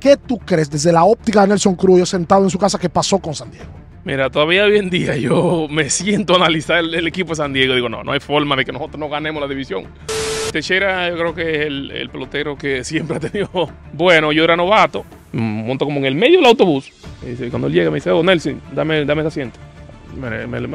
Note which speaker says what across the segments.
Speaker 1: ¿Qué tú crees desde la óptica de Nelson Cruz sentado en su casa que pasó con San Diego?
Speaker 2: Mira, todavía hoy en día yo me siento analizar el, equipo de San Diego. Digo, no, no hay forma de que nosotros no ganemos la división. Teixeira yo creo que es el, pelotero que siempre ha tenido... Bueno, yo era novato, mm, monto como en el medio del autobús. Y cuando él llega me dice, oh Nelson, dame, dame ese asiento me, le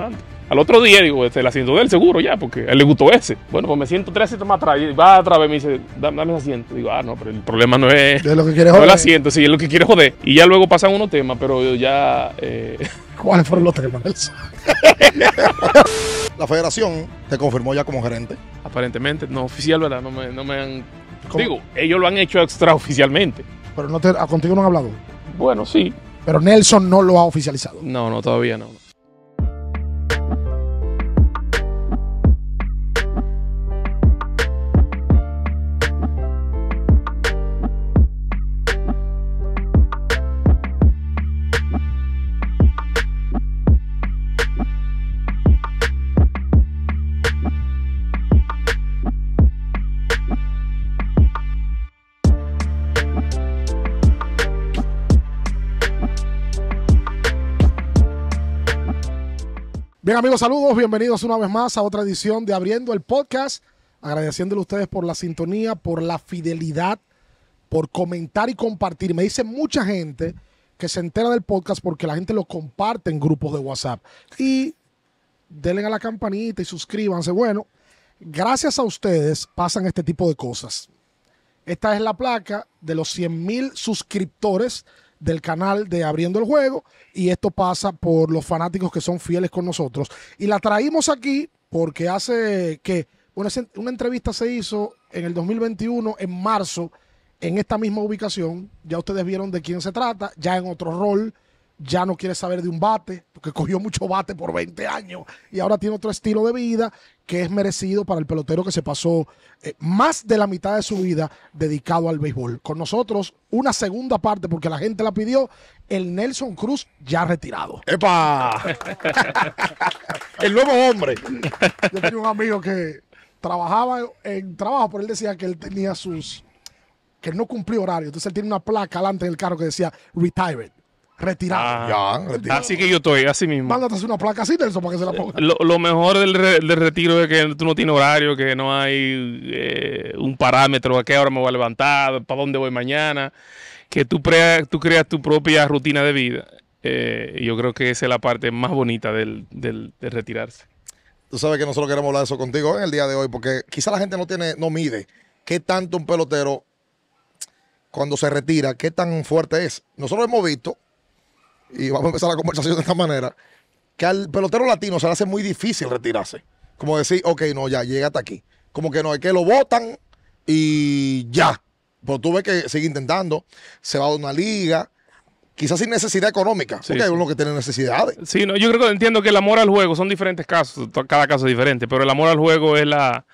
Speaker 2: Al otro día digo, este, el asiento de él seguro ya, porque a él le gustó ese. Bueno, pues me siento tres asientos más atrás. va otra vez me dice, dame, el asiento. Digo, ah, no, pero el problema no es, es lo el asiento, sí, es lo que quiere joder. Y ya luego pasan unos temas, pero ya... Eh,
Speaker 1: ¿Cuáles fueron los temas? La federación te confirmó ya como gerente.
Speaker 2: Aparentemente, no oficial, ¿verdad? No me, han... Digo, ellos lo han hecho extraoficialmente.
Speaker 1: Pero no te, ah, contigo no han hablado. Bueno, sí. Pero Nelson no lo ha oficializado.
Speaker 2: No, no, todavía no.
Speaker 1: amigos, saludos, bienvenidos una vez más a otra edición de Abriendo el Podcast, agradeciéndole a ustedes por la sintonía, por la fidelidad, por comentar y compartir. Me dice mucha gente que se entera del podcast porque la gente lo comparte en grupos de WhatsApp. Y denle a la campanita y suscríbanse. Bueno, gracias a ustedes pasan este tipo de cosas. Esta es la placa de los 100 mil suscriptores del canal de Abriendo el Juego y esto pasa por los fanáticos que son fieles con nosotros. Y la traímos aquí porque hace que una, entrevista se hizo en el 2021, en marzo, en esta misma ubicación. Ya ustedes vieron de quién se trata, ya en otro rol ya no quiere saber de un bate, porque cogió mucho bate por 20 años y ahora tiene otro estilo de vida que es merecido para el pelotero que se pasó eh, más de la mitad de su vida dedicado al béisbol. Con nosotros, una segunda parte, porque la gente la pidió, el Nelson Cruz ya retirado. ¡Epa! el nuevo hombre. Yo tenía un amigo que trabajaba en trabajo, pero él decía que él tenía sus... que no cumplió horario. Entonces él tiene una placa delante del carro que decía retired. Ah.
Speaker 2: Retirado. Así que yo estoy, así mismo. Mándate
Speaker 1: una placa así, eso para que se la ponga.
Speaker 2: Lo, mejor del, retiro es que tú no tienes horario, que no hay eh, un parámetro a qué hora me voy a levantar, para dónde voy mañana, que tú, tú creas tu propia rutina de vida. Eh,
Speaker 1: yo creo que esa es la parte más bonita del, retirarse. Tú sabes que nosotros queremos hablar de eso contigo en eh, el día de hoy, porque quizá la gente no tiene, no mide qué tanto un pelotero cuando se retira, qué tan fuerte es. Nosotros hemos visto y vamos a empezar la conversación de esta manera, que al pelotero latino se le hace muy difícil retirarse. Como decir, ok, no, ya, llega hasta aquí. Como que no, es que lo votan y ya. Pero tú ves que sigue intentando, se va a una liga, quizás sin necesidad económica, porque hay uno que tiene necesidades. Sí,
Speaker 2: yo creo que entiendo que el amor al juego son diferentes casos, cada caso es diferente, pero el amor al juego es la,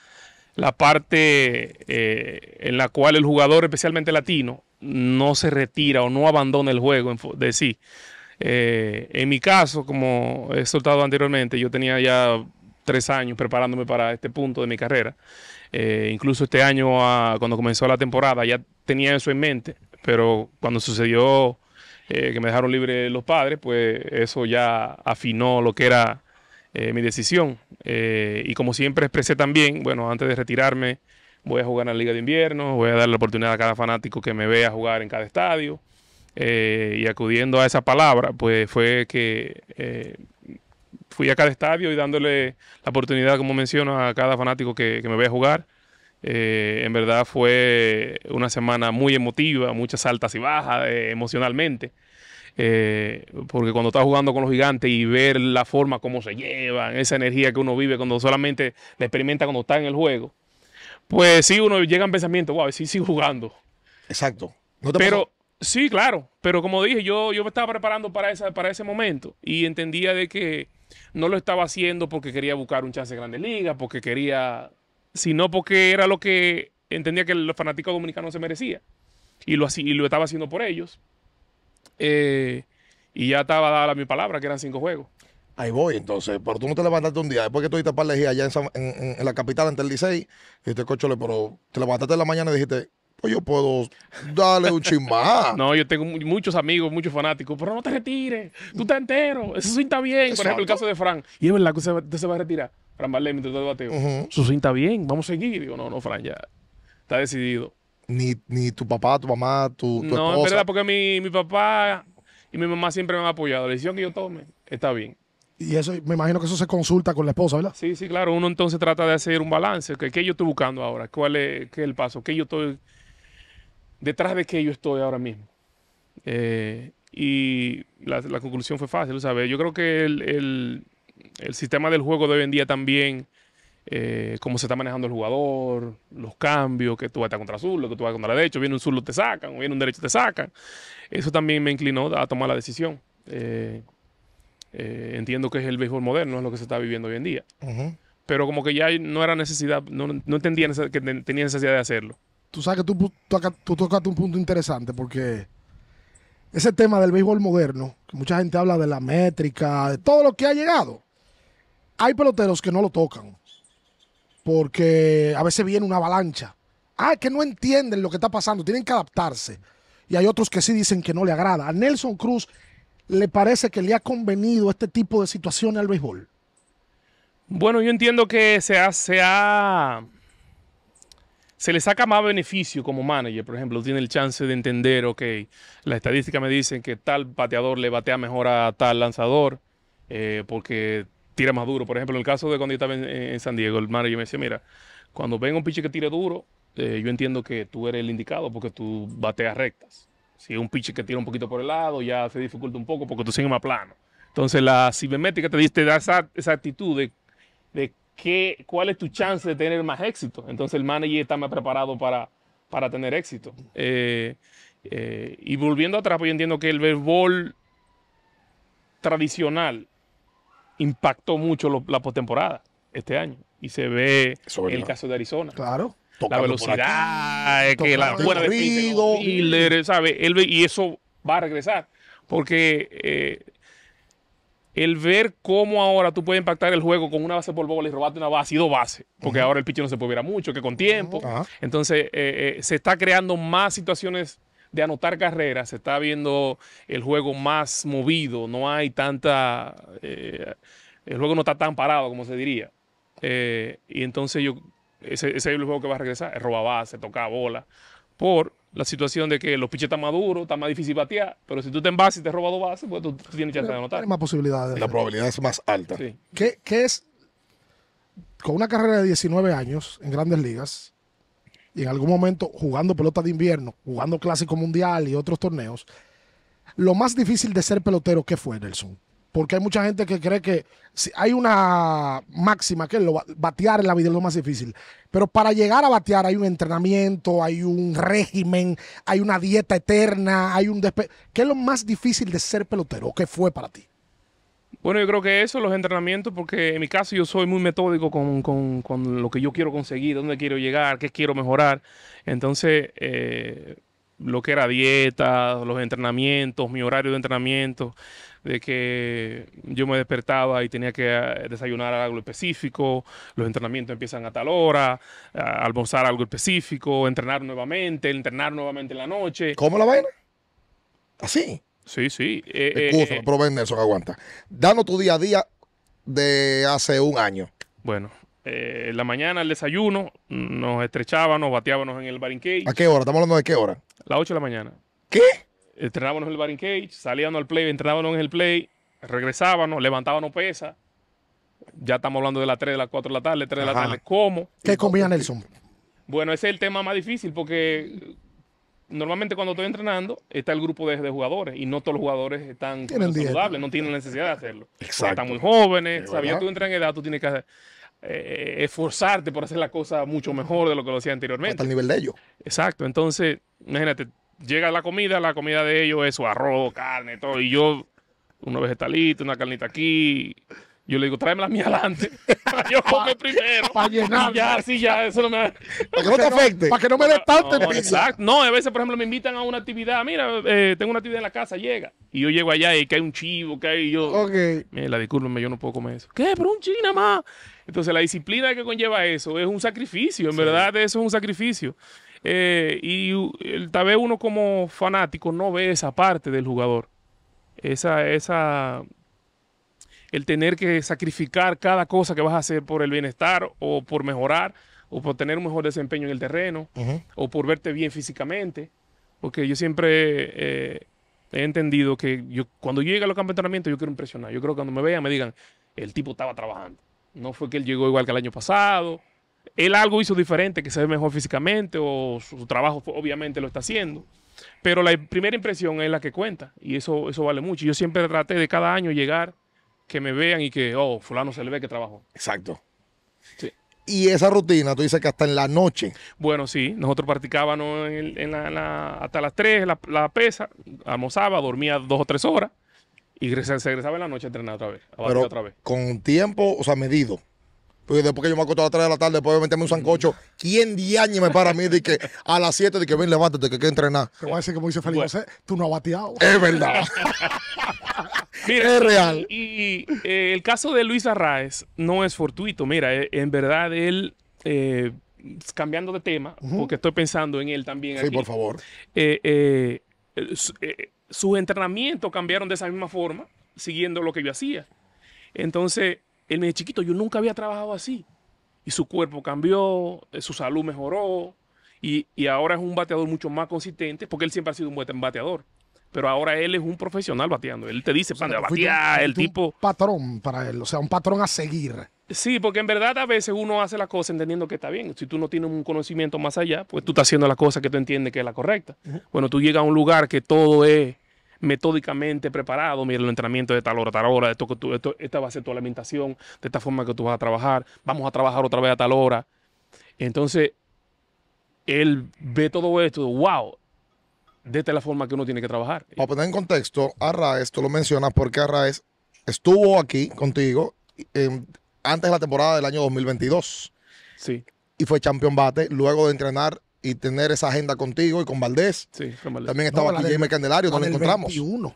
Speaker 2: la parte eh, en la cual el jugador, especialmente latino, no se retira o no abandona el juego de sí. Eh, en mi caso, como he soltado anteriormente, yo tenía ya tres años preparándome para este punto de mi carrera. Eh, incluso este año, ah, cuando comenzó la temporada, ya tenía eso en mente, pero cuando sucedió eh, que me dejaron libre los padres, pues eso ya afinó lo que era mi decisión. y como siempre expresé también, bueno, antes de retirarme, voy a jugar en la Liga de Invierno, voy a dar la oportunidad a cada fanático que me vea jugar en cada estadio. Eh, y acudiendo a esa palabra, pues fue que eh, fui a cada estadio y dándole la oportunidad, como menciono, a cada fanático que, que me vea jugar. Eh, en verdad fue una semana muy emotiva, muchas altas y bajas emocionalmente. porque cuando estás jugando con los gigantes y ver la forma como se llevan, esa energía que uno vive cuando solamente la experimenta cuando está en el juego, pues sí uno llega en pensamiento, wow, sí sigo jugando. Exacto. Pero Sí, claro, pero como dije, yo, yo me estaba preparando para, esa, para ese momento y entendía de que no lo estaba haciendo porque quería buscar un chance de Grandes Ligas, porque quería, sino porque era lo que entendía que los fanáticos dominicanos se merecía y lo, y lo estaba haciendo por ellos. Eh, y ya estaba dada mi palabra,
Speaker 1: que eran cinco juegos. Ahí voy, entonces. Pero tú no te levantaste un día. Después que tú estás para allá en, la capital, ante el 16, dijiste, cochole, pero te levantaste en la mañana y dijiste, pues yo puedo darle un chismar.
Speaker 2: No, yo tengo muchos amigos, muchos fanáticos, pero no te retires, tú estás entero, eso sí está bien. Por ejemplo, el caso de Fran, y es verdad que usted, se va a retirar. Fran Barley, mientras te bateo. Eso sí está bien, vamos a seguir. Digo, no, no, Fran, ya está decidido. Ni, tu
Speaker 1: papá, tu mamá, tu, no, esposa. No, es verdad,
Speaker 2: porque mi, papá y mi mamá siempre me han apoyado. La decisión que yo tome está bien.
Speaker 1: Y eso, me imagino que eso se consulta con la esposa, ¿verdad? Sí, sí, claro. Uno entonces
Speaker 2: trata de hacer un balance. ¿Qué, qué yo estoy buscando ahora? ¿Cuál es, es el paso? ¿Qué yo estoy, detrás de qué yo estoy ahora mismo. Eh, y la, conclusión fue fácil, ¿sabes? Yo creo que el, sistema del juego de hoy en día también, eh, cómo se está manejando el jugador, los cambios, que tú vas a estar contra sur, lo que tú vas a estar contra derecho, viene un sur, te sacan, viene un derecho, te sacan. Eso también me inclinó a tomar la decisión. Eh, entiendo que es el béisbol moderno, es lo que se está viviendo hoy en día. Pero como que ya no era necesidad, no, no entendía que tenía necesidad de hacerlo
Speaker 1: tú sabes que tú, tocaste un punto interesante porque ese tema del béisbol moderno, que mucha gente habla de la métrica, de todo lo que ha llegado, hay peloteros que no lo tocan porque a veces viene una avalancha. Ah, que no entienden lo que está pasando, tienen que adaptarse. Y hay otros que sí dicen que no le agrada. A Nelson Cruz le parece que le ha convenido este tipo de situaciones al béisbol.
Speaker 2: Bueno, yo entiendo que se hace se ha se le saca más beneficio como manager. Por ejemplo, tiene el chance de entender, ok, las estadísticas me dicen que tal bateador le batea mejor a tal lanzador eh, porque tira más duro. Por ejemplo, en el caso de cuando yo estaba en, San Diego, el manager me decía, mira, cuando ven un pitcher que tire duro, eh, yo entiendo que tú eres el indicado porque tú bateas rectas. Si es un pitcher que tira un poquito por el lado, ya se dificulta un poco porque tú sigues más plano. Entonces, la cibermétrica te, da esa, actitud de, de cuál es tu chance de tener más éxito. Entonces el manager está más preparado para, para tener éxito. Eh, eh, y volviendo atrás, pues yo entiendo que el béisbol tradicional impactó mucho la postemporada este año. Y se ve el caso de Arizona. Claro. la velocidad, que la de y eso va a regresar. Porque eh, el ver cómo ahora tú puedes impactar el juego con una base por bola y robarte una base y dos bases, porque ahora el pitcher no se puede ver mucho, que con tiempo. Entonces, eh, eh, se está creando más situaciones de anotar carreras, se está viendo el juego más movido, no hay tanta, eh, el juego no está tan parado como se diría. y entonces yo, ese, ese, es el juego que va a regresar, roba base, toca bola, por la situación de que los piches están más duros, está más difícil batear, pero si tú te envases y te robas dos bases, pues tú, tienes chance de
Speaker 1: anotar. más posibilidades. La probabilidad es más alta. ¿Qué, es, con una carrera de 19 años en grandes ligas, y en algún momento jugando pelota de invierno, jugando Clásico Mundial y otros torneos, lo más difícil de ser pelotero, que fue, Nelson? porque hay mucha gente que cree que si hay una máxima que es lo, batear en la vida es lo más difícil. Pero para llegar a batear hay un entrenamiento, hay un régimen, hay una dieta eterna, hay un despe ¿Qué es lo más difícil de ser pelotero? ¿Qué fue para ti?
Speaker 2: Bueno, yo creo que eso, los entrenamientos, porque en mi caso yo soy muy metódico con, lo que yo quiero conseguir, dónde quiero llegar, qué quiero mejorar. Entonces, eh, lo que era dieta, los entrenamientos, mi horario de entrenamiento de que yo me despertaba y tenía que eh, desayunar algo específico, los entrenamientos empiezan a tal hora, a almorzar algo específico, entrenar nuevamente, entrenar nuevamente
Speaker 1: en la noche. ¿Cómo la vaina? Así. Sí, sí. Eh, eh Excusa, eso eh, aguanta. Danos tu día a día de hace un año. Bueno, en
Speaker 2: la mañana el desayuno, nos estrechábamos, bateábamos en el barinque ¿A
Speaker 1: qué hora? Estamos hablando de qué hora.
Speaker 2: Las 8 de la mañana. ¿Qué? entrenábamos en el Baring Cage, salíamos al play, entrenábamos en el play, regresábamos, levantábamos pesa Ya estamos hablando de las 3, de las 4 de la tarde, 3 de la tarde.
Speaker 1: ¿Cómo? ¿Qué comía Nelson?
Speaker 2: Bueno, ese es el tema más difícil porque normalmente cuando estoy entrenando está el grupo de, jugadores y no todos los jugadores están saludables, no tienen necesidad de hacerlo. Exacto. Están muy jóvenes, sabía tú entras en edad, tú tienes que eh, eh, esforzarte por hacer la cosa mucho mejor de lo que lo hacía anteriormente. Hasta el nivel de ellos. Exacto, entonces, imagínate, llega la comida, la comida de ellos es su arroz, carne, todo. Y yo, unos vegetalitos, una carnita aquí. Yo le digo, tráeme la mía adelante. yo come primero. Para llenar. sí, ya, eso no me. Para que no te afecte. Para que no me dé tanto no, Exacto. No, a veces, por ejemplo, me invitan a una actividad. Mira, eh, tengo una actividad en la casa, llega. Y yo llego allá y que hay un chivo, que hay yo. Ok. Mira, discúlpeme, yo no puedo comer eso. ¿Qué? Pero un nada más. Entonces, la disciplina que conlleva eso es un sacrificio. En verdad, eso es un sacrificio. Eh, y tal vez uno como fanático no ve esa parte del jugador. Esa, esa, el tener que sacrificar cada cosa que vas a hacer por el bienestar o por mejorar o por tener un mejor desempeño en el terreno o por verte bien físicamente. Porque yo siempre eh, he entendido que yo, cuando llega a los campos de entrenamiento yo quiero impresionar. Yo creo que cuando me vean me digan, el tipo estaba trabajando. No fue que él llegó igual que el año pasado él algo hizo diferente, que se ve mejor físicamente o su trabajo obviamente lo está haciendo. Pero la primera impresión es la que cuenta y eso, eso vale mucho. Yo siempre traté de cada año llegar, que me vean y que, oh, fulano se le ve que trabajó. Exacto.
Speaker 1: Y esa rutina, tú dices que hasta en la noche.
Speaker 2: Bueno, sí, nosotros practicábamos en, la, hasta las 3 la, pesa, almorzaba, dormía dos o tres horas y regresaba en la noche a entrenar otra vez, Pero otra vez.
Speaker 1: Con tiempo, o sea, medido. Porque después que yo me acuesto a las 3 de la tarde, después de meterme un sancocho, ¿quién diañe me para mí de que a las 7 de que ven, levántate, que hay que entrenar? Te voy a decir dice Felipe tú no has bateado. Es verdad. es real.
Speaker 2: Y, eh, el caso de Luis Arraez no es fortuito. Mira, eh, en verdad él, eh, cambiando de tema, porque estoy pensando en él también. Sí, por favor. sus entrenamientos cambiaron de esa misma forma, siguiendo lo que yo hacía. Entonces, él me chiquito, yo nunca había trabajado así. Y su cuerpo cambió, eh, su salud mejoró, y, ahora es un bateador mucho más consistente, porque él siempre ha sido un buen bateador pero ahora él es un profesional bateando. Él te dice, el tipo.
Speaker 1: Un patrón para él, o sea, un patrón a seguir. Sí, porque
Speaker 2: en verdad a veces uno hace las cosas entendiendo que está bien. Si tú no tienes un conocimiento más allá, pues tú estás haciendo las cosas que tú entiendes que es la correcta. Bueno, tú llegas a un lugar que todo es metódicamente preparado. Mira, el entrenamiento de tal hora, tal hora, esto, esto, esta va a ser tu alimentación, de esta forma que tú vas a trabajar, vamos a trabajar otra vez a tal hora. Entonces, él ve todo esto, wow, de esta es la forma que uno tiene que trabajar.
Speaker 1: Para poner en contexto, arraes tú lo mencionas porque Arraez estuvo aquí contigo antes de la temporada del año 2022. Sí. Y fue campeón bate luego de entrenar y tener esa agenda contigo y con Valdés. Sí, con Valdés. También estaba no, aquí Jaime Candelario, donde encontramos. 21.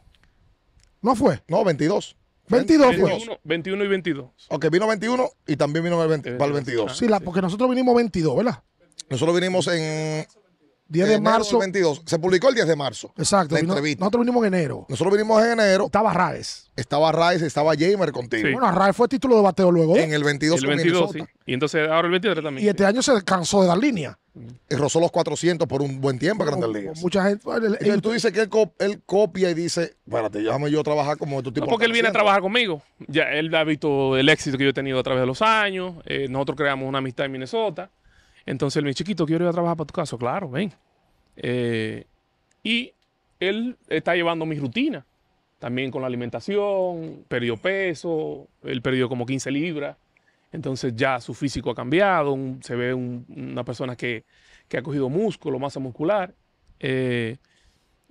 Speaker 1: ¿No fue? No, 22. 22 fue. 21, y 22. Ok, vino 21 y también vino el para el 22. Sí, porque nosotros vinimos 22, ¿verdad? Nosotros vinimos en
Speaker 2: 10 de, marzo.
Speaker 1: 22. Se publicó el 10 de marzo. Exacto. La entrevista. Nosotros vinimos en enero. Nosotros vinimos en enero. Estaba Raes. Estaba Raes, estaba Jamer contigo. Bueno, Raes fue título de bateo luego. ¿eh? En el 22. sí. Y entonces ahora el 23 también. Y este año se cansó de dar línea. Y eh, rozó los 400 por un buen tiempo, Grandes Ligas. Mucha gente. tú dices que él, copia y dice, espérate, déjame yo trabajar como tu tipo. porque él viene a
Speaker 2: trabajar conmigo. Ya él ha visto el éxito que yo he tenido a través de los años. Eh, nosotros creamos una amistad en Minnesota. Entonces mi chiquito, quiero ir a trabajar para tu caso. Claro, ven. Eh, y él está llevando mi rutina, también con la alimentación, perdió peso, él perdió como 15 libras, entonces ya su físico ha cambiado, se ve una persona que, ha cogido músculo, masa muscular. Eh,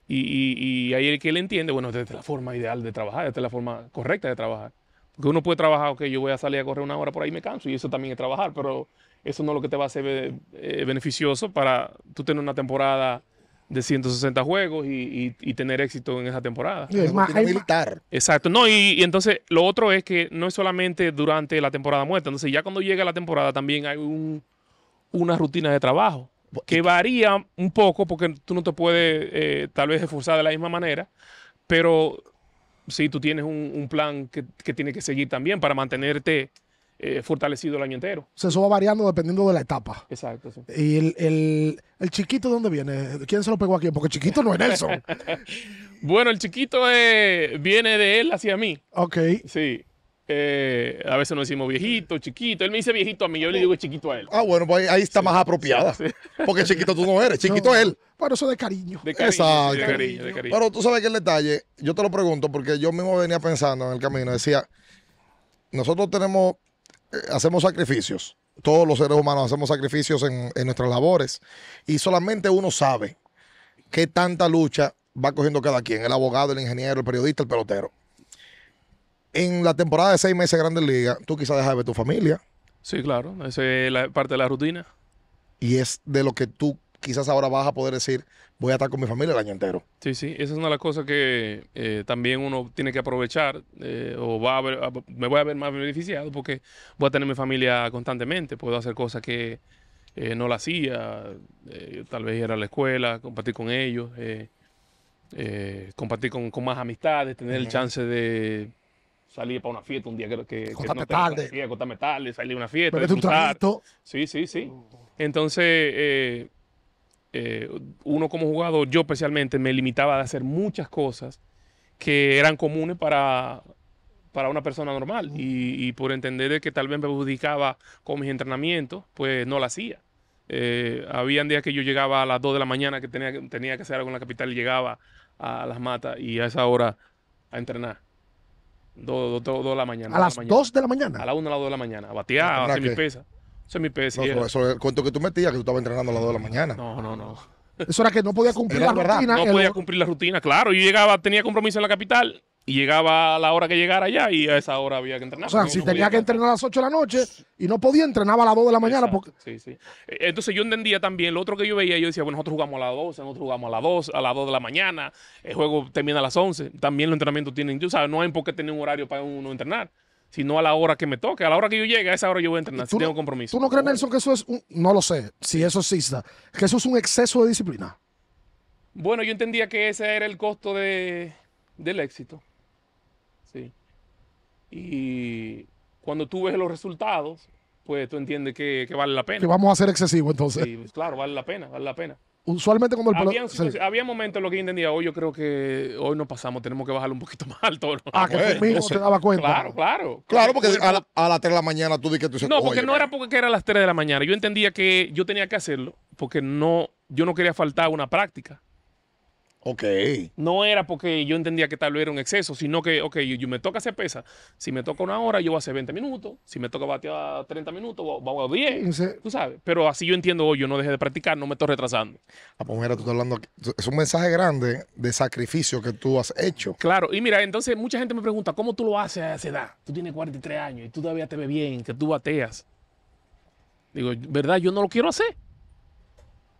Speaker 2: y, ahí es que él entiende, bueno, esta es la forma ideal de trabajar, esta es la forma correcta de trabajar. Porque uno puede trabajar, ok, yo voy a salir a correr una hora por ahí me canso, y eso también es trabajar, pero eso no es lo que te va a ser eh, beneficioso para tú tener una temporada de 160 juegos y, tener éxito en esa temporada. es más
Speaker 1: militar.
Speaker 2: Exacto. No, y, entonces lo otro es que no es solamente durante la temporada muerta. Entonces, ya cuando llega la temporada también hay una rutina de trabajo que varía un poco porque tú no te puedes eh, tal vez esforzar de la misma manera, pero si sí, tú tienes un, plan que, que, tiene que seguir también para mantenerte eh, fortalecido el año entero.
Speaker 1: Se sea, variando dependiendo de la etapa. Exacto, ¿Y el, chiquito de dónde viene? ¿Quién se lo pegó aquí? Porque chiquito no es Nelson.
Speaker 2: bueno, el chiquito eh, viene de él hacia mí. Ok. Sí. Eh, a veces nos decimos viejito, chiquito. Él me dice viejito a mí, yo le digo chiquito
Speaker 1: a él. Ah, bueno, pues ahí está más apropiada. Porque chiquito tú no eres, chiquito él. Bueno, eso de cariño. De cariño, Exacto. De cariño, de Pero tú sabes que el detalle, yo te lo pregunto porque yo mismo venía pensando en el camino. Decía, nosotros tenemos hacemos sacrificios. Todos los seres humanos hacemos sacrificios en, nuestras labores y solamente uno sabe qué tanta lucha va cogiendo cada quien, el abogado, el ingeniero, el periodista, el pelotero. En la temporada de seis meses de Grandes Ligas, tú quizás dejas de ver tu familia.
Speaker 2: Sí, claro, esa es la parte de la rutina.
Speaker 1: Y es de lo que tú quizás ahora vas a poder decir, voy a estar con mi familia el año entero. Sí, sí,
Speaker 2: esa es una de las cosas que eh, también uno tiene que aprovechar eh, o va me voy a ver más beneficiado porque voy a tener mi familia constantemente, puedo hacer cosas que eh, no la hacía, tal vez ir a la escuela, compartir con ellos, compartir con, más amistades, tener el chance de salir para una fiesta un día que, que, tarde. tarde, salir una fiesta, disfrutar. trato sí, sí, sí. Entonces, eh, eh, uno como jugador, yo especialmente, me limitaba a hacer muchas cosas que eran comunes para, para una persona normal. Y, por entender que tal vez me perjudicaba con mis entrenamientos, pues no lo hacía. había eh, habían días que yo llegaba a las 2 de la mañana que tenía, tenía que hacer algo en la capital y llegaba a las matas y a esa hora a entrenar. 2 de la mañana. ¿A, las 2 de la mañana? A las 1 a las 2 de la mañana. A batear, a hacer mis pesas. Eso es mi eso, es
Speaker 1: el cuento que tú metías, que tú estabas entrenando a las 2 de la mañana. No, no, no. Eso era que no podía cumplir la rutina. No podía
Speaker 2: cumplir la rutina, claro. Yo llegaba, tenía compromiso en la capital y llegaba a la hora que llegara allá y a esa hora había que entrenar. O sea, si tenía
Speaker 1: que entrenar a las 8 de la noche y no podía, entrenaba a las 2 de la mañana. porque...
Speaker 2: Sí, sí. E, entonces yo entendía también, lo otro que yo veía, yo decía, bueno, nosotros jugamos a las 12, nosotros jugamos a las 2, a las 2 de la mañana, el juego termina a las 11, también los entrenamientos tienen, tú sabes, no hay por qué tener un horario para uno entrenar. Si no a la hora que me toque. A la hora que yo llegue, a esa hora yo voy a entrenar, si tengo compromiso. ¿Tú
Speaker 1: no crees, Nelson, que eso es un, no lo sé, si eso exista, que eso es un exceso de disciplina?
Speaker 2: Bueno, yo entendía que ese era el costo del éxito. Sí. Y cuando tú ves los resultados, pues tú entiendes que, vale la pena. Que vamos a ser excesivo entonces. Sí, pues claro, vale la pena, vale la pena.
Speaker 1: Usualmente cuando el
Speaker 2: Había momentos en los que entendía, hoy yo creo que hoy no pasamos, tenemos que bajarlo un poquito más alto Ah, que tú mismo te daba cuenta. Claro,
Speaker 1: claro. Claro, porque a, las 3 de la mañana tú dijiste que tú No, porque no
Speaker 2: era porque era a las 3 de la mañana. Yo entendía que yo tenía que hacerlo porque no, yo no quería faltar una práctica. Ok. No era porque yo entendía que tal vez era un exceso, sino que, ok, yo, me toca hacer pesa. Si me toca una hora, yo voy a hacer 20 minutos. Si me toca batear 30 minutos, voy a 10. Tú sabes. Pero así yo entiendo, hoy, oh, yo no deje de practicar, no me estoy retrasando.
Speaker 1: Ah, pues tú estás hablando. Es un mensaje grande de sacrificio que tú has hecho. Claro.
Speaker 2: Y mira, entonces mucha gente me pregunta, ¿cómo tú lo haces a esa edad? Tú tienes 43 años y tú todavía te ves bien, que tú bateas. Digo, ¿verdad? Yo no lo quiero hacer.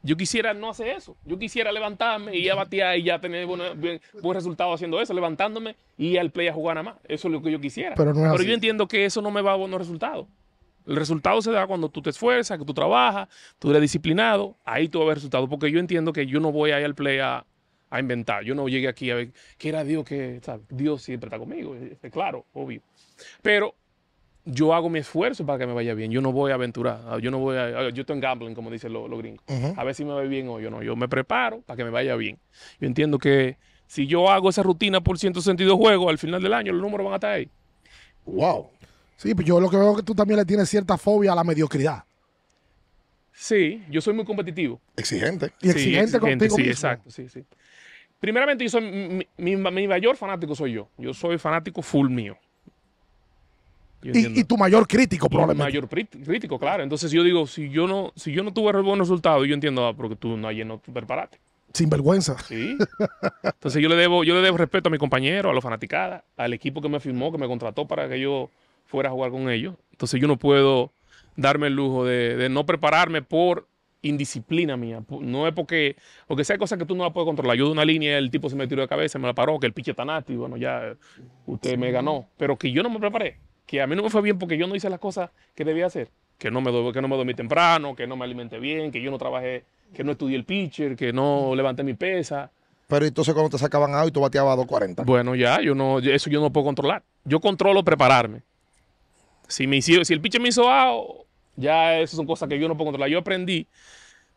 Speaker 2: Yo quisiera no hacer eso. Yo quisiera levantarme y ya batear y ya tener buen resultado haciendo eso, levantándome y al play a jugar nada más. Eso es lo que yo quisiera. Pero, yo entiendo que eso no me va a buenos resultados. El resultado se da cuando tú te esfuerzas, que tú trabajas, tú eres disciplinado, ahí tú vas a ver resultados. Porque yo entiendo que yo no voy ahí al play a, inventar. Yo no llegué aquí a ver que era Dios que. Dios siempre está conmigo, es claro, obvio. Pero yo hago mi esfuerzo para que me vaya bien. Yo no voy a aventurar. Ah, yo no voy a. Ah, yo estoy en gambling, como dicen los, gringos. A ver si me va bien o yo no. Yo me preparo para que me vaya bien. Yo entiendo que si yo hago esa rutina por 162 juego al final del año los números van a estar ahí.
Speaker 1: Wow. Sí, pues yo lo que veo es que tú también le tienes cierta fobia a la mediocridad.
Speaker 2: Sí, yo soy muy competitivo. Exigente. Y exigente, sí, contigo sí, exacto, sí, sí. Primeramente, mi mayor fanático soy yo. Yo soy fanático full mío. Y, tu mayor crítico, probablemente. mayor crítico, claro. Entonces yo digo, si yo no, si yo no tuve buen resultado yo entiendo, ah, porque tú no, no preparaste.
Speaker 1: Sin vergüenza.
Speaker 2: Sí. Entonces yo le debo, yo le debo respeto a mi compañero, a los fanaticadas, al equipo que me firmó, que me contrató para que yo fuera a jugar con ellos. Entonces yo no puedo darme el lujo de, no prepararme por indisciplina mía. No es porque, porque sea cosas que tú no las puedes controlar. Yo de una línea, el tipo se me tiró de cabeza, me la paró, que el piche está bueno, ya eh, usted me ganó. Pero que yo no me preparé que a mí no me fue bien porque yo no hice las cosas que debía hacer. Que no, me, que no me dormí temprano, que no me alimenté bien, que yo no trabajé, que no estudié el pitcher, que no levanté mi pesa.
Speaker 1: Pero entonces cuando te sacaban out y tú bateabas a 240. Bueno, ya, yo no, eso yo no puedo controlar.
Speaker 2: Yo controlo prepararme. Si, me hizo, si el pitcher me hizo out, ya eso son cosas que yo no puedo controlar. Yo aprendí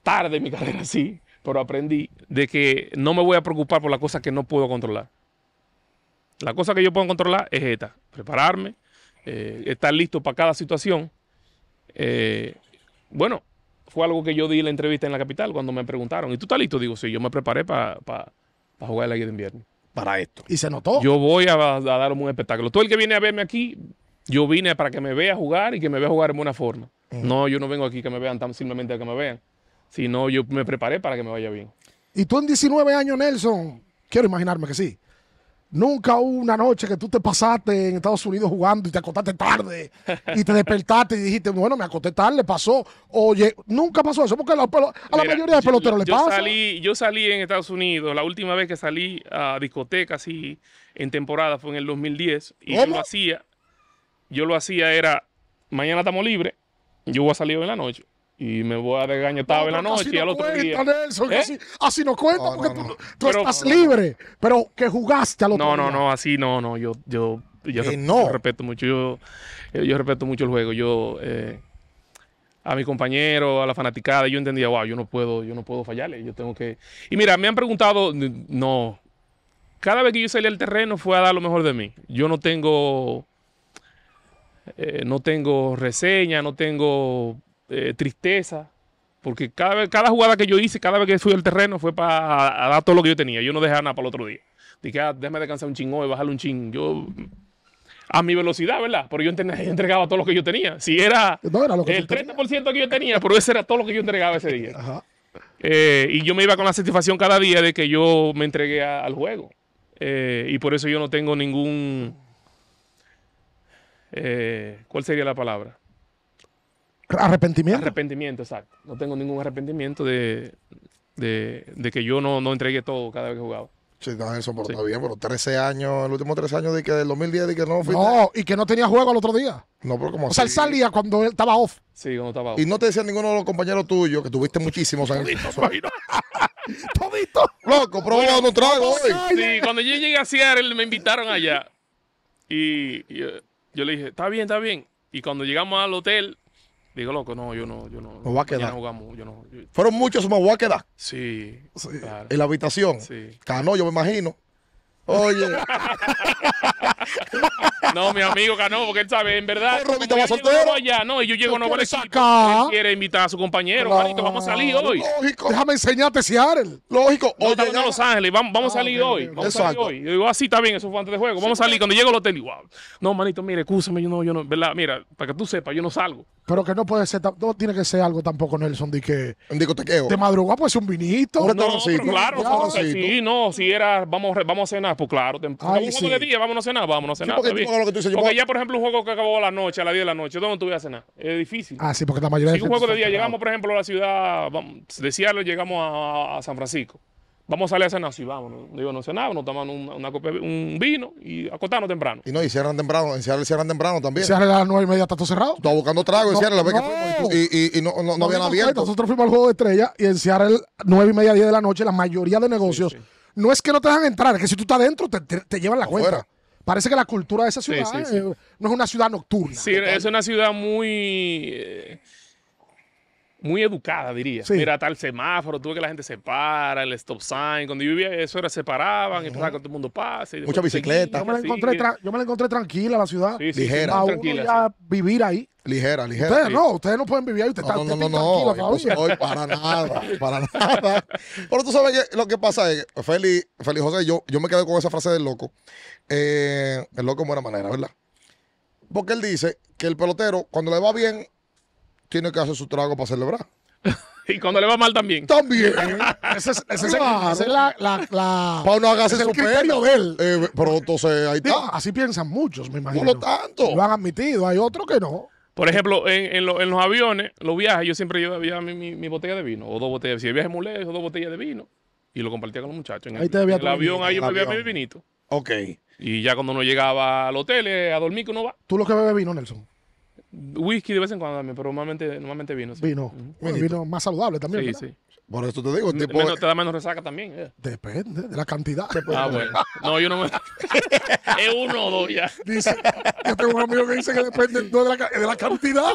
Speaker 2: tarde en mi carrera, sí, pero aprendí de que no me voy a preocupar por las cosas que no puedo controlar. La cosa que yo puedo controlar es esta, prepararme, eh, estar listo para cada situación. Eh, bueno, fue algo que yo di en la entrevista en la capital cuando me preguntaron, ¿y tú estás listo? Digo, sí, yo me preparé para jugar la guía de invierno. Para esto. Y se notó. Yo voy a, dar un espectáculo. Todo el que viene a verme aquí, yo vine para que me vea jugar y que me vea jugar de buena forma. No, yo no vengo aquí que me vean tan simplemente que me vean, sino yo me preparé para que me vaya bien.
Speaker 1: Y tú en 19 años, Nelson, quiero imaginarme que sí, Nunca hubo una noche que tú te pasaste en Estados Unidos jugando y te acostaste tarde y te despertaste y dijiste, bueno, me acosté tarde, pasó. Oye, nunca pasó eso, porque a la, mayoría de peloteros le pasa.
Speaker 2: Salí, yo salí en Estados Unidos, la última vez que salí a discoteca así en temporada fue en el 2010 y yo lo hacía, yo lo hacía era, mañana estamos libres, yo voy a salir en la noche y me voy a desgañetar en la noche y al otro día. ¿Eh?
Speaker 1: así, no cuenta porque tú, estás libre, pero que jugaste al
Speaker 2: otro día. No, no, no, así no, no, yo, yo, yo, eh, respeto mucho, eh, yo, respeto mucho el juego, yo a mi compañero, a la fanaticada, yo entendía, wow, yo no puedo, yo no puedo fallarle, yo tengo que. Y mira, me han preguntado, no, cada vez que yo salí al terreno fue a dar lo mejor de mí. Yo no tengo, no tengo reseña, no tengo eh, tristeza, porque cada, cada jugada que yo hice, cada vez que fui al terreno, fue para dar todo lo que yo tenía. Yo no dejaba nada para el otro día. Dije, ah, déjame descansar un chingón y bajarle un ching. Yo a mi velocidad, ¿verdad? Pero yo entregaba todo lo que yo tenía. Si era, lo que el 30% que yo tenía, pero ese era todo lo que yo entregaba ese día. Eh, y yo me iba con la satisfacción cada día de que yo me entregué al juego. Eh, y por eso yo no tengo ningún... ¿Cuál sería la palabra?
Speaker 1: ¿Arrepentimiento?
Speaker 2: Arrepentimiento, exacto. No tengo ningún arrepentimiento de, que yo no, no entregué todo
Speaker 1: cada vez que he jugado. Sí, no, eso, pero está bien, pero 13 años, el último 13 años de que del 2010 de que no fui. No, y que no tenía juego al otro día. No, pero como O sea, él salía cuando él estaba off. Sí, cuando estaba off. Y no te decía ninguno de los compañeros tuyos, que tuviste muchísimos años. Todito, Todito. Loco, probó no trago hoy. Sí,
Speaker 2: cuando yo llegué a Seattle, me invitaron allá. Y, eh, yo le dije, está bien, está bien. Y cuando llegamos al hotel, Digo, loco, no, yo no, yo
Speaker 1: no. Me voy a quedar. Fueron muchos, me voy a quedar. Sí, En la habitación. Sí. Cano, yo me imagino. Oye.
Speaker 2: No, mi amigo ganó, porque él sabe, en verdad. Allá, no, y yo llego no con el
Speaker 1: Él
Speaker 2: quiere invitar a su compañero, ah, manito, vamos a salir hoy.
Speaker 1: Lógico. Déjame enseñarte Seattle. Lógico. Hoy en Los
Speaker 2: Ángeles, ah, vamos, a salir hoy. Vamos a salir hoy. Yo digo, así ah, también está bien, eso fue antes de juego. Vamos a salir. Cuando llego al hotel, igual. No, manito, mire, escúchame, yo no, yo no, ¿verdad? Mira, para que tú sepas, yo no salgo.
Speaker 1: Pero que no puede ser, no tiene que ser algo tampoco, Nelson, de que. Un discotequeo. De madrugada, pues un vinito. no, claro, claro. Sí,
Speaker 2: no, si era, vamos, vamos a cenar, pues claro. vamos sí. a cenar, vamos a cenar. Porque ya, por ejemplo, un juego que acabó a la noche, a las 10 de la noche, ¿dónde tú tuve a cenar? Es difícil.
Speaker 1: Ah, sí, porque la mayoría si de un juego de día, llegamos,
Speaker 2: por ejemplo, a la ciudad de llegamos a, San Francisco. Vamos a salir a cenar, sí, vamos Digo, no cenamos nos tomamos una, un vino y acostarnos temprano.
Speaker 1: Y no, y cierran temprano, en Seattle cierran temprano también. Seattle a las 9 y media está todo cerrado. Tú buscando trago en Seattle, la y, no, no, no habían abierto. Nosotros fuimos al Juego de Estrella y en Seattle 9 y media, 10 de la noche, la mayoría de negocios, no es que no te dejan entrar, es que si tú estás dentro te, te, llevan la cuenta. Parece que la cultura de esa ciudad eh, no es una ciudad nocturna. Sí,
Speaker 2: es una ciudad muy... Eh, muy educada, diría. Era tal semáforo, tuve que la gente se para, el stop sign. Cuando yo vivía eso, era separaban, y -huh. que todo el mundo pase. Mucha bicicleta. Yo me, la encontré
Speaker 1: yo me la tranquila la ciudad. ligera. A uno vivir ahí. Ligera, ligera. Ustedes no, ustedes no pueden vivir ahí. Ustedes no, están no, no, no. para nada, para nada. Pero tú sabes lo que pasa es Feli, Feli José, yo, yo me quedo con esa frase del loco. Eh, el loco de buena manera, ¿verdad? Porque él dice que el pelotero, cuando le va bien, tiene que hacer su trago para celebrar. Y cuando le va mal también. También. ese es, el, Para no hagas criterio eh, pero entonces ahí está. así piensan muchos, me imagino. No lo tanto. Lo han admitido, hay otros que no.
Speaker 2: Por ejemplo, en, los aviones, los viajes, yo siempre llevaba mi, botella de vino, o dos botellas. Si el viaje es muy dos botellas de vino. Y lo compartía con los muchachos. ahí te debía en el avión, ahí yo bebía mi vinito. Ok. Y ya cuando uno llegaba al hotel, eh, a dormir que uno va.
Speaker 1: ¿Tú lo que bebes vino, Nelson?
Speaker 2: Whisky de vez en cuando también, pero normalmente, normalmente vino. Sí.
Speaker 1: Vino. vino más saludable también. Sí, ¿verdad? sí. Por eso te digo, tipo,
Speaker 2: te da menos resaca también. Eh.
Speaker 1: Depende de la cantidad. Ah, bueno. No, yo no me. es uno o dos ya. Dice, yo tengo un amigo que dice que depende de, la, cantidad.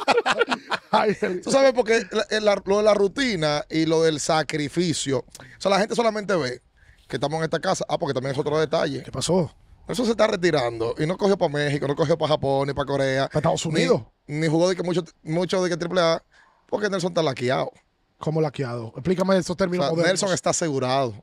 Speaker 1: Tú sabes, porque lo de la rutina y lo del sacrificio. O sea, la gente solamente ve que estamos en esta casa. Ah, porque también es otro detalle. ¿Qué pasó? Eso se está retirando y no cogió para México, no cogió para Japón ni para Corea. Para Estados Unidos ni jugó de que mucho, mucho de que triple porque Nelson está laqueado. ¿Cómo laqueado? Explícame esos términos. Nelson está asegurado.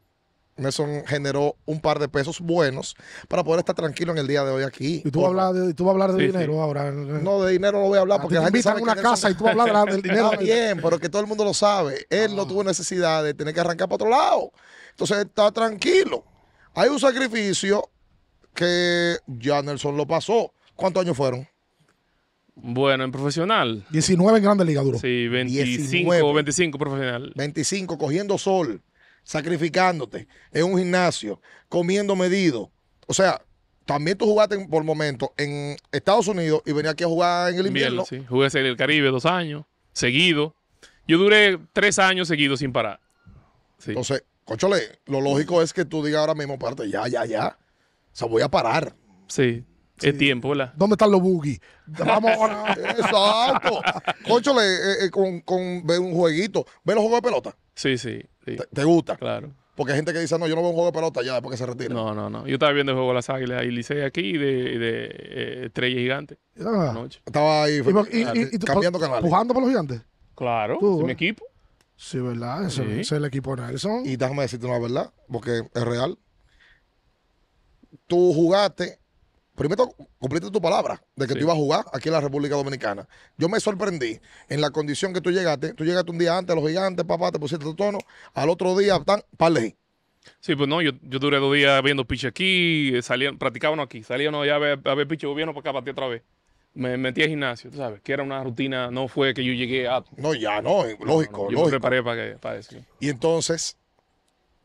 Speaker 1: Nelson generó un par de pesos buenos para poder estar tranquilo en el día de hoy aquí. ¿Y tú, vas a, hablar de dinero ahora? No, de dinero no voy a hablar porque la gente una casa y tú vas a hablar del dinero. Está bien, pero que todo el mundo lo sabe. Él no ah. tuvo necesidad de tener que arrancar para otro lado. Entonces está tranquilo. Hay un sacrificio que ya Nelson lo pasó. ¿Cuántos años fueron?
Speaker 2: Bueno, en profesional.
Speaker 1: 19 en Grandes Ligas duro.
Speaker 2: Sí, 25,
Speaker 1: 25 profesional. 25 cogiendo sol, sacrificándote en un gimnasio, comiendo medido. O sea, también tú jugaste por momento en Estados Unidos y venía aquí a jugar en el invierno. sí.
Speaker 2: Jugué en el Caribe dos años, seguido. Yo duré tres años seguidos sin parar. Entonces,
Speaker 1: Cochole, lo lógico es que tú digas ahora mismo, parte, ya, ya, ya. O sea, voy a parar. Sí. Es tiempo, ¿verdad? ¿Dónde están los boogies? Vamos ahora. Exacto. Conchole, eh, eh, con, con ve un jueguito. ¿Ve los juegos de pelota? Sí, sí. ¿Te, gusta? Claro. Porque hay gente que dice, no, yo no veo un juego de pelota ya después que se retira. No,
Speaker 2: no, no. Yo estaba viendo el juego de las águilas y Licey aquí de, de eh, Estrella Gigante.
Speaker 1: Ah. Estaba ahí eh, cambiando canal, ¿Pujando por los gigantes? Claro, ¿Tú, mi equipo. Sí, ¿verdad? Ese, es el equipo de Nelson. Y déjame decirte una verdad, porque es real. Tú jugaste Primero, cumpliste tu palabra de que tú ibas a jugar aquí en la República Dominicana. Yo me sorprendí en la condición que tú llegaste. Tú llegaste un día antes a los gigantes, papá, te pusiste tu tono. Al otro día, tan, parley. Sí, pues
Speaker 2: no, yo, yo, duré dos días viendo piche eh, aquí, salían, practicábamos aquí, salíamos allá a ver, a ver piche gobierno para acá, para otra vez me metí al gimnasio, tú sabes, que era una rutina, no fue que yo llegué a... No, ya, no, eh, lógico, yo me preparé para, eso.
Speaker 1: Y entonces,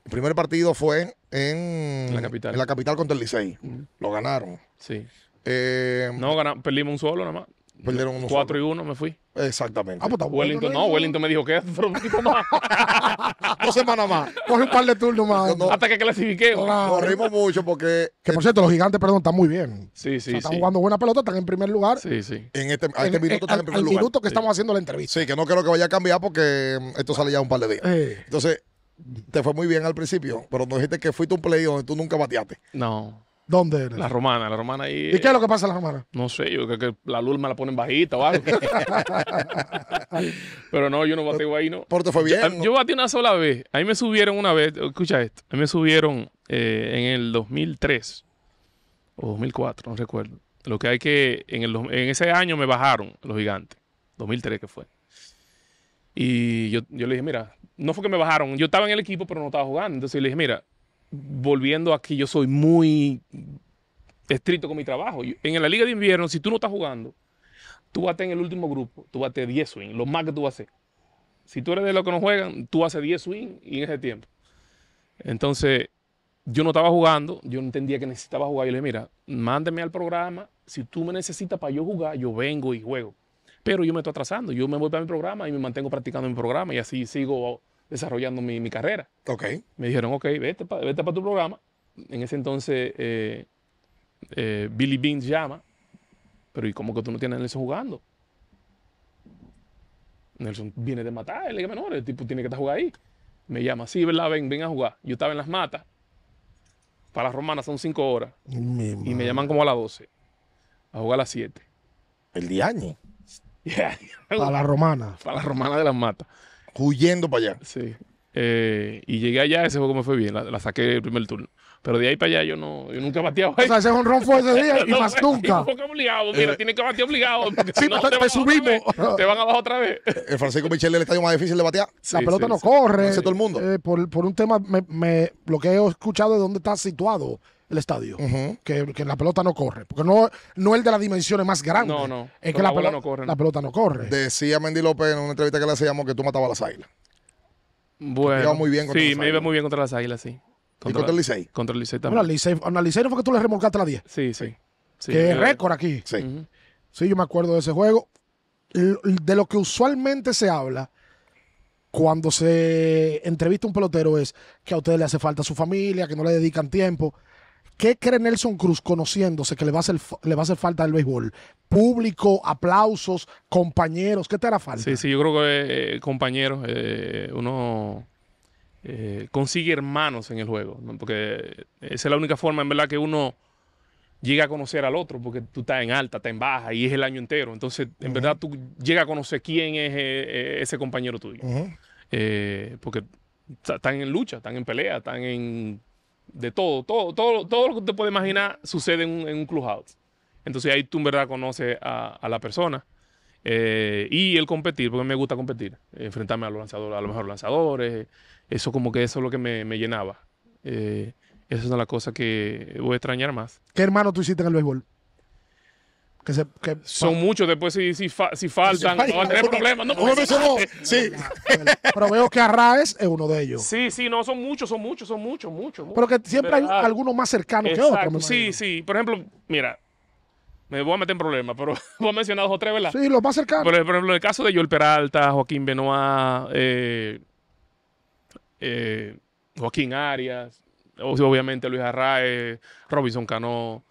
Speaker 1: el primer partido fue en... La capital. En la capital contra el Licey. Lo ganaron. Sí. Eh,
Speaker 2: no, perdimos un solo nada más. Perdieron uno 4 y uno me fui. Exactamente. Ah, pues Wellington, no, Wellington
Speaker 1: me dijo que fueron un poquito más. Dos semanas más. Coge un par de turnos más. Hasta que clasifique. Corrimos mucho porque. Que por cierto, los gigantes, perdón, están muy bien. Sí, sí. están jugando buena pelota, están en primer lugar. Sí, sí. En este, este minuto están en primer lugar. minuto que estamos haciendo la entrevista. Sí, que no creo que vaya a cambiar porque mm, esto sale ya un par de días. Eh. Entonces, te fue muy bien al principio, pero no dijiste que fuiste un play donde tú nunca bateaste. No. ¿Dónde? Eres? La
Speaker 2: romana, la romana ahí. ¿Y qué es lo eh,
Speaker 1: que pasa en la romana?
Speaker 2: No sé, yo creo que la luz la ponen bajita o algo. Pero no, yo no bateo ahí, ¿no? Porto fue bien. Yo, una sola vez. Ahí me subieron una vez, escucha esto, ahí me subieron eh, en el 2003 o 2004, no recuerdo. Lo que hay que, en, ese año me bajaron los gigantes, 2003 que fue. Y yo, yo le dije, mira, no fue que me bajaron, yo estaba en el equipo, pero no estaba jugando. Entonces yo le dije, mira, volviendo aquí, yo soy muy estricto con mi trabajo. En la liga de invierno, si tú no estás jugando, tú a en el último grupo, tú tener 10 swings, lo más que tú vas a hacer. Si tú eres de los que no juegan, tú haces 10 swings y en ese tiempo. Entonces, yo no estaba jugando, yo no entendía que necesitaba jugar. y le dije, mira, mándeme al programa, si tú me necesitas para yo jugar, yo vengo y juego. Pero yo me estoy atrasando, yo me voy para mi programa y me mantengo practicando mi programa y así sigo desarrollando mi, carrera. Me dijeron, ok, vete para vete tu programa. En ese entonces, eh, eh, Billy Beans llama, pero ¿y cómo que tú no tienes a Nelson jugando? Nelson viene de matar, el digo, el tipo tiene que estar jugando ahí. Me llama, sí, Ven, ven a jugar. Yo estaba en las matas. Para las romanas son cinco horas.
Speaker 1: y me
Speaker 2: llaman como a las 12. A jugar a las 7. El día año
Speaker 1: Para la romana. Para la
Speaker 2: romana de las matas
Speaker 1: huyendo para allá. Sí.
Speaker 2: Eh, y llegué allá, ese juego me fue bien, la, saqué el primer turno. Pero de ahí para allá yo no, yo nunca bateaba. Ahí. O sea, ese un fue ese día y más nunca.
Speaker 1: obligado,
Speaker 2: mira, eh, tiene que batear obligado. sí, no, te, subimos. te van abajo otra vez. El eh, Francisco Michel
Speaker 1: es el estadio más difícil de batear. la pelota no corre. todo el mundo. por, por, un tema, me, lo que he escuchado es dónde está situado el estadio. que, que, la pelota no corre. Porque no, no es de las dimensiones más grandes. No, no. Es que la, pelota, no corre, la pelota no corre. Decía Mendy López en una entrevista que le hacíamos que tú matabas a las águilas.
Speaker 2: Bueno. iba muy bien contra sí, me iba muy bien contra las águilas, sí. Contra, ¿Y contra el Licey? Contra el Licey también.
Speaker 1: Bueno, el Licey, no fue que tú le remolcaste la 10. Sí, sí. sí que récord aquí. Sí. Sí, yo me acuerdo de ese juego. De lo que usualmente se habla cuando se entrevista un pelotero es que a ustedes le hace falta su familia, que no le dedican tiempo. ¿Qué cree Nelson Cruz conociéndose que le va a hacer, le va a hacer falta al béisbol? Público, aplausos, compañeros, ¿qué te hará falta? Sí,
Speaker 2: sí, yo creo que eh, compañeros, eh, uno eh, consigue hermanos en el juego, porque esa es la única forma en verdad que uno llega a conocer al otro, porque tú estás en alta, estás en baja y es el año entero, entonces en verdad tú llegas a conocer quién es ese compañero tuyo, porque están en lucha, están en pelea, están en de todo, todo, todo, todo lo que usted puede imaginar sucede en un, clubhouse. Entonces ahí tú en verdad conoces a, la persona. Eh, y el competir, porque me gusta competir, enfrentarme a los lanzadores, a los mejores lanzadores, eso como que eso es lo que me, llenaba. Eh, esa es una de las que voy a extrañar más.
Speaker 1: ¿Qué hermano tú hiciste en el béisbol? Son
Speaker 2: muchos, después si, si, faltan, van a tener problemas. No,
Speaker 1: Pero veo que Arraes es uno de ellos.
Speaker 2: Sí, sí, no, son muchos, son muchos, son muchos, muchos. Pero que siempre hay algunos
Speaker 1: más cercanos que otros.
Speaker 2: Sí, sí. Por ejemplo, mira, me voy a meter en problemas, pero vos has mencionado dos tres, ¿verdad? Sí, los más cercanos. Por ejemplo, en el caso de Joel Peralta, Joaquín Benoit, eh, eh, Joaquín Arias, obviamente Luis Arraes, Robinson Cano.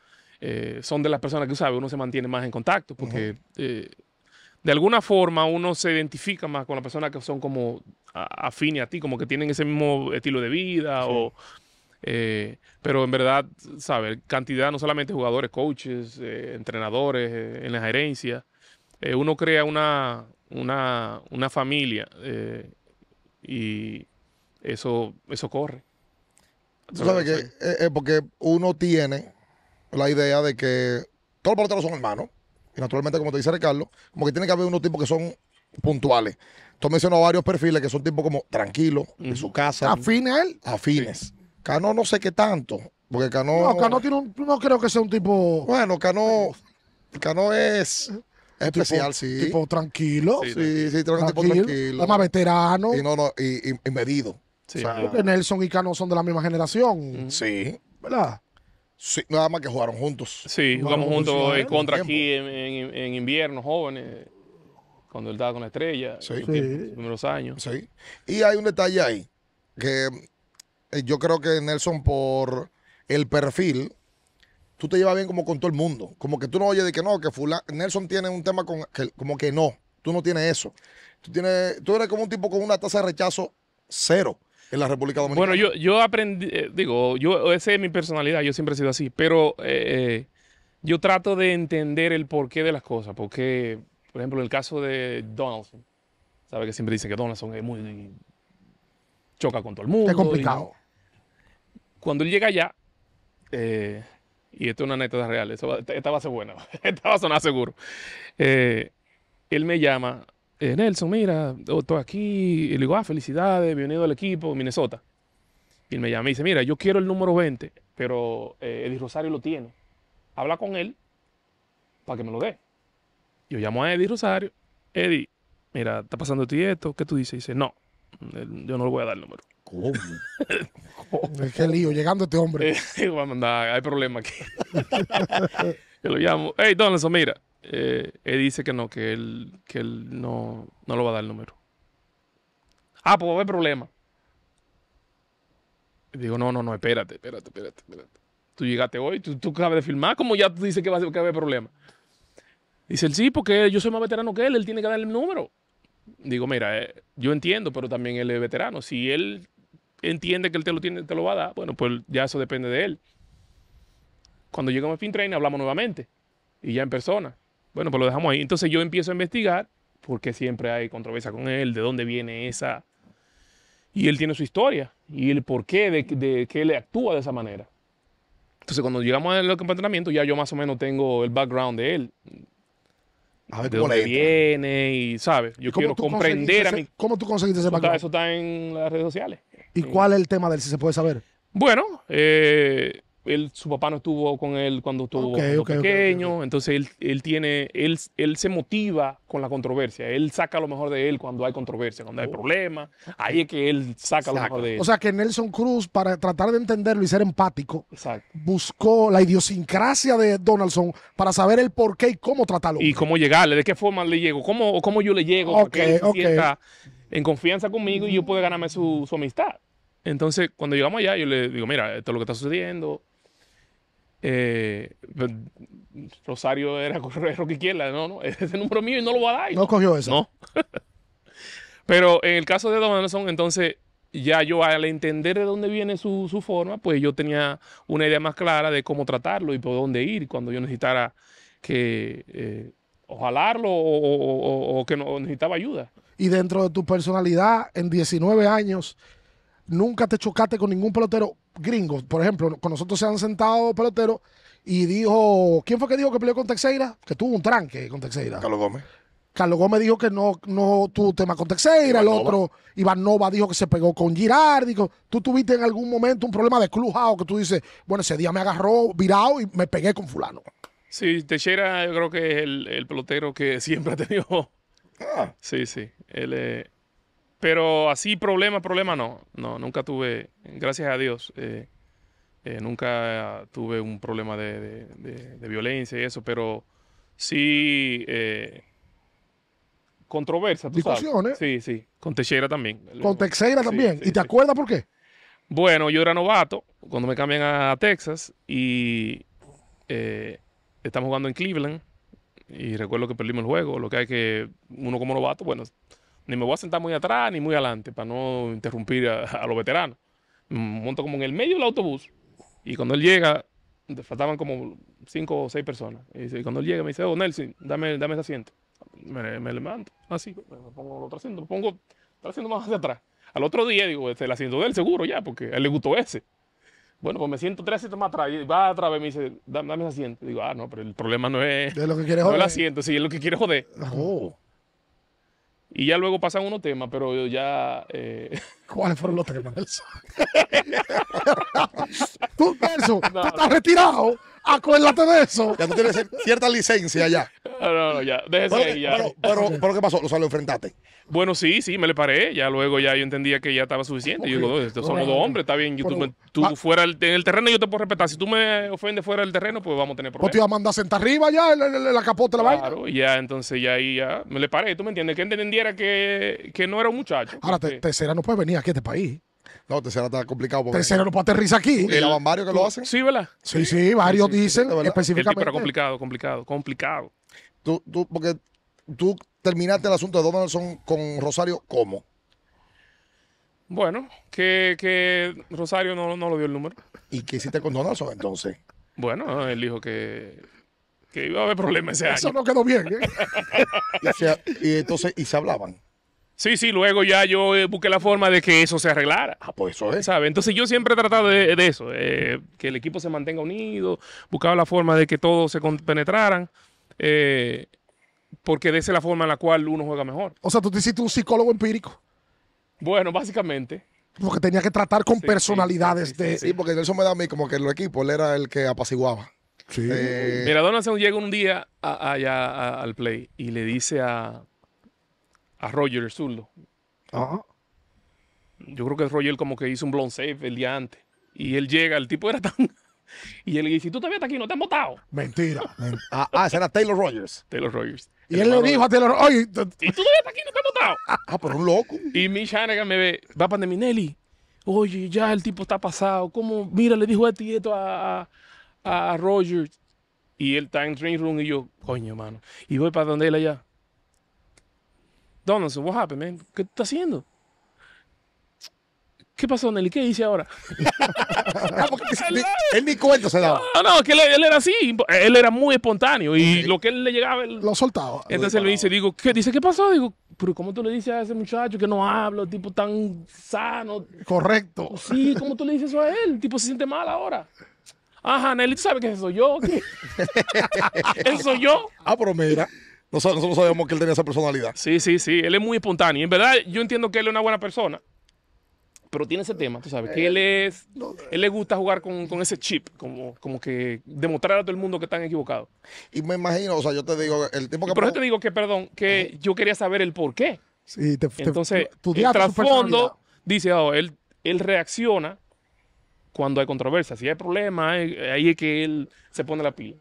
Speaker 2: Eh, son de las personas que sabe, uno se mantiene más en contacto porque eh, de alguna forma uno se identifica más con las personas que son como afines a ti, como que tienen ese mismo estilo de vida eh, pero en verdad, ¿sabes? Cantidad, no solamente jugadores, coaches, entrenadores, en la gerencia. uno crea una, familia y eso, eso corre.
Speaker 1: Tú sabes que, porque uno tiene la idea de que todos los peloteros son hermanos. Y naturalmente, como te dice Ricardo, como que tiene que haber unos tipos que son puntuales. Tú mencionas varios perfiles que son tipos como tranquilos, en su casa. Afines a él. Afines. Cano no sé qué tanto. Porque Cano. No, Cano tiene un, no creo que sea un tipo. Bueno, Cano. Cano es. especial, sí. Tipo tranquilo. Sí, sí, tranquilo. tipo tranquilo. veterano. Y no, no, y, medido. Sí, Nelson y Cano son de la misma generación. Sí. ¿Verdad? Sí, nada más que jugaron juntos. Sí, jugamos juntos, en contra aquí
Speaker 2: en, invierno, jóvenes, cuando él estaba con la estrella, En los
Speaker 1: años. Sí. Y hay un detalle ahí, que eh, yo creo que Nelson, por el perfil, tú te llevas bien como con todo el mundo. Como que tú no oyes de que no, que Nelson tiene un tema con, como que no, tú no tienes eso. Tú, tienes, tú eres como un tipo con una tasa de rechazo cero en la República Dominicana? Bueno,
Speaker 2: yo, yo aprendí, eh, digo, yo esa es mi personalidad, yo siempre he sido así, pero eh, yo trato de entender el porqué de las cosas, porque, por ejemplo, en el caso de Donaldson, sabe Que siempre dice que Donaldson es muy... choca con todo el mundo. Es complicado. cuando él llega allá, eh, y esto es una anécdota real, esta, esta, va a ser buena, esta va a sonar seguro. él me llama eh, Nelson, mira, estoy aquí. Y le digo, ah, felicidades, bienvenido al equipo, Minnesota. Y me llama y dice, mira, yo quiero el número 20, pero eh, Eddie Rosario lo tiene. Habla con él para que me lo dé. Yo llamo a Eddie Rosario. Eddie, mira, está pasando ti esto, ¿qué tú dices? dice, no, eh, yo no le voy a dar el número. ¿Cómo?
Speaker 1: Qué lío, llegando este hombre.
Speaker 2: mandar, hay problema aquí. yo lo llamo, hey, Donaldson, mira, él eh, dice que no, que él, que él no, lo va a dar el número. Ah, pues va a haber problema. digo, no, no, no, espérate, espérate, espérate, espérate. Tú llegaste hoy, tú, tú acabas de filmar, como ya tú dices que va a haber problema. Dice él, sí, porque yo soy más veterano que él, él tiene que dar el número. Digo, mira, eh, yo entiendo, pero también él es veterano. Si él entiende que él te lo, tiene, te lo va a dar, bueno, pues ya eso depende de él. Cuando llegamos a fin hablamos nuevamente y ya en persona. Bueno, pues lo dejamos ahí. Entonces yo empiezo a investigar, porque siempre hay controversia con él, de dónde viene esa... Y él tiene su historia y el porqué de, de que le actúa de esa manera. Entonces cuando llegamos al entrenamiento ya yo más o menos tengo el background de él. A ver de cómo dónde viene y, ¿sabes? Yo quiero comprender a mí.
Speaker 1: ¿Cómo tú conseguiste ese background? Eso está, en las redes sociales. ¿Y cuál es el tema de él, si se puede saber? Bueno,
Speaker 2: eh, él, su papá no estuvo con él cuando estuvo pequeño, entonces él, tiene, él, él, se motiva con la controversia, él saca lo mejor de él cuando hay controversia, cuando hay oh. problemas, ahí es que él saca, lo mejor de él. O sea
Speaker 1: que Nelson Cruz, para tratar de entenderlo y ser empático, buscó la idiosincrasia de Donaldson para saber el por qué y cómo tratarlo.
Speaker 2: Y cómo llegarle, de qué forma le llego, cómo, cómo yo le llego, porque él se en confianza conmigo y yo pueda ganarme su, su amistad. Entonces, cuando llegamos allá, yo le digo, mira, esto es lo que está sucediendo, eh, pues, Rosario era Roque Izquierda, no, no, ese número mío y no lo voy a dar. No cogió eso. Pero en el caso de Donaldson, entonces ya yo al entender de dónde viene su, forma, pues yo tenía una idea más clara de cómo tratarlo y por dónde ir cuando yo necesitara que eh, o o, que necesitaba ayuda.
Speaker 1: Y dentro de tu personalidad, en 19 años, nunca te chocaste con ningún pelotero gringos, por ejemplo, con nosotros se han sentado peloteros y dijo, ¿quién fue que dijo que peleó con Teixeira? Que tuvo un tranque con Texeira. Carlos Gómez. Carlos Gómez dijo que no, no tuvo tema con Texeira, el otro, Iván Nova dijo que se pegó con Girardi. Tú tuviste en algún momento un problema de clujado que tú dices, bueno, ese día me agarró virado y me pegué con fulano.
Speaker 2: Sí, Teixeira yo creo que es el, pelotero que siempre ha tenido. Ah. Sí, sí. Él, es pero así, problema, problema no. No, nunca tuve, gracias a Dios, eh, eh, nunca tuve un problema de, violencia y eso, pero sí eh, controversia. ¿tú Discusiones. Sí, sí. Con Teixeira también. Con
Speaker 1: Teixeira también. ¿Y te acuerdas por qué?
Speaker 2: Bueno, yo era novato cuando me cambian a Texas y eh, estamos jugando en Cleveland y recuerdo que perdimos el juego. Lo que hay que uno como novato, bueno, ni me voy a sentar muy atrás ni muy adelante para no interrumpir a, los veteranos. monto como en el medio del autobús y cuando él llega, faltaban como cinco o seis personas. Y cuando él llega me dice, oh Nelson, dame, dame ese asiento. Me, levanto, así, me pongo el otro asiento, pongo el asiento más hacia atrás. Al otro día digo, este, el asiento de él, seguro ya, porque a él le gustó ese. Bueno, pues me siento tres asientos más atrás. Y va otra vez me dice, dame, ese asiento. Digo, ah, no, pero el problema no es, lo que el asiento, sí, es lo que quiere joder. Oh. Y ya luego pasan unos temas, pero
Speaker 1: ya. Eh, ¿Cuáles fueron los temas, tú, Nelson, tú estás retirado. Acuérdate de eso. Ya tú tienes cierta licencia ya.
Speaker 2: No, no, ya. Déjese pero, ahí, ya. Pero,
Speaker 1: pero, pero, ¿qué pasó? O sea, lo enfrentaste.
Speaker 2: Bueno, sí, sí, me le paré. Ya luego ya yo entendía que ya estaba suficiente. Yo digo, somos dos hombres, está bien. tú, ah. fuera en el terreno yo te puedo respetar. Si tú me ofendes fuera del terreno, pues vamos a tener problemas. Pues te
Speaker 1: iba a mandar sentar arriba ya, la, la, capota, la vaina. Claro,
Speaker 2: ya, entonces ya ahí ya me le paré. ¿Tú me entiendes? Que entendiera que, que no era un muchacho.
Speaker 1: Ahora, Tercera no puede venir aquí a este país. No, tercera está complicado. Porque tercera no puede aterrizar aquí. ¿Y van varios que lo hacen? Sí, ¿verdad? Sí, sí, varios dicen Pero complicado, complicado, complicado. Tú, tú, porque tú terminaste el asunto de Donaldson con Rosario, ¿cómo?
Speaker 2: Bueno, que, Rosario no, no lo dio el número. ¿Y
Speaker 1: qué hiciste con Donaldson entonces? Bueno, él dijo que que iba a haber problemas ese Eso año. Eso no quedó bien. ¿eh? y, entonces, y se hablaban. Sí, sí, luego ya
Speaker 2: yo eh, busqué la forma de que eso se arreglara. Ah, pues eso es. Entonces yo siempre he tratado de, eso, eh, que el equipo se mantenga unido, buscaba la forma de que todos se penetraran, eh, porque de esa es la forma en la cual uno juega mejor.
Speaker 1: O sea, tú te hiciste un psicólogo empírico.
Speaker 2: Bueno, básicamente.
Speaker 1: Porque tenía que tratar con personalidades de... Sí, porque eso me da a mí como que el equipo, él era el que apaciguaba. Sí.
Speaker 2: Mira, Donaldson llega un día allá al play y le dice a, a Roger, el zurdo. Yo creo que Roger como que hizo un blonde safe el día antes. Y él llega, el tipo era tan... Y él le dice, tú todavía estás aquí, no te has votado.
Speaker 1: Mentira. ah, ah, ese era Taylor Rogers. Taylor Rogers. Y él le dijo a Taylor Rogers, y tú
Speaker 2: todavía estás aquí, no te
Speaker 1: has votado. Ah, pero un loco.
Speaker 2: Y Mitch Hannigan me ve, va para Nelly Oye, ya el tipo está pasado. ¿Cómo? Mira, le dijo esto y esto a, a, a Rogers. Y él está en Dream Room y yo, coño, mano. Y voy para donde él allá. Donaldson, what happened, man? ¿Qué está haciendo? ¿Qué pasó, Nelly? ¿Qué dice ahora? Ah, él, ni se daba. No, no, que él, era así. Él era muy espontáneo y lo que él le llegaba. lo soltaba. Entonces él me dice, digo, ¿qué? Dice, ¿qué pasó? Digo, pero ¿cómo tú le dices a ese muchacho que no habla, tipo tan sano?
Speaker 1: Correcto. Sí,
Speaker 2: ¿cómo tú le dices eso a él? tipo se siente mal ahora. Ajá, Nelly, ¿tú sabes que soy yo? ¿Qué?
Speaker 1: ¿Eso soy yo? Ah, pero mira. Nosotros no sabíamos que él tenía esa personalidad. Sí,
Speaker 2: sí, sí. Él es muy espontáneo. En verdad, yo entiendo que él es una buena persona. Pero tiene ese tema, tú sabes, que él es. él le gusta jugar con, ese chip, como, como que demostrar a todo el mundo que están equivocados. Y me imagino, o sea, yo te digo, el que. Pero yo te digo que, perdón, que yo quería saber el por qué.
Speaker 1: Sí, Entonces, tu trasfondo
Speaker 2: dice, oh, él, él reacciona cuando hay controversia. Si hay problemas, ahí es que él se pone la pila.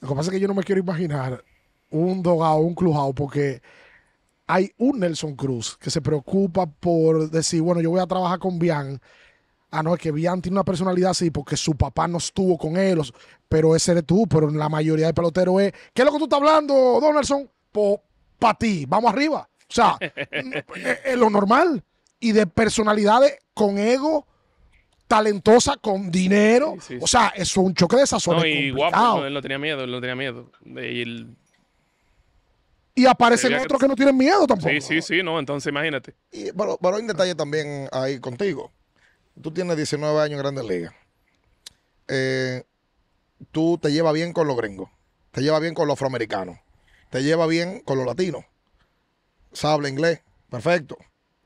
Speaker 1: Lo que pasa es que yo no me quiero imaginar un dogado un clujao, porque hay un Nelson Cruz que se preocupa por decir, bueno, yo voy a trabajar con Bian. Ah, no, es que Bian tiene una personalidad así porque su papá no estuvo con él, pero ese eres tú, pero la mayoría de peloteros es, ¿qué es lo que tú estás hablando, Donaldson? para ti, vamos arriba. O sea, e, e, es, lo normal. Y de personalidades con ego, talentosa con dinero. o sea, es un choque de esas no, y guapo,
Speaker 2: él no tenía miedo, él no tenía miedo. Y el,
Speaker 1: y aparecen otros que, no tienen miedo tampoco.
Speaker 2: Sí, sí, sí, no, entonces imagínate.
Speaker 1: Y, pero, hay un detalle también ahí contigo. Tú tienes 19 años en Grandes Ligas. Eh, tú te llevas bien con los gringos, te llevas bien con los afroamericanos, te llevas bien con los latinos. Sabe inglés, perfecto.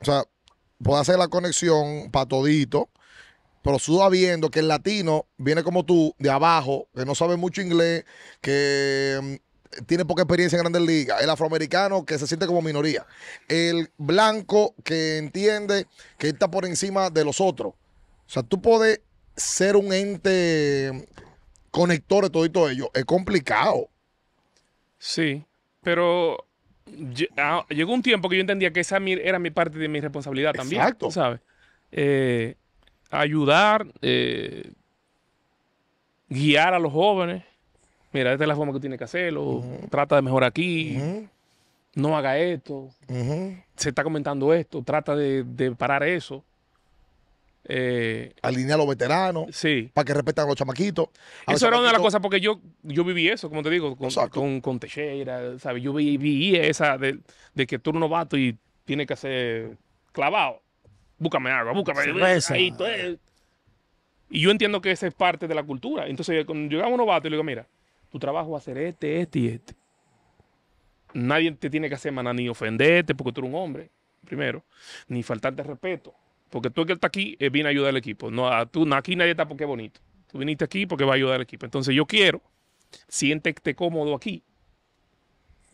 Speaker 1: O sea, puede hacer la conexión para todito, pero tú viendo que el latino viene como tú, de abajo, que no sabe mucho inglés, que mm, tiene poca experiencia en grandes ligas, el afroamericano que se siente como minoría, el blanco que entiende que está por encima de los otros. O sea, tú puedes ser un ente conector de todo y todo ello. Es complicado. Sí,
Speaker 2: pero ah, llegó un tiempo que yo entendía que esa era mi parte de mi responsabilidad también. Exacto. ¿Sabes? Eh, ayudar, eh, guiar a los jóvenes mira, esta es la forma que tiene que hacerlo, trata de mejorar aquí, no haga esto, se está comentando esto, trata de, parar eso. Eh, Alinear a los veteranos, sí. para que respetan a los chamaquitos. eso era una de las cosas, porque yo, yo viví eso, como te digo, con, con, con Teixeira, ¿sabes? Yo viví esa de, que tú eres novato y tienes que hacer clavado. Búscame agua, búscame. y yo entiendo que esa es parte de la cultura. Entonces, cuando llegaba un novato, y le digo, mira, tu trabajo va a ser este, este y este. Nadie te tiene que hacer maná ni ofenderte porque tú eres un hombre, primero, ni faltarte respeto. Porque tú que está aquí eh, viene a ayudar al equipo. No, a tú, aquí nadie está porque es bonito. Tú viniste aquí porque va a ayudar al equipo. Entonces yo quiero, siéntete cómodo aquí.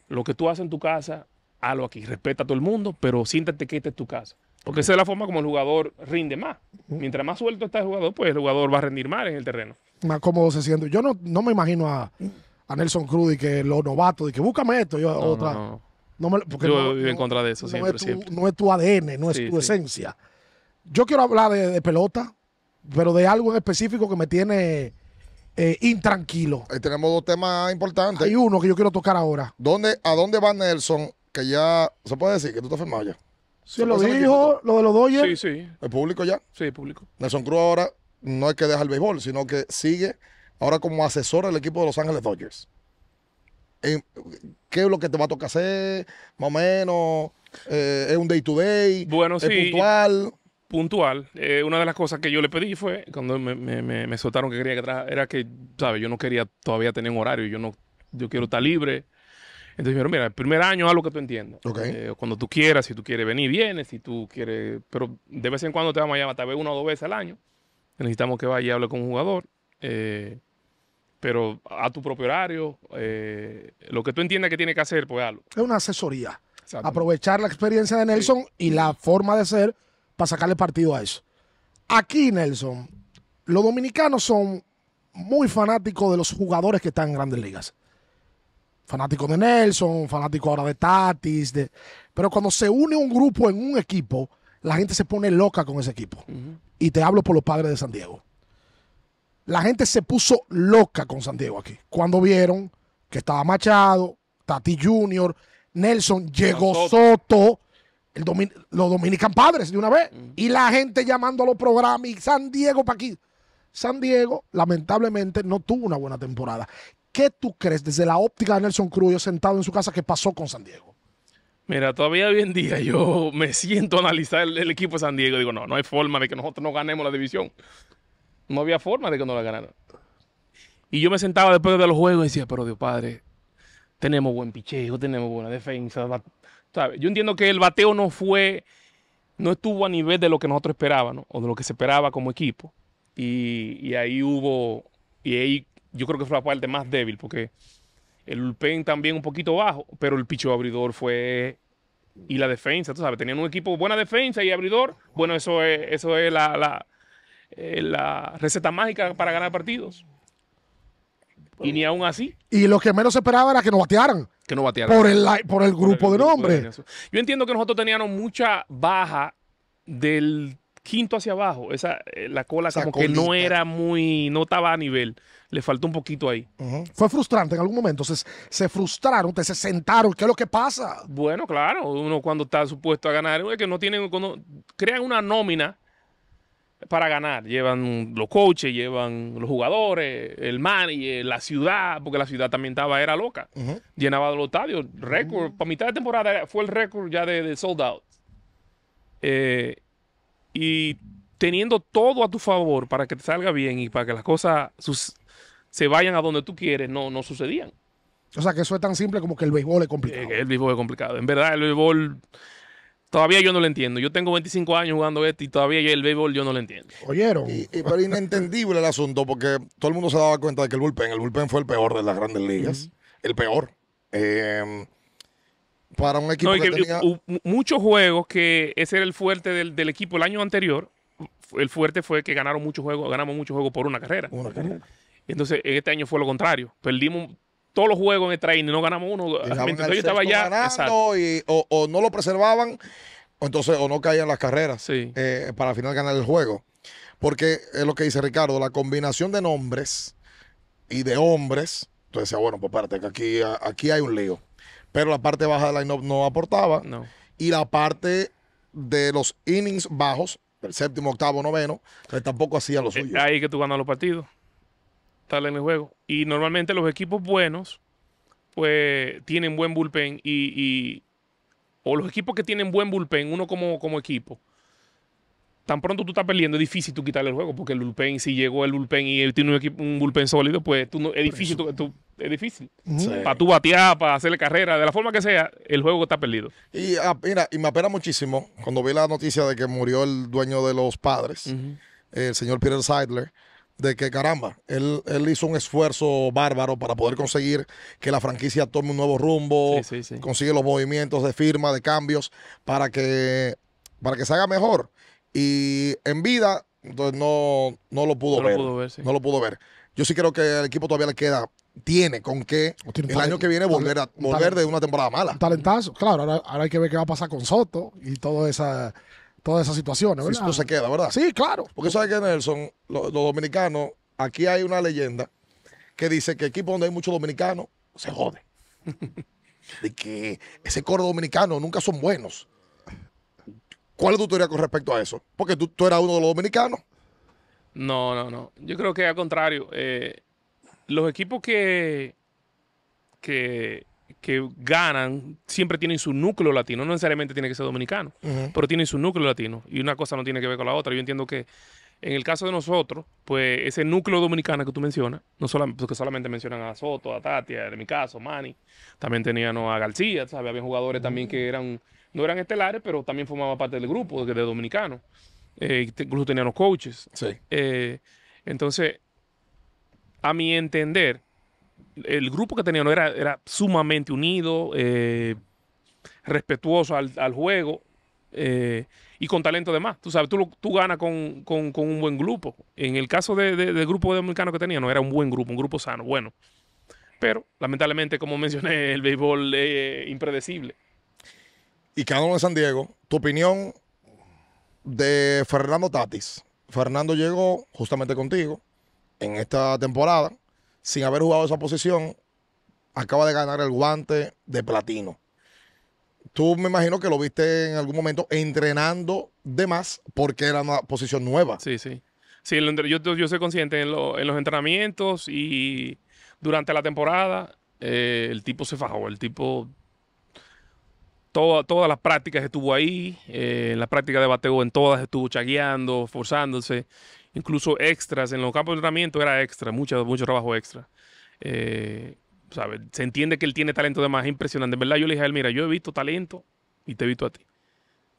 Speaker 2: Lo que tú haces en tu casa, hazlo aquí. Respeta a todo el mundo, pero siéntate que esta es tu casa. Porque esa es la forma como el jugador rinde más. Mientras más suelto está el jugador, pues el jugador va a rendir más en el terreno
Speaker 1: más cómodo se siente. Yo no, me imagino a, a Nelson Cruz y que lo novato y que búscame esto, yo otra. No, me, vivo
Speaker 2: en contra de eso siempre, es tu,
Speaker 1: No es tu ADN, no es tu esencia. Yo quiero hablar de, pelota, pero de algo en específico que me tiene eh, intranquilo. tenemos dos temas importantes. Hay uno que yo quiero tocar ahora. ¿Dónde, ¿A dónde va Nelson? Que ya se puede decir que tú estás firmado ya. Sí, lo dijo, lo de los Dodgers. Sí, sí. El público ya. Sí, el público. Nelson Cruz ahora no es que dejar el béisbol, sino que sigue ahora como asesor del equipo de Los Ángeles Dodgers. ¿Qué es lo que te va a tocar hacer? Más o menos, eh, es un day to day, bueno, es sí, puntual.
Speaker 2: Puntual. Eh, una de las cosas que yo le pedí fue, cuando me, soltaron que quería que era que, ¿sabes? Yo no quería todavía tener un horario, yo no, yo quiero estar libre. Entonces dijeron, mira, el primer año algo que tú entiendas. Eh, cuando tú quieras, si tú quieres venir, vienes, si tú quieres, pero de vez en cuando te vamos a llamar, tal vez una o dos veces al año necesitamos que vaya y hable con un jugador, eh, pero a tu propio horario, eh, lo que tú entiendas que tiene que hacer, pues hazlo.
Speaker 1: Es una asesoría. Aprovechar la experiencia de Nelson y la forma de ser para sacarle partido a eso. Aquí, Nelson, los dominicanos son muy fanáticos de los jugadores que están en grandes ligas. Fanáticos de Nelson, fanático ahora de Tatis, pero cuando se une un grupo en un equipo, la gente se pone loca con ese equipo y te hablo por los padres de San Diego. La gente se puso loca con San Diego aquí. Cuando vieron que estaba Machado, Tati Jr., Nelson, llegó Soto, el los Dominican Padres de una vez. Y la gente llamando a los programas y San Diego para aquí. San Diego, lamentablemente, no tuvo una buena temporada. ¿Qué tú crees desde la óptica de Nelson Cruz, sentado en su casa, que pasó con San Diego?
Speaker 2: Mira, todavía hoy en día yo me siento a analizar el, equipo de San Diego. Digo, no, no hay forma de que nosotros no ganemos la división. No había forma de que no la ganaran. Y yo me sentaba después de los juegos y decía, pero Dios Padre, tenemos buen picheo, tenemos buena defensa. Yo entiendo que el bateo no fue, no estuvo a nivel de lo que nosotros esperábamos o de lo que se esperaba como equipo. Y, y ahí hubo, y ahí yo creo que fue la parte más débil porque el bullpen también un poquito bajo, pero el picho abridor fue. Y la defensa, tú sabes, tenían un equipo buena defensa y abridor. Bueno, eso es, eso es la, la, eh, receta mágica para ganar partidos. Y ni aún así.
Speaker 1: Y lo que menos esperaba era que nos batearan. Que no batearan. Por el, grupo de nombres.
Speaker 2: Yo entiendo que nosotros teníamos mucha baja del quinto hacia abajo. Esa, eh, la cola como que no era muy, no estaba a nivel le faltó un poquito ahí.
Speaker 1: Fue frustrante en algún momento, se, se frustraron, te se sentaron, ¿qué es lo que pasa?
Speaker 2: Bueno, claro, uno cuando está supuesto a ganar, es que no tienen, crean una nómina para ganar, llevan los coches llevan los jugadores, el manager, la ciudad, porque la ciudad también estaba, era loca, llenaba los estadios, récord, mm. para mitad de temporada fue el récord ya de, sold out. Eh, y teniendo todo a tu favor para que te salga bien y para que las cosas se vayan a donde tú quieres, no, no sucedían.
Speaker 1: O sea, que eso es tan simple como que el béisbol es complicado. Eh, el béisbol es
Speaker 2: complicado. En verdad, el béisbol todavía yo no lo entiendo. Yo tengo 25 años jugando esto y todavía el béisbol yo no lo entiendo.
Speaker 1: ¿Oyeron? Y, pero inentendible el asunto porque todo el mundo se daba cuenta de que el bullpen, el bullpen fue el peor de las grandes ligas. El peor. Em, para un equipo que, tenía...
Speaker 2: Muchos juegos que ese era el fuerte del, del, equipo el año anterior. El fuerte fue que ganaron muchos juegos, ganamos muchos juegos por Una carrera. Entonces, este año fue lo contrario. Perdimos todos los juegos en el training, no ganamos uno. yo estaba
Speaker 1: Y, o, no lo preservaban, o entonces o no caían las carreras eh, para al final ganar el juego. Porque es lo que dice Ricardo, la combinación de nombres y de hombres. Entonces decía, bueno, pues parte que aquí, aquí hay un lío. Pero la parte baja de la up no aportaba. Y la parte de los innings bajos, el séptimo, octavo, noveno, pues tampoco hacía lo eh, suyo. Ahí que tú ganas los partidos
Speaker 2: en el juego. Y normalmente los equipos buenos, pues tienen buen bullpen y, o los equipos que tienen buen bullpen, uno como, como equipo, tan pronto tú estás perdiendo, es difícil tú quitarle el juego, porque el bullpen, si llegó el bullpen y él tiene un, equipo, un bullpen sólido, pues tú es difícil, es difícil. Para tú batear, para hacerle carrera, de la forma que sea, el juego está perdido.
Speaker 1: Y ah, mira, y me apena muchísimo cuando vi la noticia de que murió el dueño de los padres, el señor Peter Seidler de que caramba, él, hizo un esfuerzo bárbaro para poder conseguir que la franquicia tome un nuevo rumbo, consigue los movimientos de firma, de cambios, para que, para que se haga mejor. Y en vida, entonces no, no lo pudo ver. no lo pudo ver. Yo sí creo que el equipo todavía le queda, tiene con qué el año que viene volver, a, volver de una temporada mala. talentazo, claro. Ahora, hay que ver qué va a pasar con Soto y todo esa todas esas situaciones, ¿verdad? Sí, se queda, ¿verdad? Sí, claro. Porque sabe que Nelson, los dominicanos, aquí hay una leyenda que dice que equipo donde hay muchos dominicanos se jode. de que ese coro dominicano nunca son buenos. ¿Cuál es tu teoría con respecto a eso? Porque tú, eras uno de los dominicanos.
Speaker 2: No, no, no. Yo creo que al contrario. Eh, los equipos que, que que ganan siempre tienen su núcleo latino, no necesariamente tiene que ser dominicano, pero tienen su núcleo latino y una cosa no tiene que ver con la otra. Yo entiendo que en el caso de nosotros, pues ese núcleo dominicano que tú mencionas, no solamente, porque solamente mencionan a Soto, a Tatia, en mi caso, Manny, también tenían a García, ¿sabes? Había jugadores también que eran, no eran estelares, pero también formaban parte del grupo de, dominicanos. Eh, incluso tenían los coaches. Eh, entonces, a mi entender, el grupo que tenían era, era sumamente unido, eh, respetuoso al, juego eh, y con talento de más. Tú sabes, tú, tú ganas con, un buen grupo. En el caso de, del grupo dominicano que tenía no era un buen grupo, un grupo sano, bueno. Pero lamentablemente, como mencioné, el béisbol es impredecible.
Speaker 1: Y uno de San Diego, tu opinión de Fernando Tatis. Fernando llegó justamente contigo en esta temporada sin haber jugado esa posición, acaba de ganar el guante de platino. Tú me imagino que lo viste en algún momento entrenando de más porque era una posición nueva. Sí, sí.
Speaker 2: Sí, yo, yo soy consciente en, los entrenamientos y durante la temporada eh, el tipo se fajó, el tipo Toda, todas las prácticas estuvo ahí, eh, Las prácticas la práctica de bateo en todas estuvo chagueando, forzándose incluso extras, en los campos de entrenamiento era extra, mucho, mucho trabajo extra. Eh, Se entiende que él tiene talento de más impresionante. verdad, yo le dije a él, mira, yo he visto talento y te he visto a ti.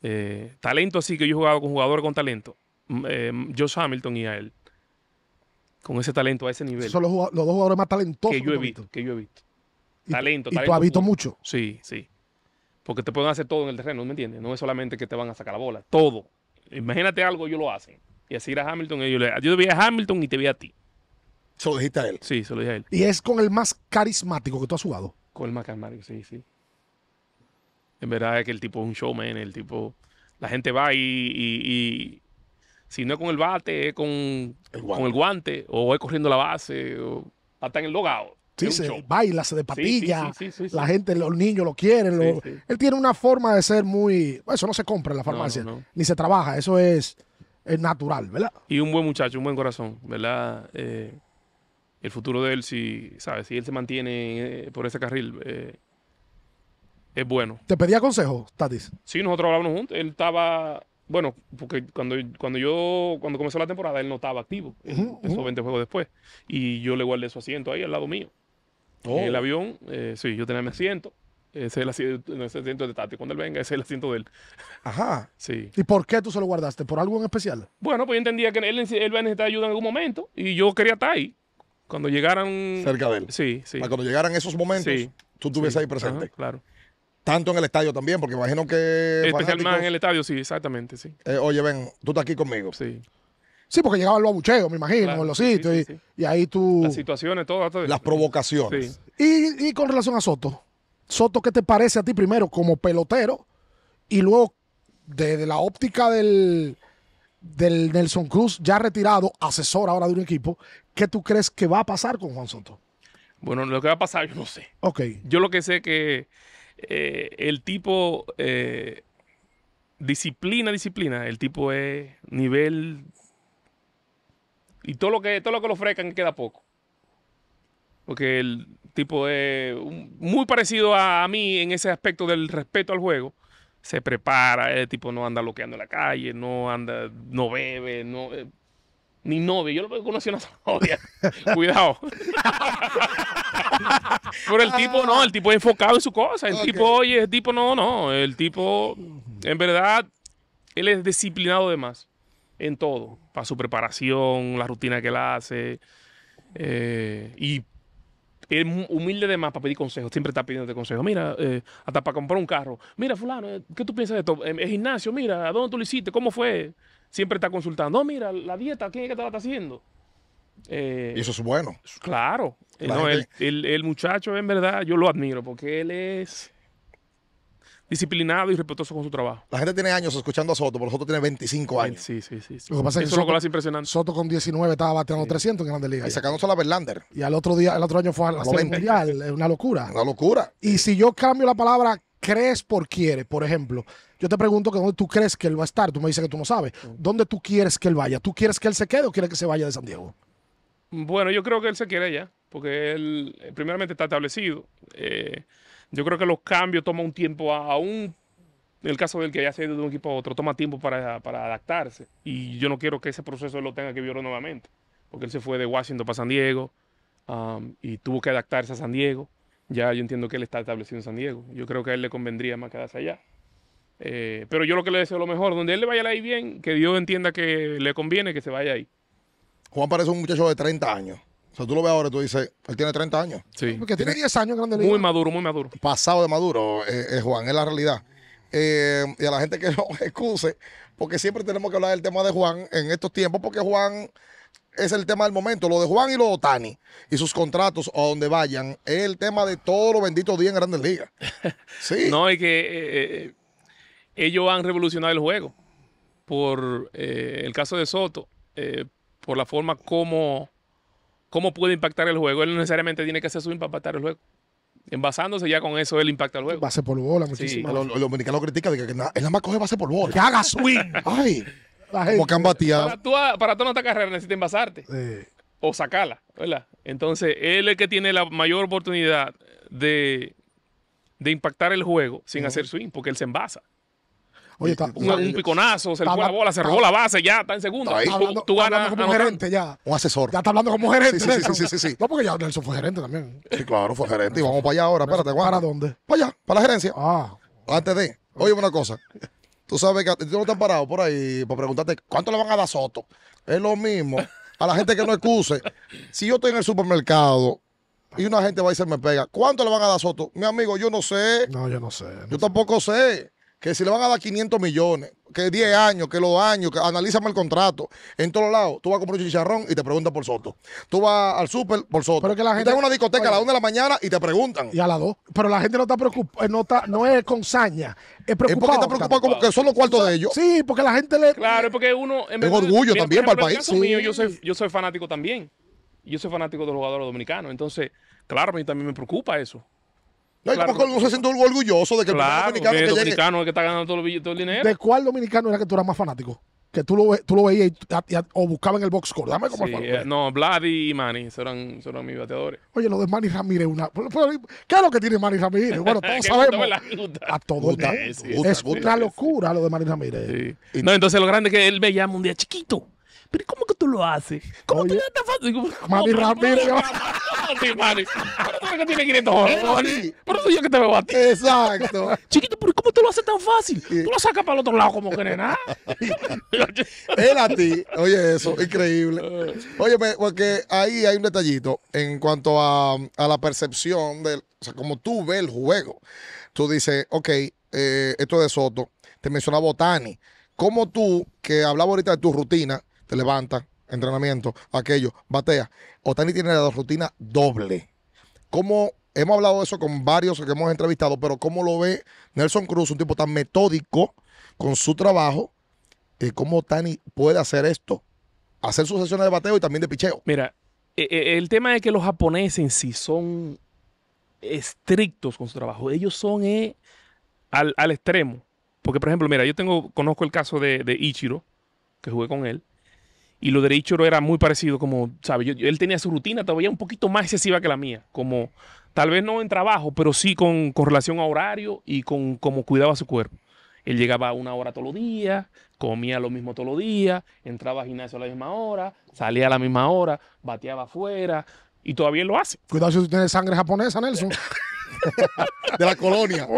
Speaker 2: Eh, talento sí que yo he jugado con jugadores con talento. Mm, eh, Josh Hamilton y a él. Con ese talento a ese nivel. Son
Speaker 1: los, dos jugadores más talentosos que yo he visto,
Speaker 2: Que yo he visto. talento, y tú has visto
Speaker 1: mucho. Sí, sí.
Speaker 2: Porque te pueden hacer todo en el terreno, ¿me entiendes? No es solamente que te van a sacar la bola, todo. Imagínate algo, ellos lo hacen. Y así era Hamilton. Y yo, le, yo te vi a Hamilton y te vi a ti. Se lo dijiste a él. Sí, se lo dije a él. Y
Speaker 1: es con el más carismático que tú has jugado. Con el más carismático, sí, sí.
Speaker 2: En verdad es que el tipo es un showman, el tipo. La gente va y, si no es con el bate, es con el guante, con el guante o es corriendo la base, o hasta en el logado. Sí, se
Speaker 1: baila, se de la gente, los niños lo quieren. Él tiene una forma de ser muy. Eso no se compra en la farmacia, ni se trabaja. Eso es es natural, ¿verdad?
Speaker 2: Y un buen muchacho, un buen corazón, ¿verdad? Eh, el futuro de él, si, ¿sabes? Si él se mantiene eh, por ese carril, eh, es bueno.
Speaker 1: ¿Te pedía consejo, Tatis?
Speaker 2: Sí, nosotros hablábamos juntos. Él estaba, bueno, porque cuando, cuando yo, cuando comenzó la temporada, él no estaba activo. Eso 20 juegos después. Y yo le guardé su asiento ahí al lado mío. En oh. el avión, sí, yo tenía mi asiento. Ese es el asiento, de Tati. Cuando él venga, ese es el asiento de él. Ajá. Sí. ¿Y por
Speaker 1: qué tú se lo guardaste? ¿Por algo en especial?
Speaker 2: Bueno, pues yo entendía que él, él va a necesitar ayuda en algún momento y yo quería estar ahí. Cuando llegaran. Cerca de él. Sí, sí. Para cuando llegaran esos momentos, tú estuviese ahí presente.
Speaker 1: claro. Tanto en el estadio también, porque imagino que. Especialmente en
Speaker 2: el estadio, sí, exactamente,
Speaker 1: sí. Eh, oye, ven, tú estás aquí conmigo. Sí. Sí, porque llegaban los abucheos, me imagino, en los sitios. y, ahí tú. Las situaciones, todas. Las provocaciones. Y, y con relación a Soto. Soto, ¿qué te parece a ti primero como pelotero? Y luego, desde la óptica del, Nelson Cruz, ya retirado, asesor ahora de un equipo, ¿qué tú crees que va a pasar con Juan Soto?
Speaker 2: Bueno, lo que va a pasar yo no sé. Ok. Yo lo que sé que eh, el tipo, eh, disciplina, disciplina, el tipo es nivel... Y todo lo que, todo lo que lo ofrezcan queda poco. Porque el, tipo eh, muy parecido a, mí en ese aspecto del respeto al juego. Se prepara, el eh, tipo no anda loqueando en la calle, no anda, no bebe, no, eh, ni novia, Yo lo conocí una novia. Cuidado. Pero el tipo no, el tipo es enfocado en su cosa. El tipo, oye, el tipo no, no. El tipo, en verdad, él es disciplinado de más en todo. Para su preparación, la rutina que él hace. y es humilde de más para pedir consejos. Siempre está pidiéndote consejos. Mira, eh, hasta para comprar un carro. Mira, fulano, eh, ¿qué tú piensas de esto? El eh, gimnasio, mira, ¿a dónde tú lo hiciste? ¿Cómo fue? Siempre está consultando. No, mira, la dieta, ¿quién es que te la está haciendo? y eso es bueno. Claro. No, el, muchacho, en verdad, yo lo admiro porque él es disciplinado y respetuoso con su trabajo.
Speaker 1: La gente tiene años escuchando a Soto, pero Soto tiene 25 años. Sí, sí, sí. Lo que pasa es que Soto, con 19 estaba bateando 300 en Grandes Ligas. Y sacándose a la Verlander. Y al otro día, el otro año fue al Mundial. Es una locura. Una locura. Y si yo cambio la palabra crees por quiere, por ejemplo, yo te pregunto que dónde tú crees que él va a estar, tú me dices que tú no sabes. Mm. ¿Dónde tú quieres que él vaya? ¿Tú quieres que él se quede o quieres que se vaya de San Diego?
Speaker 2: Bueno, yo creo que él se quiere ya, porque él eh, primeramente está establecido. Eh, yo creo que los cambios toman un tiempo, aún en el caso del que haya sido de un equipo a otro, toma tiempo para, adaptarse. Y yo no quiero que ese proceso lo tenga que vivir nuevamente, porque él se fue de Washington para San Diego um, y tuvo que adaptarse a San Diego. Ya yo entiendo que él está establecido en San Diego. Yo creo que a él le convendría más quedarse allá. Eh, pero yo lo que le deseo lo mejor, donde él le vaya ir bien, que Dios entienda que le conviene que se vaya ahí.
Speaker 1: Juan parece un muchacho de 30 años. O sea, tú lo ves ahora tú dices, él tiene 30 años. Sí. Porque tiene 10 años en Grande Liga. Muy maduro, muy maduro. Pasado de maduro, eh, eh, Juan, es la realidad. Eh, y a la gente que nos excuse, porque siempre tenemos que hablar del tema de Juan en estos tiempos, porque Juan es el tema del momento. Lo de Juan y lo de Otani y sus contratos o donde vayan es el tema de todos los benditos días en Grandes Ligas.
Speaker 2: Sí. no, es que ellos han revolucionado el juego. Por el caso de Soto, por la forma como cómo puede impactar el juego. Él no necesariamente tiene que hacer swing para impactar el juego. Envasándose ya con eso, él impacta el juego.
Speaker 1: Base por bola, muchísimo. Los lo, dominicanos critican de que él nada más coge base por bola. ¡Que haga swing! ¡Ay! Como que han bateado.
Speaker 2: Para toda nuestra carrera necesita envasarte.
Speaker 1: O sacarla,
Speaker 2: Entonces, él es el que tiene la mayor oportunidad de, de impactar el juego sin hacer swing, porque él se envasa.
Speaker 1: Oye, está, un, piconazo,
Speaker 2: se le fue la bola, se robó la base, ya está en segunda tú, hablando como gerente
Speaker 1: ya. Un asesor. Ya está hablando como gerente. Sí, sí, sí, sí, sí, No, porque ya Nelson fue gerente también. Sí, claro, fue gerente. Y vamos para allá ahora. Espérate, ¿Para dónde? Para allá, para la gerencia. Ah. Antes de. Oye, una cosa. Tú sabes que tú no estás parado por ahí para preguntarte cuánto le van a dar Soto. Es lo mismo. A la gente que no excuse. Si yo estoy en el supermercado y una gente va y se me pega, ¿cuánto le van a dar Soto? Mi amigo, yo no sé. No, yo no sé. yo tampoco sé que si le van a dar 500 millones, que 10 años, que los años, que analízame el contrato. En todos lados, tú vas a comprar un chicharrón y te preguntan por Soto. Tú vas al súper por Soto. Pero que la gente. una discoteca a las 1 de la mañana y te preguntan. Y a las 2. Pero la gente no está preocupada, eh, no, no es con saña. Es, preocupado, es porque está preocupado como que son los cuartos de ellos. Sí, porque la gente le.
Speaker 2: Claro, es porque uno. es orgullo también para el país. yo, soy, yo soy fanático también. Yo soy fanático de los jugadores dominicanos. Entonces, claro, a mí también me preocupa eso.
Speaker 1: No, claro. como no se siente orgulloso de que el dominicano, el dominicano
Speaker 2: es que está ganando todo el, todo el, dinero. ¿De
Speaker 1: cuál dominicano era que tú eras más fanático? Que tú lo, tú lo veías y, o buscabas en el box score. Dame como sí,
Speaker 2: eh, pues. No, Vlad y Manny eran, eran, mis bateadores.
Speaker 1: Oye, lo de Manny Ramírez, una, ¿qué es lo que tiene Manny Ramírez? Bueno, todos sabemos.
Speaker 2: A todos. es una
Speaker 1: locura lo de Manny Ramírez.
Speaker 2: Sí. no, entonces lo grande es que él un día chiquito pero ¿cómo que tú lo haces? ¿Cómo Oye. te da tan fácil?
Speaker 1: Mari Ramírez.
Speaker 2: Sí, Mari. tú que tiene 500 dólares?
Speaker 1: Por eso yo que te veo a ti. Exacto. Chiquito, pero ¿cómo tú lo haces tan fácil? Tú lo sacas para el otro lado como que nada. Él a ti. Oye, eso, increíble. Oye, pues, porque ahí hay un detallito en cuanto a, a la percepción del, o sea, como tú ves el juego. Tú dices, ok, eh, esto de Soto, te mencionaba Botani. ¿Cómo tú, que hablaba ahorita de tu rutina, te levanta entrenamiento, aquello, batea. Otani tiene la rutina doble. ¿Cómo hemos hablado de eso con varios que hemos entrevistado, pero cómo lo ve Nelson Cruz, un tipo tan metódico con su trabajo, eh, cómo Otani puede hacer esto, hacer sus sesiones de bateo y también de picheo. Mira, e, e, el tema es que los japoneses en sí son estrictos con su
Speaker 2: trabajo. Ellos son eh, al, extremo. Porque, por ejemplo, mira, yo tengo, conozco el caso de, de Ichiro, que jugué con él. Y lo de era muy parecido, como, ¿sabes? él tenía su rutina todavía un poquito más excesiva que la mía, como tal vez no en trabajo, pero sí con, relación a horario y con cómo cuidaba su cuerpo. Él llegaba a una hora todos los días, comía lo mismo todos los días, entraba al gimnasio a la misma hora, salía a la misma hora, bateaba afuera y todavía lo hace.
Speaker 1: Cuidado si tienes sangre japonesa, Nelson. de la colonia.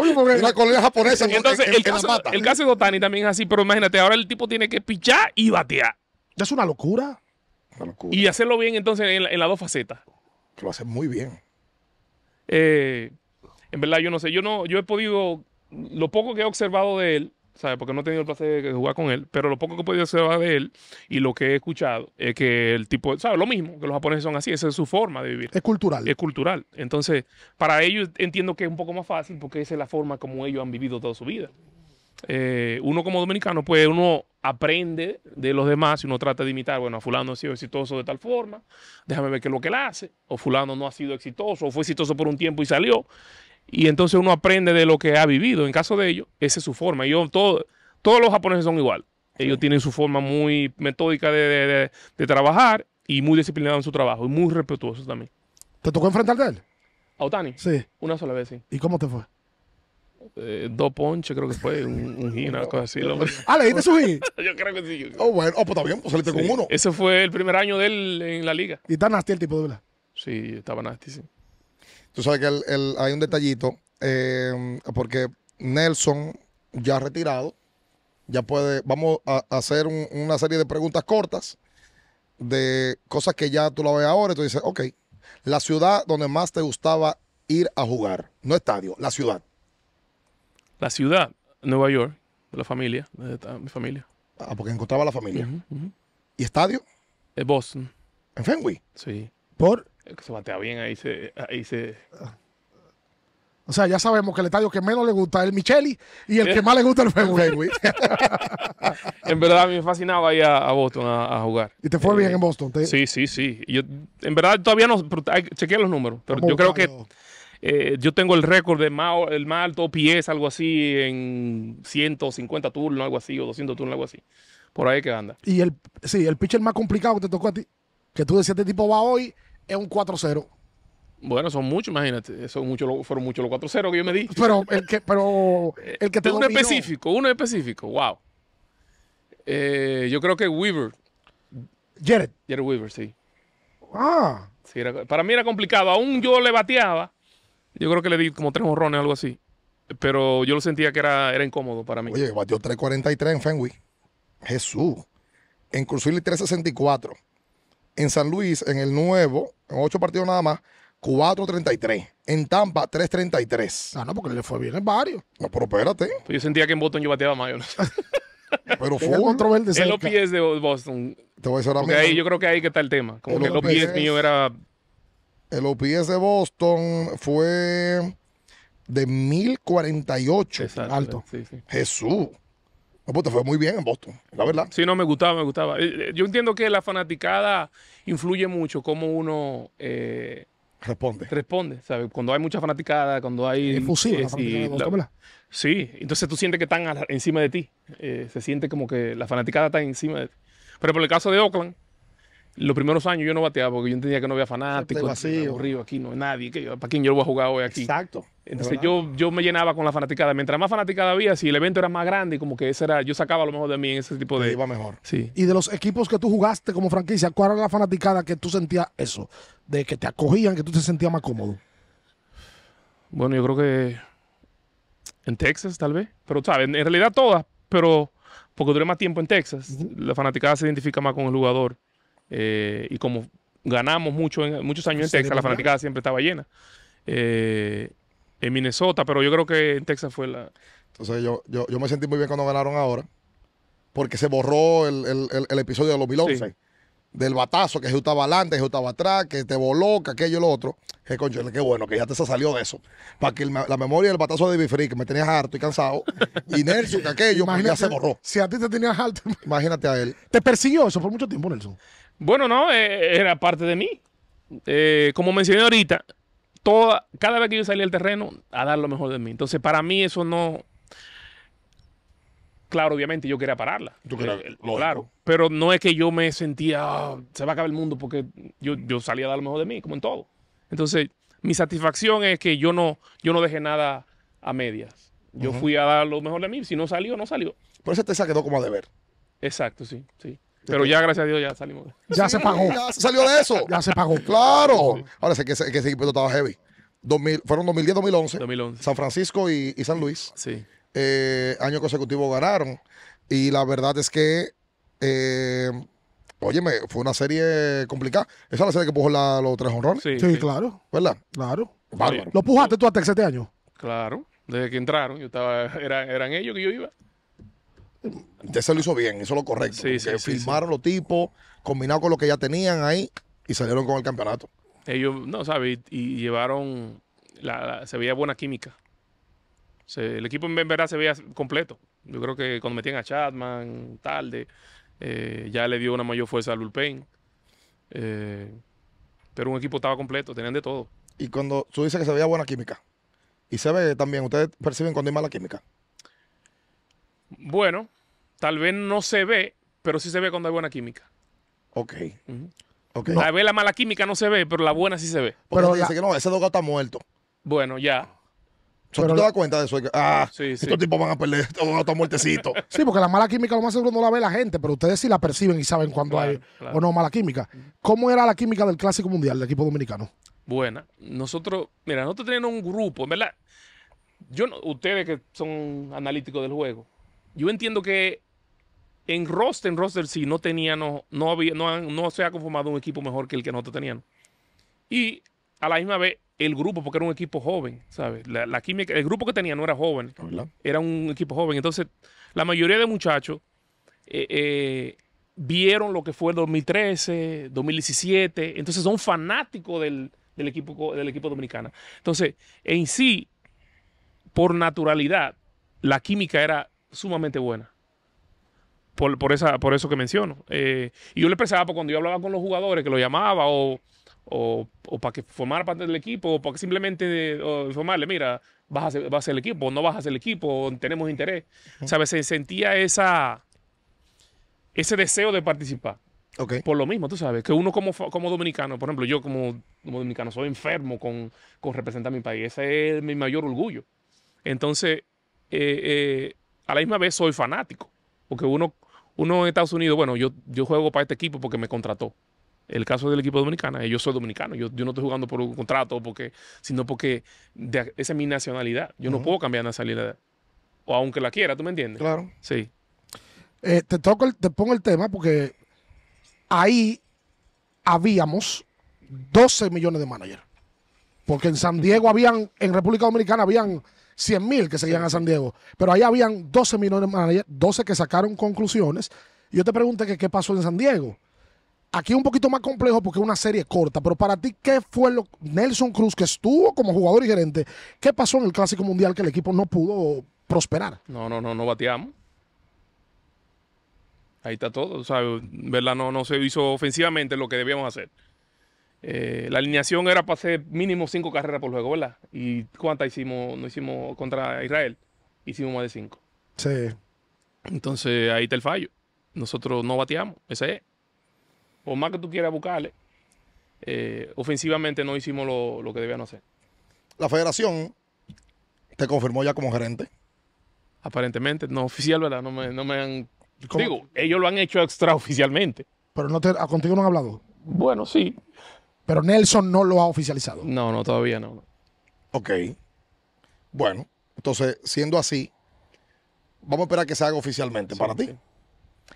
Speaker 1: la colonia japonesa. Entonces, el, caso,
Speaker 2: el caso de Otani también es así, pero imagínate, ahora el tipo tiene que pichar y batear.
Speaker 1: Es una locura.
Speaker 2: Y hacerlo bien entonces en, las dos facetas. lo hace muy bien. Eh, en verdad, yo no sé. Yo no, yo he podido. Lo poco que he observado de él, ¿sabes? Porque no he tenido el placer de jugar con él, pero lo poco que he podido observar de él y lo que he escuchado es que el tipo, sabe Lo mismo, que los japoneses son así, esa es su forma de vivir. Es cultural. Es cultural. Entonces, para ellos entiendo que es un poco más fácil porque esa es la forma como ellos han vivido toda su vida. Eh, uno como dominicano, pues uno aprende de los demás y uno trata de imitar, bueno, a fulano ha sido exitoso de tal forma, déjame ver qué es lo que él hace, o fulano no ha sido exitoso, o fue exitoso por un tiempo y salió, y entonces uno aprende de lo que ha vivido, en caso de ellos, esa es su forma, yo, todo, todos los japoneses son igual, ellos tienen su forma muy metódica de, trabajar y muy disciplinado en su trabajo, y muy respetuoso también.
Speaker 1: ¿Te tocó enfrentar a él?
Speaker 2: A Otani. Sí. Una sola vez, sí. ¿Y cómo te fue? Eh, dos ponches, creo que fue, un, un una así. Ah, ¿le su Yo creo que sí.
Speaker 1: Oh, bueno, oh, pues está bien, pues saliste con uno. Ese
Speaker 2: fue el primer año de él en la liga.
Speaker 1: ¿Y está nasty el tipo de verdad?
Speaker 2: Sí, estaba nasty, sí.
Speaker 1: Tú sabes que hay un detallito, eh, porque Nelson, ya ha retirado, ya puede, vamos a, hacer una serie de preguntas cortas de cosas que ya tú lo ves ahora y tú dices, ok, la ciudad donde más te gustaba ir a jugar, no estadio, la ciudad
Speaker 2: la ciudad, Nueva York, de la familia, de mi familia.
Speaker 1: Ah, porque encontraba la familia. ¿Y estadio? En eh, Boston. ¿En Fenway? Sí. ¿Por?
Speaker 2: Se batea bien, ahí se...
Speaker 1: O sea, ya sabemos que el estadio que menos le gusta es el Micheli y el que más le gusta es el Fenway.
Speaker 2: en verdad me fascinaba ir a, Boston a, jugar. ¿Y te fue bien eh, en Boston? Sí, sí, sí. Yo, en verdad todavía no... Chequeé los números. Pero yo creo que eh, yo tengo el récord de más, el más alto pies, algo así, en 150 turnos, algo así, o 200 turnos, algo así. Por ahí que anda.
Speaker 1: Y el, sí, el pitcher más complicado que te tocó a ti, que tú decías, este tipo va hoy, es un 4-0.
Speaker 2: Bueno, son muchos, imagínate. Son muchos, fueron muchos los 4-0 que yo me di.
Speaker 1: Pero el que, pero el que te Uno específico,
Speaker 2: uno específico, wow. Eh, yo creo que Weaver. Jared. Jared Weaver, sí. Ah. para mí era complicado. Aún yo le bateaba yo creo que le di como tres morrones o algo así. Pero yo lo sentía que era, era incómodo para mí. Oye, batió
Speaker 1: 3.43 en Fenwick. Jesús. En y 3.64. En San Luis, en el nuevo, en ocho partidos nada más, 4.33. En Tampa, 3.33. Ah, no, porque le fue bien en varios. No, pero espérate.
Speaker 2: Pues yo sentía que en Boston yo bateaba más.
Speaker 1: pero fue otro verde los OPS
Speaker 2: de Boston.
Speaker 1: Te voy a decir ahora mismo. Ahí, yo
Speaker 2: creo que ahí que está el tema. Como que el pies mío era
Speaker 1: el OPS de Boston fue de 1048 alto. Jesús. Pues, fue muy bien en Boston,
Speaker 2: la verdad. Sí, no, me gustaba, me gustaba. Eh, eh, yo entiendo que la fanaticada influye mucho cómo uno eh, responde. Responde, Cuando hay mucha fanaticada, cuando hay. Infusiva. sí, entonces tú sientes que están encima de ti. se siente como que la fanaticada está encima de ti. Pero por el caso de Oakland, los primeros años yo no bateaba porque yo entendía que no había fanáticos, río aquí, no hay nadie, que ¿para quién yo voy a jugar hoy aquí? Exacto. Entonces yo, yo me llenaba con la fanaticada. Mientras más fanaticada había, si el evento era más grande, y como que ese era, yo sacaba lo mejor de mí en ese tipo de. iba mejor. Sí.
Speaker 1: Y de los equipos que tú jugaste como franquicia, ¿cuál era la fanaticada que tú sentías eso? De que te acogían, que tú te sentías más cómodo. Bueno, yo creo que
Speaker 2: en Texas, tal vez. Pero, ¿sabes? En realidad todas, pero porque duré más tiempo en Texas, la fanaticada se identifica más con el jugador. Eh, y como ganamos mucho muchos años en Texas, la fanaticada
Speaker 1: siempre estaba llena.
Speaker 2: Eh, en Minnesota, pero yo creo que en Texas fue la.
Speaker 1: Entonces yo, me sentí muy bien cuando ganaron ahora, porque se borró el, episodio de los 2011. Del batazo, que Jesús estaba adelante, Jesús estaba atrás, que te voló, que aquello y lo otro. Que concho, qué bueno, que ya te salió de eso. Para que la memoria del batazo de Bifri, que me tenías harto y cansado, y Nelson, que aquello, pues ya se borró. Si a ti te tenías harto. Imagínate a él. ¿Te persiguió eso por mucho tiempo, Nelson?
Speaker 2: Bueno, no, eh, era parte de mí. Eh, como mencioné ahorita, toda, cada vez que yo salía al terreno, a dar lo mejor de mí. Entonces, para mí eso no... Claro, obviamente yo quería pararla. Eh, claro. Pero no es que yo me sentía, ah, se va a acabar el mundo porque yo, yo salía a dar lo mejor de mí, como en todo. Entonces, mi satisfacción es que yo no, yo no dejé nada a medias. Yo fui a dar lo mejor de mí. Si no salió, no salió.
Speaker 1: Pero eso te quedó como a deber.
Speaker 2: Exacto, sí, sí. Pero ya, gracias a Dios, ya salimos.
Speaker 1: Ya se pagó. Ya se salió de eso. ya se pagó. Claro. Ahora sé que, que ese equipo estaba heavy. 2000, fueron 2010, 2011, 2011. San Francisco y, San Luis. Sí. Eh, año consecutivo ganaron. Y la verdad es que, eh, óyeme, fue una serie complicada. Esa es la serie que puso los tres honrones. Sí, claro. ¿Verdad? Claro. ¿Lo pujaste tú hasta el 7 año?
Speaker 2: Claro. Desde que entraron, yo estaba, era, eran ellos que yo iba se lo hizo bien, hizo lo correcto. Sí, sí, los
Speaker 1: tipos, combinado con lo que ya tenían ahí y salieron con el campeonato.
Speaker 2: Ellos, no, ¿sabes? Y, llevaron, se veía buena química. el equipo en verdad se veía completo. Yo creo que cuando metían a Chatman, tarde, eh, ya le dio una mayor fuerza a bullpen. Eh, pero un equipo estaba completo, tenían de todo.
Speaker 1: Y cuando tú dices que se veía buena química, y se ve también, ustedes perciben cuando hay mala química
Speaker 2: bueno, tal vez no se ve, pero sí se ve cuando hay buena química.
Speaker 1: Ok. Tal
Speaker 2: vez la mala química no se ve, pero la buena sí se ve.
Speaker 1: pero dice que no, ese gatos está muerto.
Speaker 2: Bueno, ya.
Speaker 1: te das cuenta de eso? Ah, sí, sí. estos tipos van a perder, estos están muertecitos. sí, porque la mala química lo más seguro no la ve la gente, pero ustedes sí la perciben y saben cuando hay o no mala química. ¿Cómo era la química del Clásico Mundial del equipo dominicano?
Speaker 2: Buena. Nosotros, mira, nosotros tenemos un grupo, en verdad, yo ustedes que son analíticos del juego, yo entiendo que en roster, en roster sí, no tenían, no, no, no, se ha conformado un equipo mejor que el que nosotros teníamos. Y a la misma vez, el grupo, porque era un equipo joven, ¿sabes? La, química, el grupo que tenía no era joven, era un equipo joven. Entonces, la mayoría de muchachos eh, eh, vieron lo que fue el 2013, 2017, entonces son fanáticos del, equipo, del equipo dominicano. Entonces, en sí, por naturalidad, la química era sumamente buena. Por, esa, por eso que menciono. Eh, y yo le expresaba pues, cuando yo hablaba con los jugadores, que lo llamaba o, para que formara parte del equipo, o para simplemente eh, informarle, mira, vas a, ser, vas a ser el equipo, o no vas a ser el equipo, o tenemos interés. ¿Sabes? Se sentía esa, ese deseo de participar. Por lo mismo, tú sabes, que uno como, dominicano, por ejemplo, yo como, dominicano soy enfermo con, con representar mi país. Ese es mi mayor orgullo. Entonces, eh, eh, a la misma vez soy fanático, porque uno, uno en Estados Unidos, bueno, yo, yo juego para este equipo porque me contrató. El caso del equipo dominicano, eh, yo soy dominicano, yo, no estoy jugando por un contrato, porque, sino porque esa es mi nacionalidad. Yo no puedo cambiar nacionalidad, o aunque la quiera, ¿tú me entiendes? Claro. Sí.
Speaker 1: Eh, te, te pongo el tema porque ahí habíamos 12 millones de managers. Porque en San Diego habían, en República Dominicana habían 100 mil que seguían a San Diego. Pero ahí habían 12 millones de 12 que sacaron conclusiones. yo te pregunté que qué pasó en San Diego. Aquí un poquito más complejo porque es una serie corta, pero para ti, ¿qué fue lo Nelson Cruz, que estuvo como jugador y gerente, qué pasó en el Clásico Mundial que el equipo no pudo prosperar?
Speaker 2: No, no, no, no bateamos. Ahí está todo, o sea, ¿verdad? No, no se hizo ofensivamente lo que debíamos hacer. Eh, la alineación era para hacer mínimo cinco carreras por juego, ¿verdad? ¿Y cuántas hicimos? No hicimos contra Israel, hicimos más de cinco. Sí. Entonces ahí está el fallo. Nosotros no bateamos, ese es. Por más que tú quieras buscarle, eh, ofensivamente
Speaker 1: no hicimos lo, que debían hacer. La federación te confirmó ya como gerente.
Speaker 2: Aparentemente, no oficial, ¿verdad? No me, han... Digo, ellos lo han hecho extraoficialmente.
Speaker 1: Pero no te, contigo no han hablado.
Speaker 2: Bueno, sí.
Speaker 1: Pero Nelson no lo ha oficializado. No, no, todavía no. Ok. Bueno, entonces, siendo así, vamos a esperar que se haga oficialmente para ti.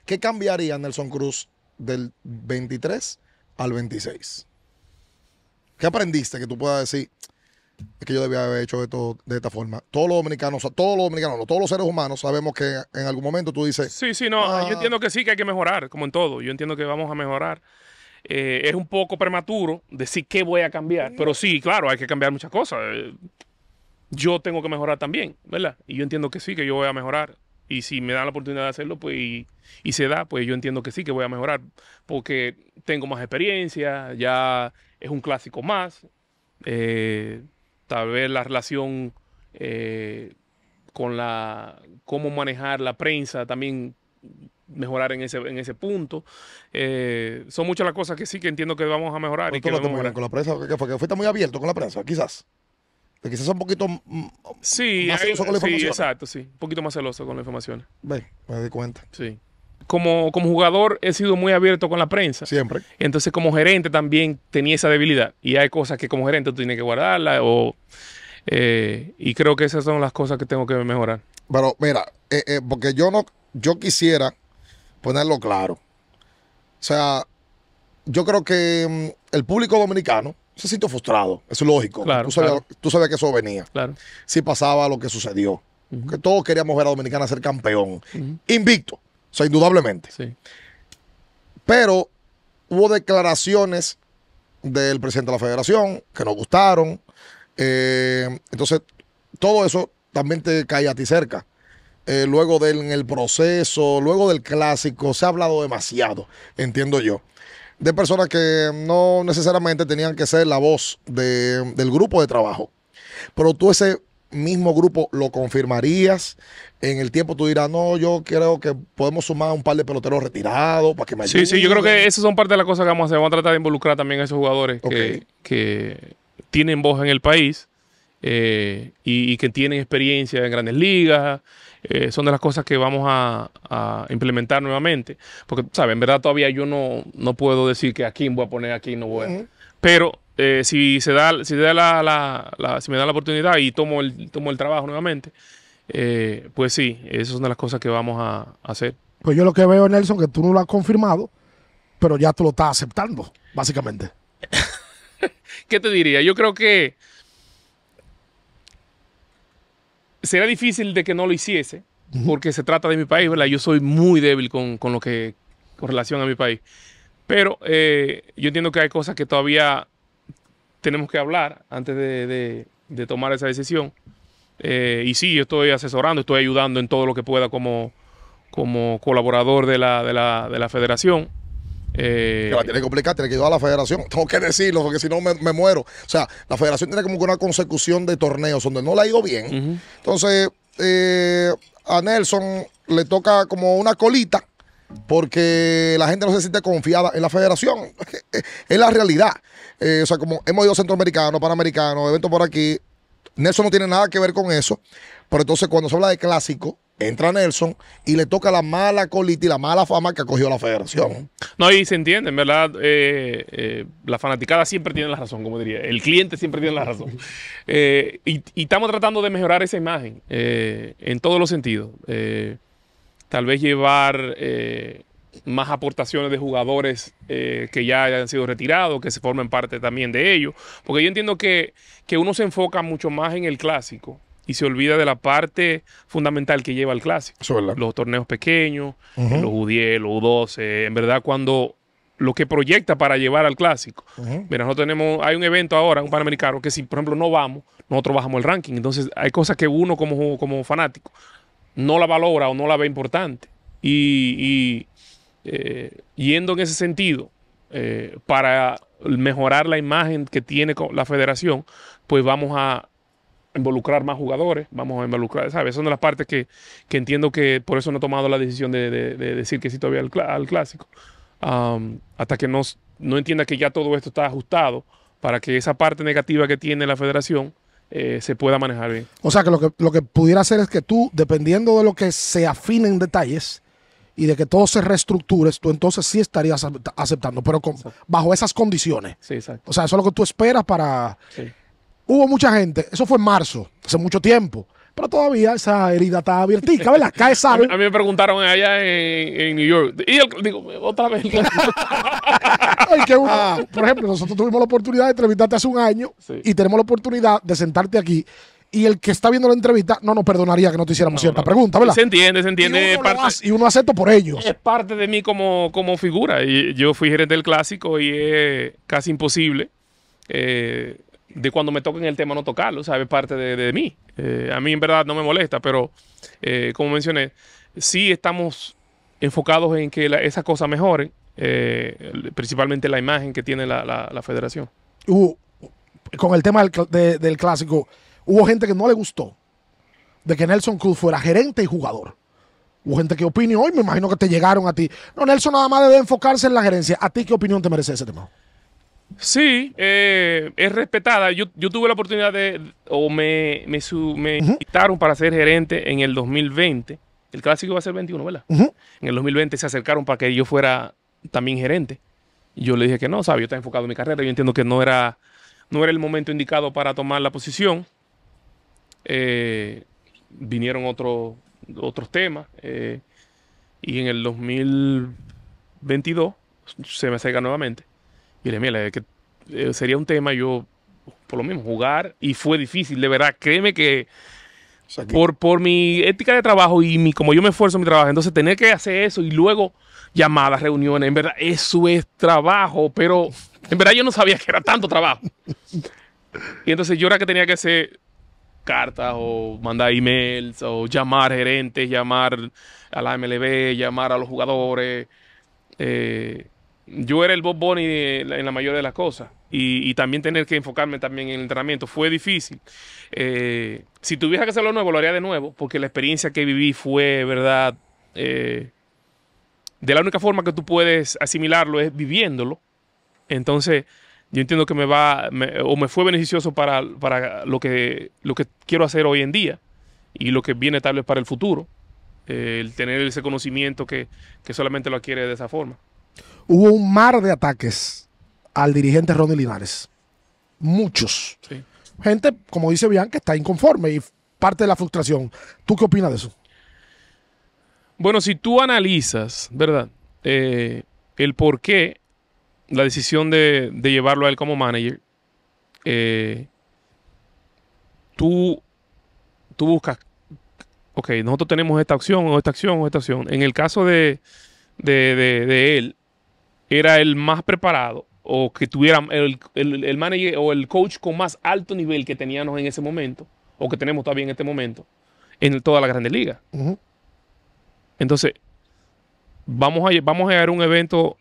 Speaker 1: ¿Qué cambiaría Nelson Cruz del 23 al 26? ¿Qué aprendiste que tú puedas decir? Es que yo debía haber hecho esto de esta forma. Todos los dominicanos, todos los dominicanos, todos los seres humanos sabemos que en algún momento tú dices.
Speaker 2: Sí, sí, no. yo ah, entiendo que sí, que hay que mejorar, como en todo. Yo entiendo que vamos a mejorar. Eh, es un poco prematuro decir qué voy a cambiar, pero sí, claro, hay que cambiar muchas cosas. Eh, yo tengo que mejorar también, ¿verdad? Y yo entiendo que sí, que yo voy a mejorar. Y si me dan la oportunidad de hacerlo, pues, y, se da, pues yo entiendo que sí, que voy a mejorar, porque tengo más experiencia, ya es un clásico más. Eh, tal vez la relación con la, cómo manejar la prensa también mejorar en ese, en ese punto. Eh, son muchas las cosas que sí que entiendo que vamos a mejorar. y ¿Con la prensa?
Speaker 1: ¿Qué fue? fuiste muy abierto con la prensa? Quizás. quizás un poquito más celoso con la información.
Speaker 2: exacto, sí. Un poquito más celoso con la información.
Speaker 1: Ve, me di cuenta. Sí.
Speaker 2: Como, como, jugador he sido muy abierto con la prensa. Siempre. Entonces, como gerente también tenía esa debilidad. Y hay cosas que como gerente tú tienes que guardarla o... Eh, y creo que esas son
Speaker 1: las cosas que tengo que mejorar. Pero mira, eh, porque yo no, yo quisiera ponerlo claro. O sea, yo creo que mm, el público dominicano se siente frustrado, es lógico. Claro, tú, sabías, que eso venía. Claro. Si pasaba lo que sucedió. Que todos queríamos ver a Dominicana ser campeón. Invicto. O sea, indudablemente. Sí. Pero hubo declaraciones del presidente de la federación que nos gustaron. Eh, entonces, todo eso también te cae a ti cerca. Eh, luego del en el proceso, luego del clásico, se ha hablado demasiado, entiendo yo, de personas que no necesariamente tenían que ser la voz del grupo de trabajo. Pero tú ese mismo grupo lo confirmarías. En el tiempo tú dirás, no, yo creo que podemos sumar un par de peloteros retirados para que me Sí, sí, yo creo que
Speaker 2: esas son parte de las cosas que vamos a hacer. Vamos a tratar de involucrar también a esos jugadores que, tienen voz en el país eh, y, que tienen experiencia en grandes ligas eh, son de las cosas que vamos a, implementar nuevamente. Porque, ¿sabes? En verdad todavía yo no, no puedo decir que aquí voy a poner, aquí no voy a... Pero eh, si se da, si la, me da la oportunidad y tomo el, tomo el trabajo nuevamente, eh, pues sí, esas son de las cosas que vamos a, a, hacer.
Speaker 1: Pues yo lo que veo, Nelson, que tú no lo has confirmado, pero ya tú lo estás aceptando, básicamente.
Speaker 2: ¿Qué te diría? Yo creo que Será difícil de que no lo hiciese, porque se trata de mi país, ¿verdad? Yo soy muy débil con, lo que, con relación a mi país. Pero eh, yo entiendo que hay cosas que todavía tenemos que hablar antes de, tomar esa decisión. Eh, y sí, yo estoy asesorando, estoy ayudando en todo lo que pueda como, como colaborador de la, de la, de la federación. Eh, que la
Speaker 1: tiene que complicar, tiene que ir a la federación. Tengo que decirlo, porque si no me, muero. O sea, la federación tiene como que una consecución de torneos donde no la ha ido bien. Entonces, eh, a Nelson le toca como una colita porque la gente no se siente confiada en la federación. es la realidad. Eh, o sea, como hemos ido Centroamericano, Panamericano eventos por aquí. Nelson no tiene nada que ver con eso. Pero entonces, cuando se habla de clásico, entra Nelson y le toca la mala colita y la mala fama que acogió la federación.
Speaker 2: No, y se entiende, en verdad, eh, eh, la fanaticada siempre tiene la razón, como diría, el cliente siempre tiene la razón. Eh, y, estamos tratando de mejorar esa imagen en todos los sentidos. tal vez llevar más aportaciones de jugadores que ya hayan sido retirados, que se formen parte también de ellos. Porque yo entiendo que, que uno se enfoca mucho más en el clásico y se olvida de la parte fundamental que lleva el clásico. Los torneos pequeños, los U10, los U12. En verdad, cuando lo que proyecta para llevar al clásico. Mira, nosotros tenemos, hay un evento ahora, un Panamericano, que si, por ejemplo, no vamos, nosotros bajamos el ranking. Entonces, hay cosas que uno como, como fanático no la valora o no la ve importante. Y, eh, yendo en ese sentido, eh, para mejorar la imagen que tiene la federación, pues vamos a involucrar más jugadores, vamos a involucrar, ¿sabes? una de las partes que, entiendo que por eso no he tomado la decisión de, decir que sí todavía al, clásico. hasta que no, no entienda que ya todo esto está ajustado para que esa parte negativa que tiene la federación eh, se pueda manejar bien.
Speaker 1: O sea que lo, que lo que pudiera hacer es que tú, dependiendo de lo que se afine en detalles y de que todo se reestructure, tú entonces sí estarías aceptando, pero bajo esas condiciones. O sea, eso es lo que tú esperas para hubo mucha gente, eso fue en marzo, hace mucho tiempo, pero todavía esa herida está abiertica, ¿verdad? Cae sabe. A,
Speaker 2: mí, me preguntaron allá en, New York, y digo, otra vez.
Speaker 1: Por ejemplo, nosotros tuvimos la oportunidad de entrevistarte hace un año y tenemos la oportunidad de sentarte aquí y el que está viendo la entrevista no nos perdonaría que no te hiciéramos cierta pregunta, ¿verdad? Se
Speaker 2: entiende, se entiende. Y uno,
Speaker 1: parte, acepta por ellos. Es
Speaker 2: parte de mí como, como figura. Y yo fui gerente del clásico y es casi imposible eh, de cuando me toquen el tema no tocarlo, sabe Parte de, mí. Eh, a mí en verdad no me molesta, pero eh, como mencioné, sí estamos enfocados en que esas cosas mejoren, eh, principalmente la imagen que tiene la, federación.
Speaker 1: con el tema del, clásico, hubo gente que no le gustó de que Nelson Cruz fuera gerente y jugador. Hubo gente que opinó hoy, me imagino que te llegaron a ti. No, Nelson nada más debe enfocarse en la gerencia. ¿A ti qué opinión te merece ese tema?
Speaker 2: Sí, eh, es respetada. Yo, tuve la oportunidad de, o me, me, me para ser gerente en el 2020. El clásico va a ser 21, ¿verdad? En el 2020 se acercaron para que yo fuera también gerente. yo le dije que no, sabes, yo estaba enfocado en mi carrera. Yo entiendo que no era, no era el momento indicado para tomar la posición. Eh, vinieron otros temas. Eh, y en el 2022 se me acerca nuevamente y le mira, que eh, sería un tema yo, por lo mismo, jugar. Y fue difícil, de verdad. Créeme que por, por mi ética de trabajo y mi, como yo me esfuerzo en mi trabajo, entonces tener que hacer eso y luego llamadas, reuniones, en verdad, eso es trabajo, pero en verdad yo no sabía que era tanto trabajo. Y entonces yo era que tenía que hacer cartas o mandar emails o llamar gerentes, llamar a la MLB, llamar a los jugadores. Eh, yo era el Bob Bonnie en la mayoría de las cosas. Y, también tener que enfocarme también en el entrenamiento fue difícil. Eh, si tuviera que hacerlo de nuevo, lo haría de nuevo, porque la experiencia que viví fue, ¿verdad? Eh, de la única forma que tú puedes asimilarlo es viviéndolo. Entonces, yo entiendo que me va, o me fue beneficioso para, lo, que, lo que quiero hacer hoy en día y lo que viene tal vez para el futuro. Eh, el tener ese conocimiento que, que solamente lo adquiere de esa forma
Speaker 1: hubo un mar de ataques al dirigente Ronnie Linares. Muchos. Gente, como dice Bianca, está inconforme y parte de la frustración. ¿Tú qué opinas de eso?
Speaker 2: Bueno, si tú analizas, ¿verdad? Eh, el por qué la decisión de, llevarlo a él como manager, eh, tú, tú buscas, ok, nosotros tenemos esta opción, o esta acción o esta opción. En el caso de, de él, era el más preparado o que tuviera el, el, manager o el coach con más alto nivel que teníamos en ese momento o que tenemos todavía en este momento en toda la Grandes Liga. Entonces, vamos a, vamos a llegar un evento,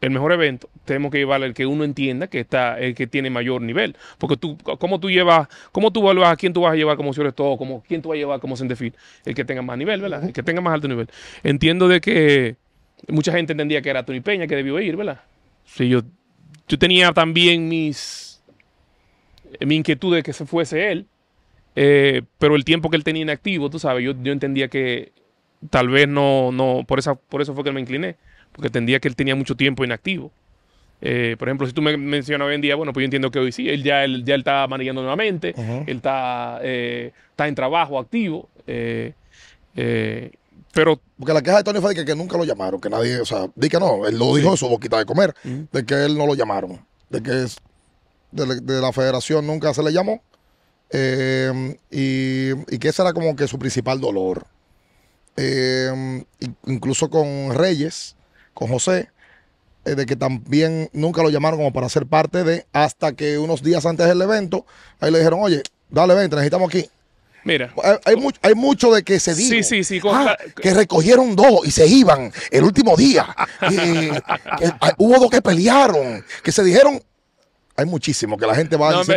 Speaker 2: el mejor evento, tenemos que llevar el que uno entienda que está, el que tiene mayor nivel. Porque tú, ¿cómo tú llevas, cómo tú evaluas a quién tú vas a llevar como si eres todo, como quién tú vas a llevar como Sendefil? El que tenga más nivel, ¿verdad? El que tenga más alto nivel. Entiendo de que Mucha gente entendía que era Tony Peña que debió ir, ¿verdad? Sí, yo, yo tenía también mis, eh, mi inquietud de que se fuese él, eh, pero el tiempo que él tenía inactivo, tú sabes, yo, yo entendía que tal vez no, no por, esa, por eso fue que me incliné, porque entendía que él tenía mucho tiempo inactivo. Eh, por ejemplo, si tú me mencionas hoy en día, bueno, pues yo entiendo que hoy sí, él ya, él, ya está manejando nuevamente, él está, está en
Speaker 1: trabajo activo. Eh, pero, porque la queja de Tony fue de que, nunca lo llamaron, que nadie, o sea, di que no, él lo dijo de su boquita de comer, mm. de que él no lo llamaron, de que de, la federación nunca se le llamó, em, y, que ese era como que su principal dolor. Em, incluso con Reyes, con José, eh, de que también nunca lo llamaron como para ser parte de, hasta que unos días antes del evento, ahí le dijeron, oye, dale, ven, necesitamos aquí. Mira. Hay, mucho, de que se dijo. Sí,
Speaker 2: sí, sí. Ah,
Speaker 1: que recogieron dos y se iban el último día. Eh, hubo dos que pelearon, que se dijeron hay muchísimo que la gente va a decir.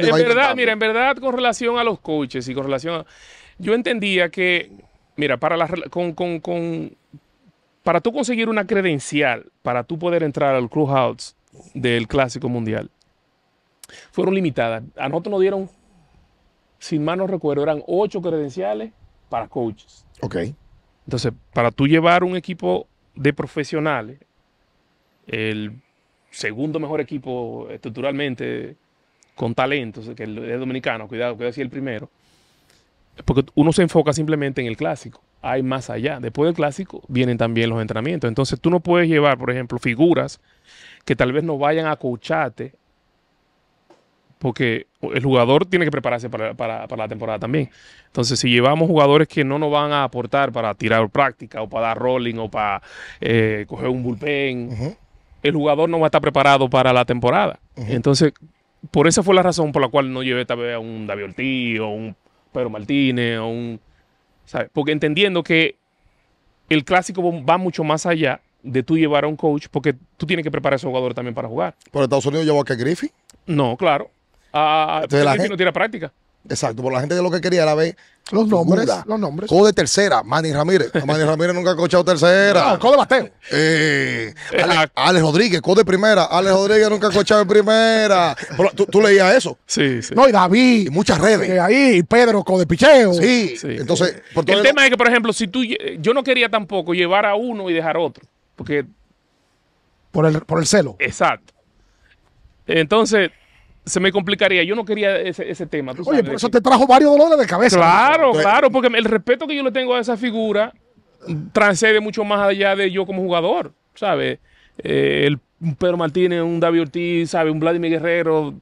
Speaker 1: mira,
Speaker 2: en verdad, con relación a los coches y con relación a. Yo entendía que, mira, para la, con, con, para tú conseguir una credencial para tú poder entrar al house del Clásico Mundial, fueron limitadas. A nosotros nos dieron sin más no recuerdo, eran ocho credenciales para coaches. Ok. Entonces, para tú llevar un equipo de profesionales, el segundo mejor equipo estructuralmente, con talento, que es dominicano, cuidado, que a el primero, porque uno se enfoca simplemente en el clásico. Hay más allá. Después del clásico vienen también los entrenamientos. Entonces tú no puedes llevar, por ejemplo, figuras que tal vez no vayan a coacharte porque el jugador tiene que prepararse para, para, la temporada también. Entonces, si llevamos jugadores que no nos van a aportar para tirar práctica o para dar rolling o para eh, coger un bullpen, el jugador no va a estar preparado para la temporada. Entonces, por esa fue la razón por la cual no llevé tal a un David Ortiz o un Pedro Martínez o un... ¿sabes? Porque entendiendo que el clásico va mucho más allá de tú llevar a un coach porque tú tienes que preparar a ese jugador también para jugar.
Speaker 1: ¿Por Estados Unidos llevó a que Griffey? No, claro a, la no tiene práctica. Exacto, por la gente de lo que quería era ver los nombres, los nombres. Code tercera, Manny Ramírez. Manny Ramírez nunca ha cochado tercera. No, code bateo. Eh, Alex, Rodríguez, code primera. Alex Rodríguez nunca ha cochado en primera. ¿tú, leías eso. Sí, sí. No, y David. muchas redes. Y eh, ahí, Pedro, code picheo. Sí. sí. Entonces, el tema
Speaker 2: es que, por ejemplo, si tú, eh, yo no quería tampoco llevar a uno y dejar otro.
Speaker 1: Porque. Por por el celo.
Speaker 2: Exacto. Entonces, se me complicaría. Yo no quería ese, ese tema. Oye, eso
Speaker 1: te trajo varios dolores de cabeza. Claro, pues,
Speaker 2: claro, porque el respeto que yo le tengo a esa figura transcede mucho más allá de yo como jugador, ¿sabes? Un eh, Pedro Martínez, un David Ortiz, ¿sabes? Un Vladimir Guerrero,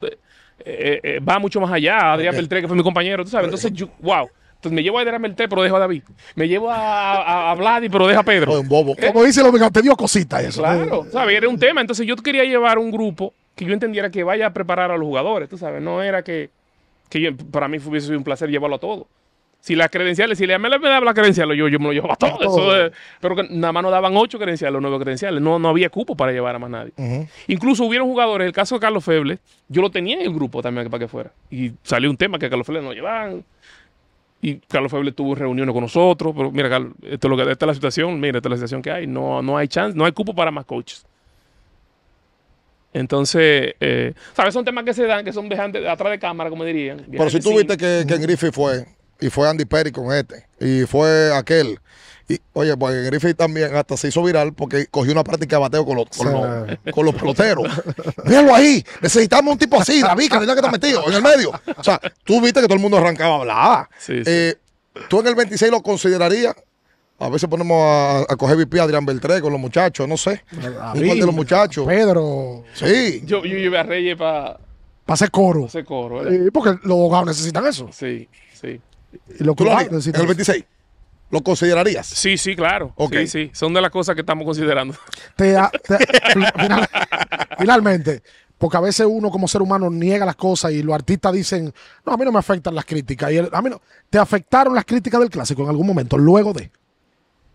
Speaker 2: eh, eh, va mucho más allá. Adrián Beltré, que fue mi compañero, ¿tú sabes? Entonces, yo, wow. Entonces me llevo a Adrián Beltré, pero dejo a David. Me llevo a, a, Vladi, pero dejo a Pedro.
Speaker 1: Como dice lo te dio cositas eso. Claro,
Speaker 2: ¿sabes? Era un tema. Entonces yo quería llevar un grupo que yo entendiera que vaya a preparar a los jugadores, tú sabes, no era que, para mí hubiese un placer llevarlo a todo. Si las credenciales, si le me, me daba las credenciales, yo, yo me lo llevaba a todo. pero nada más nos daban ocho credenciales, nueve credenciales. No, no había cupo para llevar a más nadie. Incluso hubieron jugadores, el caso de Carlos Feble, yo lo tenía en el grupo también para que fuera. Y salió un tema que Carlos Feble no llevaban. Y Carlos Feble tuvo reuniones con nosotros. Pero mira, Carlos, esto esta es la situación, mira, esta es la situación que hay. No, no hay chance, no hay cupo para más coaches. Entonces, eh, ¿sabes? Son temas que se dan, que son de atrás de cámara, como dirían. Pero si tú viste
Speaker 1: que, que Griffith fue, y fue Andy Perry con este, y fue aquel. Y, oye, pues Griffith también hasta se hizo viral porque cogió una práctica de bateo con los, con los, peloteros. Míralo ahí, necesitamos un tipo así, David, que que está metido en el medio. O sea, tú viste que todo el mundo arrancaba a hablar. Eh, ¿Tú en el 26 lo considerarías a veces ponemos a, coger VIP a Adrián Beltré con los muchachos, no sé. A de los muchachos. Pedro. Sí.
Speaker 2: Yo, yo llevé a Reyes para.
Speaker 1: Para hacer coro. Para
Speaker 2: coro. porque los abogados necesitan eso. Sí, sí.
Speaker 1: ¿Y los necesitan eso? el 26? ¿Lo considerarías?
Speaker 2: Sí, sí, claro. Sí, sí. Son de las cosas que estamos considerando.
Speaker 1: finalmente, porque a veces uno como ser humano niega las cosas y los artistas dicen, no, a mí no me afectan las críticas. Y a mí no. ¿Te afectaron las críticas del clásico en algún momento, luego de?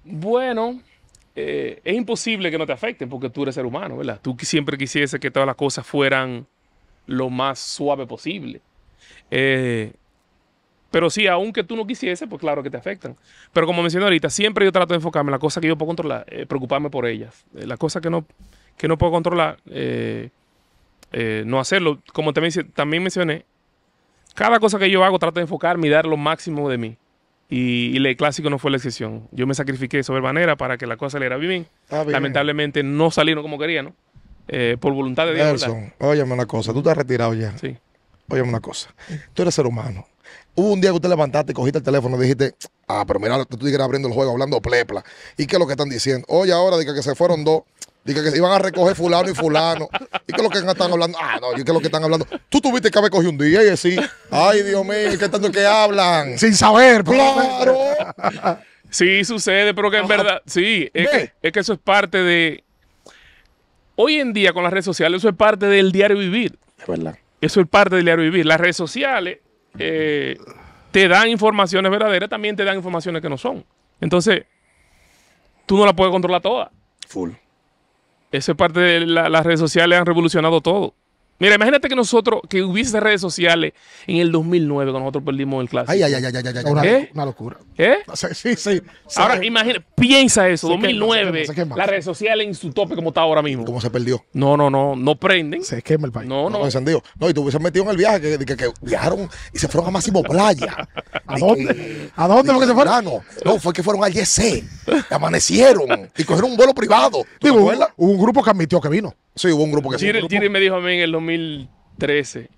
Speaker 2: Bueno, eh, es imposible que no te afecten porque tú eres ser humano, ¿verdad? Tú siempre quisiese que todas las cosas fueran lo más suave posible. Eh, pero sí, aunque tú no quisieses, pues claro que te afectan. Pero como mencioné ahorita, siempre yo trato de enfocarme en las cosas que yo puedo controlar, eh, preocuparme por ellas. La las cosas que no, no puedo controlar, no hacerlo. Como también, también mencioné, cada cosa que yo hago trato de enfocarme y dar lo máximo de mí y, el clásico no fue la excepción. Yo me sacrifiqué sobremanera para que la cosa saliera bien. bien. Lamentablemente no salieron como quería, ¿no? Eh, por voluntad de Dios. Nelson,
Speaker 1: óyeme una cosa, tú te has retirado ya. Sí. Óyeme una cosa, tú eres ser humano. Hubo un día que usted levantaste, cogiste el teléfono y dijiste, ah, pero mira, tú estuvieras abriendo el juego hablando plepla. ¿Y qué es lo que están diciendo? Oye, ahora diga que se fueron dos, y que se iban a recoger fulano y fulano. ¿Y qué es lo que están hablando? Ah, no, ¿y qué es lo que están hablando? Tú tuviste que haber cogido un día y así. Ay, Dios mío, ¿qué tanto que hablan? Sin saber, claro.
Speaker 2: Sí, sucede, pero que en verdad, sí, es que, eso es parte de. Hoy en día con las redes sociales, eso es parte del diario vivir. Es verdad. Eso es parte del diario vivir. Las redes sociales eh, te dan informaciones verdaderas, también te dan informaciones que no son. Entonces, tú no la puedes controlar toda. Full. Esa parte de las redes sociales han revolucionado todo. Mira, imagínate que nosotros, que hubiese redes sociales en el 2009, cuando nosotros perdimos el clásico. Ay, ay,
Speaker 1: ay, ay, ay, ay una, ¿Eh? una, locura.
Speaker 2: ¿Eh? Sí, sí. ahora, imagínate, piensa eso, 2009, las redes sociales
Speaker 1: en su tope como está ahora mismo. Como se perdió? No, no, no, no prenden. Se quema el país. No, no. No, encendió. No, y tú hubieses metido en el viaje, que, que, viajaron y se fueron a Máximo Playa. ¿A dónde? ¿A dónde fue que se fueron? No, fue que fueron al YC, amanecieron y cogieron un vuelo privado. Digo, Hubo un grupo que admitió que vino. Sí, hubo un grupo que Jiri,
Speaker 2: me dijo a mí en el 2013.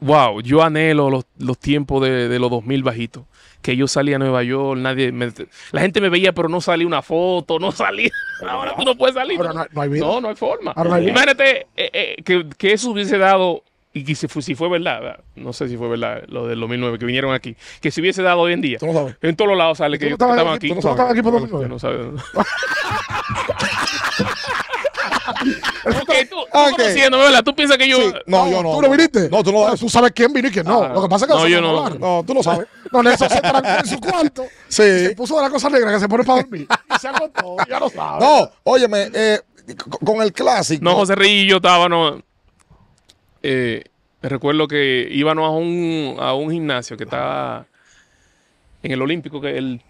Speaker 2: Wow, yo anhelo los, los tiempos de, de, los 2000 bajitos. Que yo salía a Nueva York, nadie la gente me veía, pero no salía una foto, no salía. Ahora tú no puedes salir. no, no, hay forma. Imagínate eh, eh, que, que eso hubiese dado y que si fue, si fue verdad, no sé si fue verdad lo del 2009 que vinieron aquí, que se hubiese dado hoy en día, en todos los lados sale que, yo estaban aquí. aquí por No sabes. ok, tú, tú ah, ¿verdad?
Speaker 1: Tú piensas que yo. Eh, no, yo no. ¿Tú no viniste? No, tú no. Tú sabes quién vino y quién no. Ah, lo que pasa es que no, yo no. No, tú lo sabes. No, eso se trancó en su cuarto. Sí. Se puso de la cosa negra que se pone para dormir. Y se acostó. Ya lo sabes. No, óyeme, eh, con el clásico. No, José Rey y yo estábamos.
Speaker 2: Eh, recuerdo que íbamos a un, a un gimnasio que estaba en el Olímpico, que el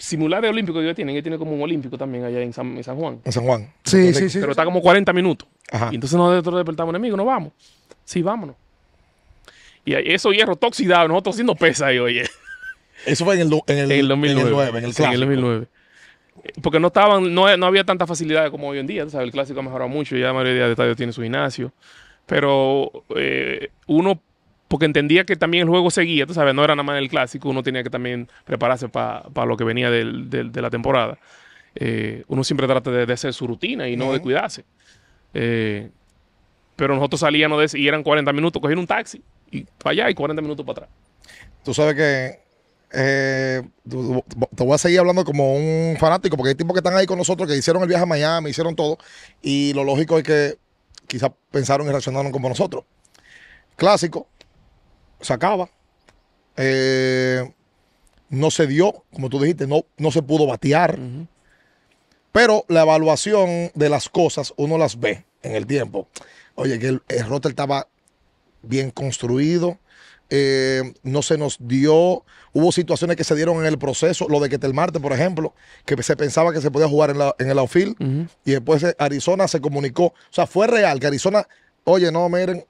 Speaker 2: Simular de olímpico que ellos tienen, ellos tienen como un olímpico también allá en San, Juan.
Speaker 1: En San Juan. Sí, sí, sí. Pero está como
Speaker 2: 40 minutos. Ajá. Y entonces nosotros despertamos enemigos, nos vamos. Sí, vámonos. Y eso hierro toxidado, nosotros haciendo pesa ahí, oye.
Speaker 1: Eso fue en el, en 2009. En el, 2009. Eh, porque
Speaker 2: no estaban, no, había tantas facilidades como hoy en día. ¿sabes? El clásico ha mejorado mucho, ya la mayoría de estadios tiene su gimnasio. Pero eh, uno porque entendía que también el juego seguía, tú sabes, no era nada más el clásico, uno tenía que también prepararse para lo que venía de la temporada. Eh, uno siempre trata de, hacer su rutina y no de cuidarse. Eh, pero nosotros salíamos de ese, y eran 40 minutos, cogían un taxi y para allá y 40 minutos para atrás.
Speaker 1: Tú sabes que eh, te voy a seguir hablando como un fanático, porque hay tipos que están ahí con nosotros, que hicieron el viaje a Miami, hicieron todo, y lo lógico es que quizás pensaron y reaccionaron como nosotros. Clásico, se acaba. Eh, no se dio, como tú dijiste, no, no se pudo batear. Pero la evaluación de las cosas uno las ve en el tiempo. Oye, que el, el estaba bien construido. Eh, no se nos dio. Hubo situaciones que se dieron en el proceso. Lo de que martes, por ejemplo, que se pensaba que se podía jugar en, el outfield. Y después Arizona se comunicó. O sea, fue real que Arizona, oye, no, miren,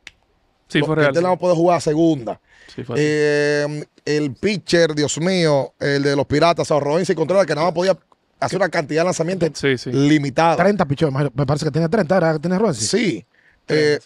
Speaker 1: Sí, fue real. no puede jugar a segunda. Sí, fue eh, el pitcher, Dios mío, el de los piratas, Robinson y Contreras, que nada más podía hacer una cantidad de lanzamientos sí, limitada. 30 pichos, me parece que tenía 30, era que tenía Sí.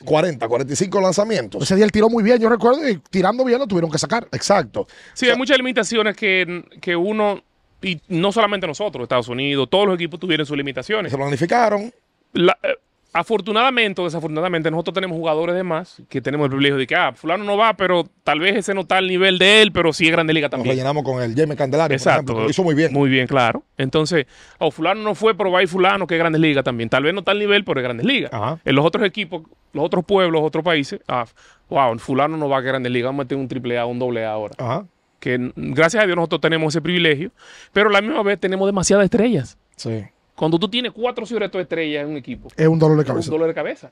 Speaker 1: 40, eh, 45 lanzamientos. Ese día él tiró muy bien, yo recuerdo, y tirando bien lo tuvieron que sacar. Exacto.
Speaker 2: Sí, hay muchas limitaciones que, que uno, y no solamente nosotros, Estados Unidos, todos los equipos tuvieron sus limitaciones. Se planificaron. La, eh, afortunadamente o desafortunadamente, nosotros tenemos jugadores de más que tenemos el privilegio de que, ah, fulano no va, pero tal vez ese no está al nivel de él, pero sí es Grande Liga también. Nos
Speaker 1: rellenamos con el Jaime Candelario, Exacto. Por hizo muy bien. Muy
Speaker 2: bien, claro. Entonces, o oh, fulano no fue, pero va y fulano que es Grandes liga también. Tal vez no está al nivel, pero es grande liga. En los otros equipos, los otros pueblos, otros países, ah, wow, fulano no va a Grandes liga, vamos a meter un triple A, un doble A ahora. Que gracias a Dios nosotros tenemos ese privilegio, pero a la misma vez tenemos demasiadas estrellas. Sí. Cuando tú tienes cuatro sobre tu estrella en un equipo. Es un dolor de cabeza. Es un dolor de cabeza.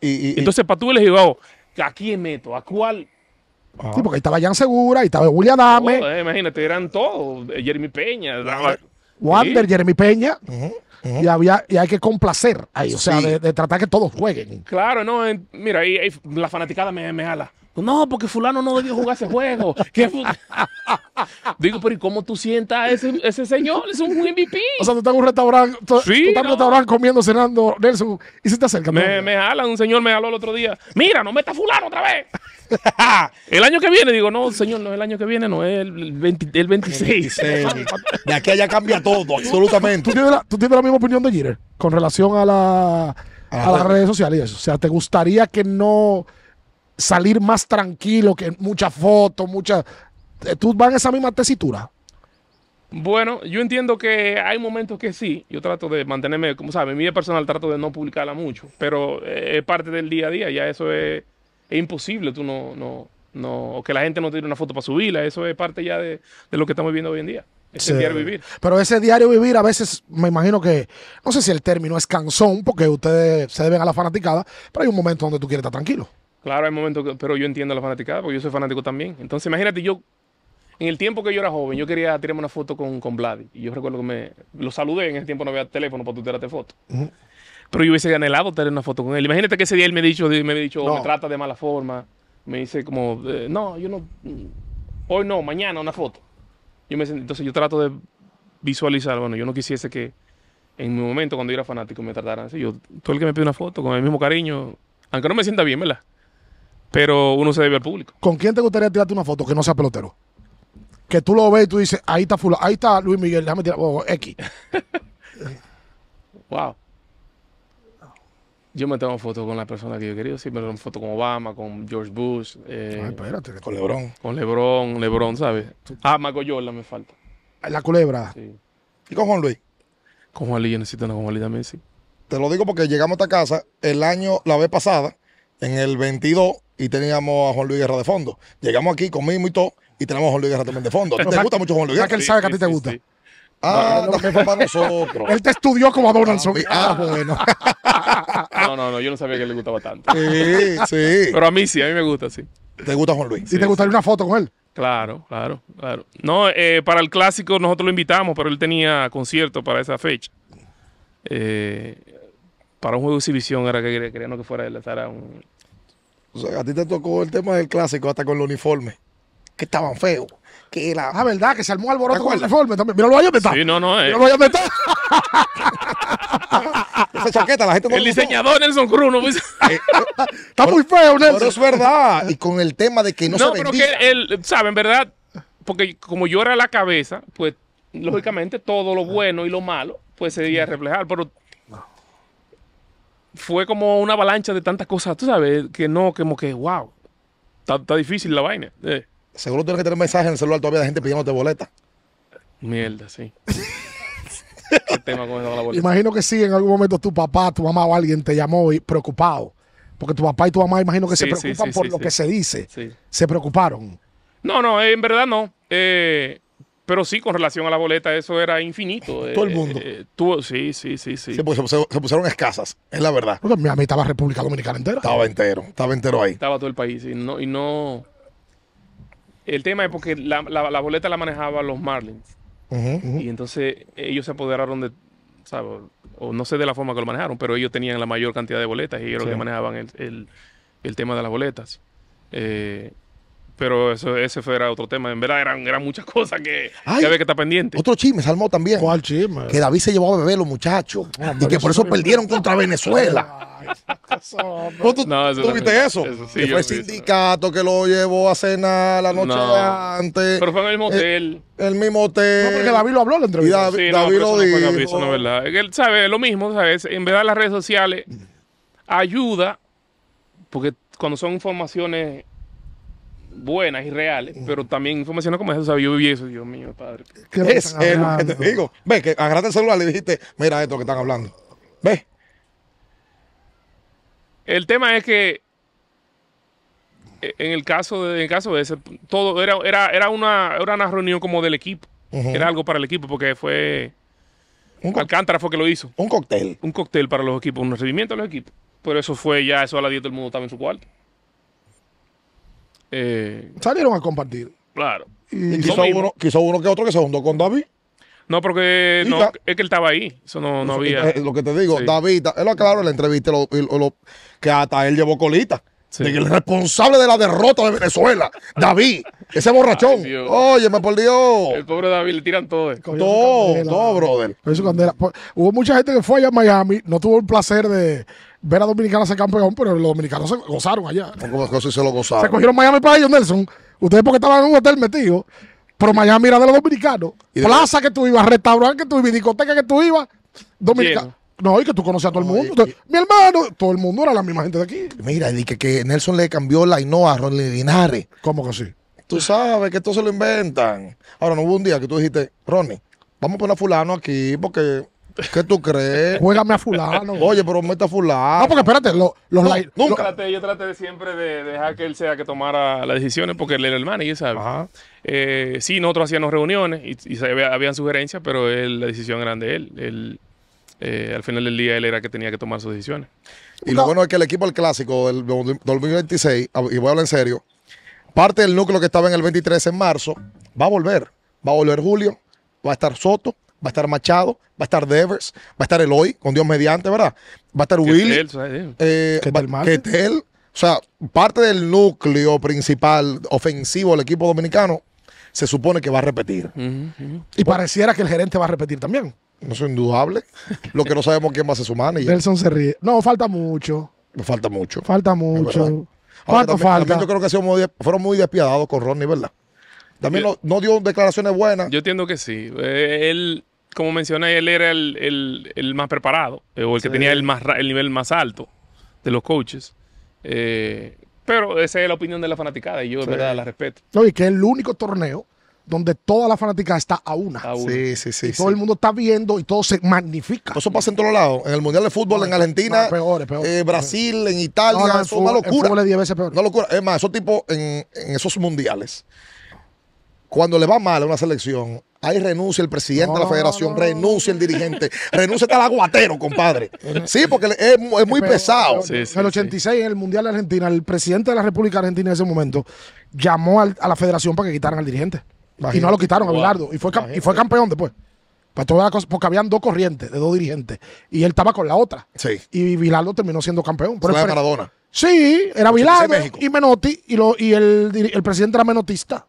Speaker 2: Y, Entonces, para tú elegir, ¿a quién meto? ¿A cuál? Ah. Sí,
Speaker 1: porque ahí estaba Jan Segura, ahí estaba William Adame. Oh, eh,
Speaker 2: imagínate, eran todos. Eh, Jeremy Peña. Ah, Wander,
Speaker 1: Jeremy Peña. Y, había, y hay que complacer ahí, o sea, de, tratar que todos jueguen.
Speaker 2: Claro, no, mira, ahí, la fanaticada me, me pues, no, porque fulano no debió jugar ese juego.
Speaker 1: Digo, pero ¿y cómo
Speaker 2: tú sientas ese, señor? Es un MVP. O sea, tú estás
Speaker 1: en un restaurante, tú, estás en un restaurante comiendo, cenando, Nelson, y se te acerca. Me, me
Speaker 2: un señor me jaló el otro día. Mira, no meta fulano otra vez. el año que viene, digo, no, señor, no es el año que viene, no es el, 26. de aquí allá cambia todo,
Speaker 1: absolutamente. ¿Tú tienes, la, misma opinión de Jeter con relación a, a, las redes sociales O sea, ¿te gustaría que no salir más tranquilo, que muchas fotos, muchas... Eh, ¿Tú vas en esa misma tesitura?
Speaker 2: Bueno, yo entiendo que hay momentos que sí, yo trato de mantenerme, como sabes, mi vida personal trato de no publicarla mucho, pero eh, es parte del día a día, ya eso es, es imposible, tú no, no, no, que la gente no tiene una foto para subirla, eso es parte ya de, lo que estamos viviendo hoy en día. Ese diario vivir.
Speaker 1: Pero ese diario vivir a veces, me imagino que, no sé si el término es cansón porque ustedes se deben a la fanaticada, pero hay un momento donde tú quieres estar tranquilo.
Speaker 2: Claro, hay momentos, pero yo entiendo la fanaticada, porque yo soy fanático también. Entonces, imagínate, yo, en el tiempo que yo era joven, yo quería tirarme una foto con, con Vladi. Y yo recuerdo que me lo saludé, en ese tiempo no había teléfono para tú tirarte foto. Pero yo hubiese anhelado tener una foto con él. Imagínate que ese día él me ha dicho, me, ha dicho oh, me trata de mala forma, me dice como, eh, no, yo no, mm, hoy no, mañana una foto. Yo me, entonces yo trato de visualizar, bueno, yo no quisiese que en mi momento cuando yo era fanático me trataran así. Yo, todo el que me pide una foto con el mismo cariño, aunque no me sienta bien, ¿verdad? pero uno se debe al público.
Speaker 1: ¿Con quién te gustaría tirarte una foto que no sea pelotero? Que tú lo ves y tú dices, ahí está fulano, ahí está Luis Miguel, déjame tirar, X.
Speaker 2: wow. Yo me tengo una foto con la persona que yo he querido. Sí, me tengo foto con Obama, con George Bush. Eh, con Lebron. Con Lebron, Lebron, ¿sabes? Ah, Marco Jordan me falta.
Speaker 1: La culebra. ¿Y con Juan Luis? Con Juan Luis, yo necesito una con Juan Luis también, sí. Te lo digo porque llegamos a esta casa el año, la vez pasada, en el 22, y teníamos a Juan Luis Guerra de fondo. Llegamos aquí, conmigo y todo, y tenemos a Juan Luis Guerra también de fondo. te gusta mucho Juan Luis Guerra? que él sabe que a ti te gusta. Ah, no, fue para nosotros. Él te estudió como a Donaldson. Ah, ah, bueno.
Speaker 2: No, no, no, yo no sabía que le gustaba tanto. Sí, sí. Pero a mí sí, a mí me gusta, sí.
Speaker 1: ¿Te gusta Juan Luis? ¿Y sí, te gustaría una foto con él?
Speaker 2: Claro, claro, claro. No, eh, para el clásico nosotros lo invitamos, pero él tenía concierto para esa fecha. Eh, para un juego de exhibición era que queríamos que fuera él, era un,
Speaker 1: o sea, a ti te tocó el tema del clásico hasta con los uniformes, que estaban feos. Que la, ah, verdad que se armó alboroto con el uniforme también. lo ahí donde está. Sí, no, no. es. Eh. Míralo Esa chaqueta, la gente no El diseñador
Speaker 2: Nelson Cruz no pues. eh, eh,
Speaker 1: Está muy feo, Nelson. Pero es verdad. Y con el tema de que no, se no pero que
Speaker 2: él, ¿saben? ¿Verdad? Porque como yo era la cabeza, pues lógicamente todo lo bueno y lo malo pues se debía reflejar. Pero fue como una avalancha de tantas cosas, tú sabes,
Speaker 1: que no, como que, wow,
Speaker 2: está, difícil la vaina. Eh.
Speaker 1: Seguro tienes que tener mensajes en el celular todavía de gente pidiéndote boleta.
Speaker 2: Mierda, sí.
Speaker 1: Imagino que sí, en algún momento tu papá, tu mamá o alguien te llamó preocupado. Porque tu papá y tu mamá imagino que se preocupan por lo que se dice. Se preocuparon.
Speaker 2: No, no, en verdad no. Eh, pero sí, con relación a la boleta, eso era infinito. Todo el eh, mundo. Eh, tuvo, sí, sí, sí, sí. se,
Speaker 1: pusieron escasas, es la verdad. a mí estaba República Dominicana entera. Estaba entero, estaba entero ahí.
Speaker 2: Estaba todo el país, y no. Y no el tema es porque la, boleta la manejaban los Marlins. Y entonces ellos se apoderaron de, O no sé de la forma que lo manejaron, pero ellos tenían la mayor cantidad de boletas y ellos que manejaban el, tema de las boletas. Eh, pero eso, ese fue, otro tema. En verdad eran, eran muchas cosas que, que había que estar pendiente.
Speaker 1: Otro chisme, Salmó también. ¿Cuál chisme? Que David se llevó a beber los muchachos. Ah, y que por eso, perdieron contra Venezuela.
Speaker 2: tú, no, eso viste eso? fue el
Speaker 1: sindicato que lo llevó a cenar la noche antes. Pero fue en el mismo eh, hotel. El, mismo hotel. No, porque David lo habló en la entrevista. David, David lo dijo. la no es verdad.
Speaker 2: Él sabe lo mismo, ¿sabes? En verdad las redes sociales ayuda porque cuando son informaciones buenas y reales, pero también información como esa. yo viví eso, Dios mío, padre.
Speaker 1: Es te digo. Ve, que agarraste el celular y dijiste, mira esto que están hablando. Ve. El tema
Speaker 2: es que e, en el caso de, caso de ese, todo era, era, era, una, era una reunión como del equipo. Era algo para el equipo porque fue... Un Alcántara fue que lo hizo. Un cóctel. Un cóctel para los equipos, un recibimiento a los equipos. Pero eso fue ya, eso a la 10 del mundo estaba en su cuarto.
Speaker 1: Eh, Salieron a compartir.
Speaker 2: Claro. Y, quiso uno,
Speaker 1: quiso uno, que otro que se juntó con David.
Speaker 2: No, porque no, es que él estaba ahí. Eso
Speaker 1: no, había. Eh, lo que te digo, David, él lo aclaró en la entrevista lo, que hasta él llevó colita. el responsable de la derrota de Venezuela, David, ese borrachón. Oye, me por Dios. El pobre David le tiran todo. Todo, todo, brother. hubo mucha gente que fue allá a Miami, no tuvo el placer de, ver a Dominicana ser campeón, pero los dominicanos se gozaron allá. cosas se lo gozaron. Se cogieron Miami para ellos, Nelson. Ustedes porque estaban en un hotel metido. Pero Miami era de los dominicanos. Plaza que tú ibas, restaurante que tú ibas, discoteca que tú ibas. Dominicano. No, y que tú conocías a todo el mundo. mi hermano, todo el mundo era la misma gente de aquí. Mira, y que, que Nelson le cambió la Inoa a Ronnie Linares. ¿Cómo que sí? Tú sabes que esto se lo inventan. Ahora, no hubo un día que tú dijiste, Ronnie, vamos a poner a fulano aquí porque ¿Qué tú crees? Juégame a fulano. Oye, pero meta a fulano. No, porque espérate, los Nunca.
Speaker 2: yo traté siempre de, dejar que él sea que tomara las decisiones porque él era el man, y Ajá. Eh, sí, nosotros hacíamos reuniones y, había, habían sugerencias, pero la decisión era de él. Eh, al final del día él era que tenía que tomar sus decisiones.
Speaker 1: Y lo bueno es que el equipo del Clásico del 2026, ah, y voy a hablar en serio, parte del núcleo que estaba en el 23 en marzo va a volver. Va a volver Julio, va a estar Soto, va a estar Machado, va a estar Devers, va a estar Eloy, con Dios mediante, ¿verdad? Va a estar Will. Eh, Ketel, O sea, parte del núcleo principal ofensivo del equipo dominicano se supone que va a repetir. Y pareciera que el gerente va a repetir también. Eso es indudable. Lo que no sabemos quién va a ser su manager. Nelson se ríe. No, falta mucho. Falta mucho. Falta mucho.
Speaker 2: ¿Cuánto falta? yo creo
Speaker 1: que fueron muy despiadados con Ronnie, ¿verdad? También no, dio declaraciones buenas.
Speaker 2: Yo entiendo que sí. Eh, él como mencioné, él era el, más preparado, eh, o el que tenía el, nivel más alto de los coaches. Eh, pero esa es la opinión de la fanaticada y yo de verdad la respeto.
Speaker 1: No, y que es el único torneo donde toda la fanaticada está a una. Sí, sí, sí. todo el mundo está viendo y todo se magnifica. Eso pasa en todos lados. En el Mundial de Fútbol, en Argentina, eh, Brasil, en Italia. eso es una locura. es locura. Es más, esos tipos en esos mundiales cuando le va mal a una selección, ahí renuncia el presidente de la federación, renuncia el dirigente, renuncia hasta el aguatero, compadre. Sí, porque es, muy pesado. en el 86, en el Mundial de Argentina, el presidente de la República Argentina en ese momento llamó a la federación para que quitaran al dirigente. Y no lo quitaron, a Bilardo, Y fue, y fue campeón después. Pues porque habían dos corrientes de dos dirigentes. Y él estaba con la otra. Y Vilardo terminó siendo campeón. Por Maradona. Sí, era Bilardo y Menotti. Y, el, el presidente era menotista.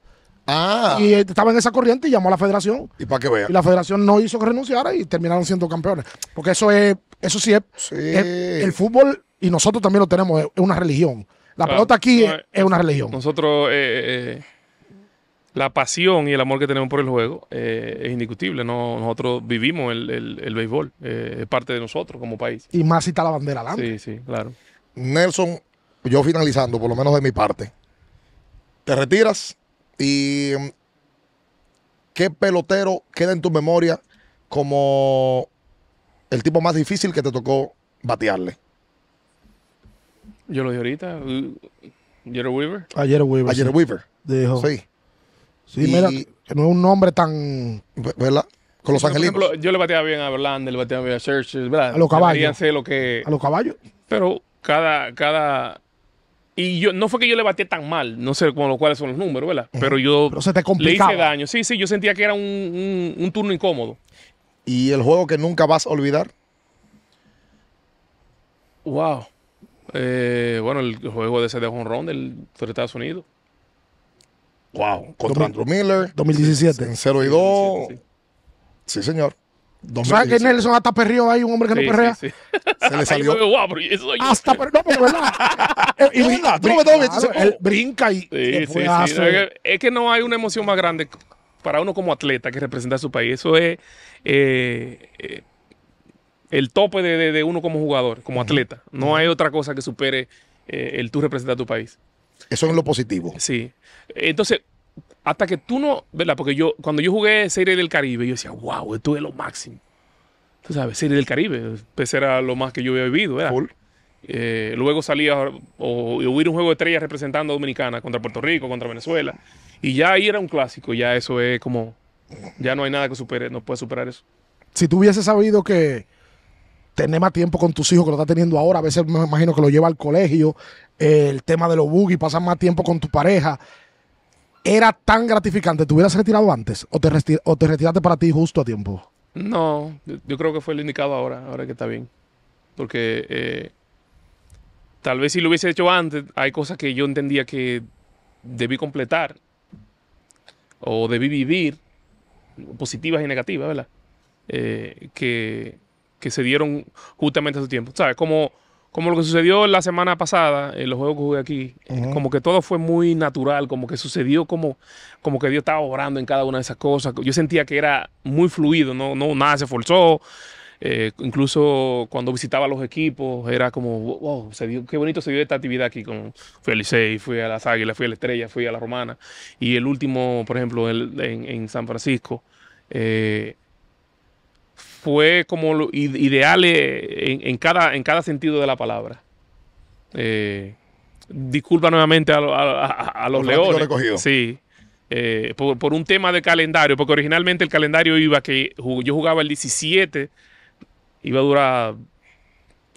Speaker 1: Ah. Y estaba en esa corriente y llamó a la federación. Y para que vea. Y la federación no hizo que renunciara y terminaron siendo campeones. Porque eso es, eso sí es, el fútbol, y nosotros también lo tenemos, es una religión. La pelota aquí es, una religión.
Speaker 2: Nosotros, eh, eh, eh, la pasión y el amor que tenemos por el juego es indiscutible. Nosotros vivimos el, béisbol, es parte de nosotros como país.
Speaker 1: Y más si está la bandera adelante. Sí, sí, claro. Nelson, yo finalizando, por lo menos de mi parte, ¿te retiras? ¿Y mm, qué pelotero queda en tu memoria como el tipo más difícil que te tocó batearle?
Speaker 2: Yo lo dije ahorita. Jerry Weaver. A ah, Jerry Weaver. A ah, Jerry Weaver. Sí.
Speaker 1: Sí, mira, que no es un nombre tan. ¿Verdad? Con los angelitos.
Speaker 2: yo le bateaba bien a Verlander, le bateaba bien a Churchill, ¿verdad? A los caballos. A
Speaker 1: los caballos. Pero
Speaker 2: cada, cada y yo, no fue que yo le batí tan mal, no sé con cuáles son los números, ¿verdad? Eh, pero
Speaker 1: yo le hice
Speaker 2: daño. Sí, sí, yo sentía que era un, turno incómodo.
Speaker 1: ¿Y el juego que nunca vas a olvidar? Wow.
Speaker 2: Eh, bueno, el juego de ese de Honrón del de Estados Unidos.
Speaker 1: Wow. Contra Andrew Miller. 2017. En 0 y 2. sí, señor. ¿Sabes que Nelson hasta perrió ahí un hombre que no perrea? Sí, Se le salió. hasta perreó, pero verdad. y brinca y. Es
Speaker 2: que no hay una emoción más grande para uno como atleta que representa a su país. Eso es eh, eh, el tope de, uno como jugador, como atleta. No hay otra cosa que supere eh, el tú representar a tu país.
Speaker 1: Eso es lo positivo. Sí.
Speaker 2: Entonces, hasta que tú no, ¿verdad? Porque yo, cuando yo jugué Serie del Caribe, yo decía, wow, esto es lo máximo. Tú sabes, Serie del Caribe, pues era lo más que yo había vivido, ¿verdad? Eh, luego salía o, hubiera un juego de estrellas representando a Dominicana contra Puerto Rico, contra Venezuela. Y ya ahí era un clásico, ya eso es como, ya no hay nada que supere, no puede superar eso.
Speaker 1: Si tú hubieses sabido que tener más tiempo con tus hijos que lo estás teniendo ahora, a veces me imagino que lo lleva al colegio, el tema de los buggy, pasar más tiempo con tu pareja, era tan gratificante, ¿te hubieras retirado antes o te, retiraste para ti justo a tiempo?
Speaker 2: No, yo creo que fue lo indicado ahora, ahora que está bien. Porque eh, tal vez si lo hubiese hecho antes, hay cosas que yo entendía que debí completar o debí vivir, positivas y negativas, ¿verdad? Eh, que, que se dieron justamente a su tiempo. ¿Sabes? Como como lo que sucedió la semana pasada, en los juegos que jugué aquí, eh, como que todo fue muy natural, como que sucedió como, como que Dios estaba orando en cada una de esas cosas. Yo sentía que era muy fluido, no, no nada se forzó. Eh, incluso cuando visitaba los equipos, era como, wow, se dio, qué bonito se dio esta actividad aquí. fui al Licey, fui a las Águilas, fui a la Estrella, fui a la Romana. Y el último, por ejemplo, en, San Francisco, eh, fue como lo ideal eh, en, cada, en cada sentido de la palabra. Eh, disculpa nuevamente a, a los, leones. Sí. Eh, por, un tema de calendario, porque originalmente el calendario iba que yo jugaba el 17, iba a durar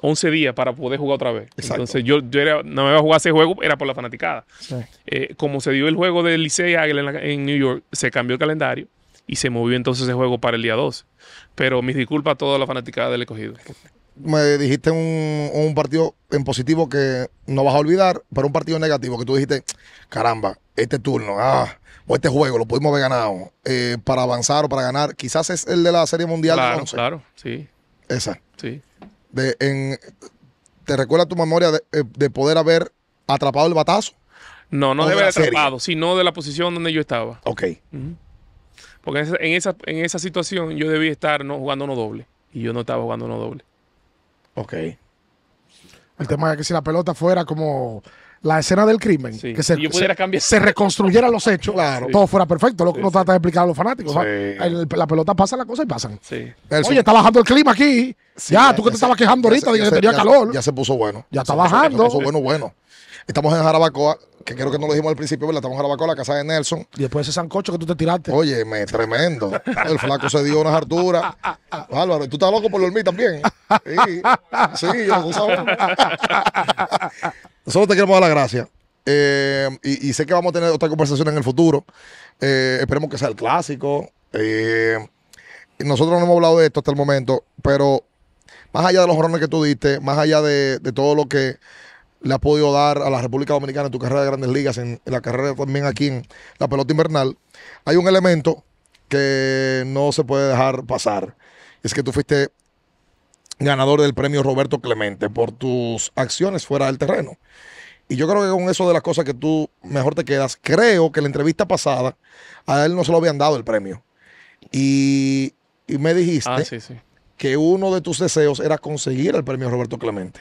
Speaker 2: 11 días para poder jugar otra vez. Entonces yo, no me iba a jugar ese juego, era por la fanaticada. como se dio el juego del Licey Águila en, en, New York, se cambió el calendario y se movió entonces ese juego para el día 12. Pero mis disculpas a toda la fanática del escogido.
Speaker 1: Me dijiste un, partido en positivo que no vas a olvidar, pero un partido negativo que tú dijiste, caramba, este turno, ah, o este juego lo pudimos haber ganado eh, para avanzar o para ganar. Quizás es el de la Serie Mundial. Claro, 11. claro, sí. Esa. Sí. De, ¿Te recuerda tu memoria eh, de, poder haber atrapado el batazo? No,
Speaker 2: no de haber atrapado, sino de la posición donde yo estaba. Ok. Porque en esa, en esa, situación yo debía estar no, jugando no doble. Y yo no estaba jugando no doble. Ok.
Speaker 1: El tema es que si la pelota fuera como la escena del crimen, que se, reconstruyeran los hechos, todo fuera perfecto, lo que no trata de explicar a los fanáticos. la pelota pasa, la cosa y pasan. Sí. Oye, está bajando el clima aquí. ya, tú que te estabas quejando ahorita, de que tenía calor. ya se puso bueno. Ya está bajando. Se puso bueno, bueno. Estamos en Jarabacoa, que creo que no lo dijimos al principio, ¿verdad? Estamos en Jarabacoa, la casa de Nelson. Y después ese sancocho que tú te tiraste. me tremendo. El flaco se dio unas harturas. Álvaro, tú estás loco por dormir también. Sí, sí yo Nosotros te queremos dar la gracia. Eh, y, sé que vamos a tener otra conversación en el futuro. Eh, esperemos que sea el clásico. Eh, nosotros no hemos hablado de esto hasta el momento, pero más allá de los horrones que tú diste, más allá de todo lo que le ha podido dar a la República Dominicana en tu carrera de grandes ligas, en, la carrera también aquí en la pelota invernal, hay un elemento que no se puede dejar pasar. Es que tú fuiste ganador del premio Roberto Clemente por tus acciones fuera del terreno. Y yo creo que con eso de las cosas que tú mejor te quedas, creo que en la entrevista pasada a él no se lo habían dado el premio. Y, me dijiste ah, que uno de tus deseos era conseguir el premio Roberto Clemente.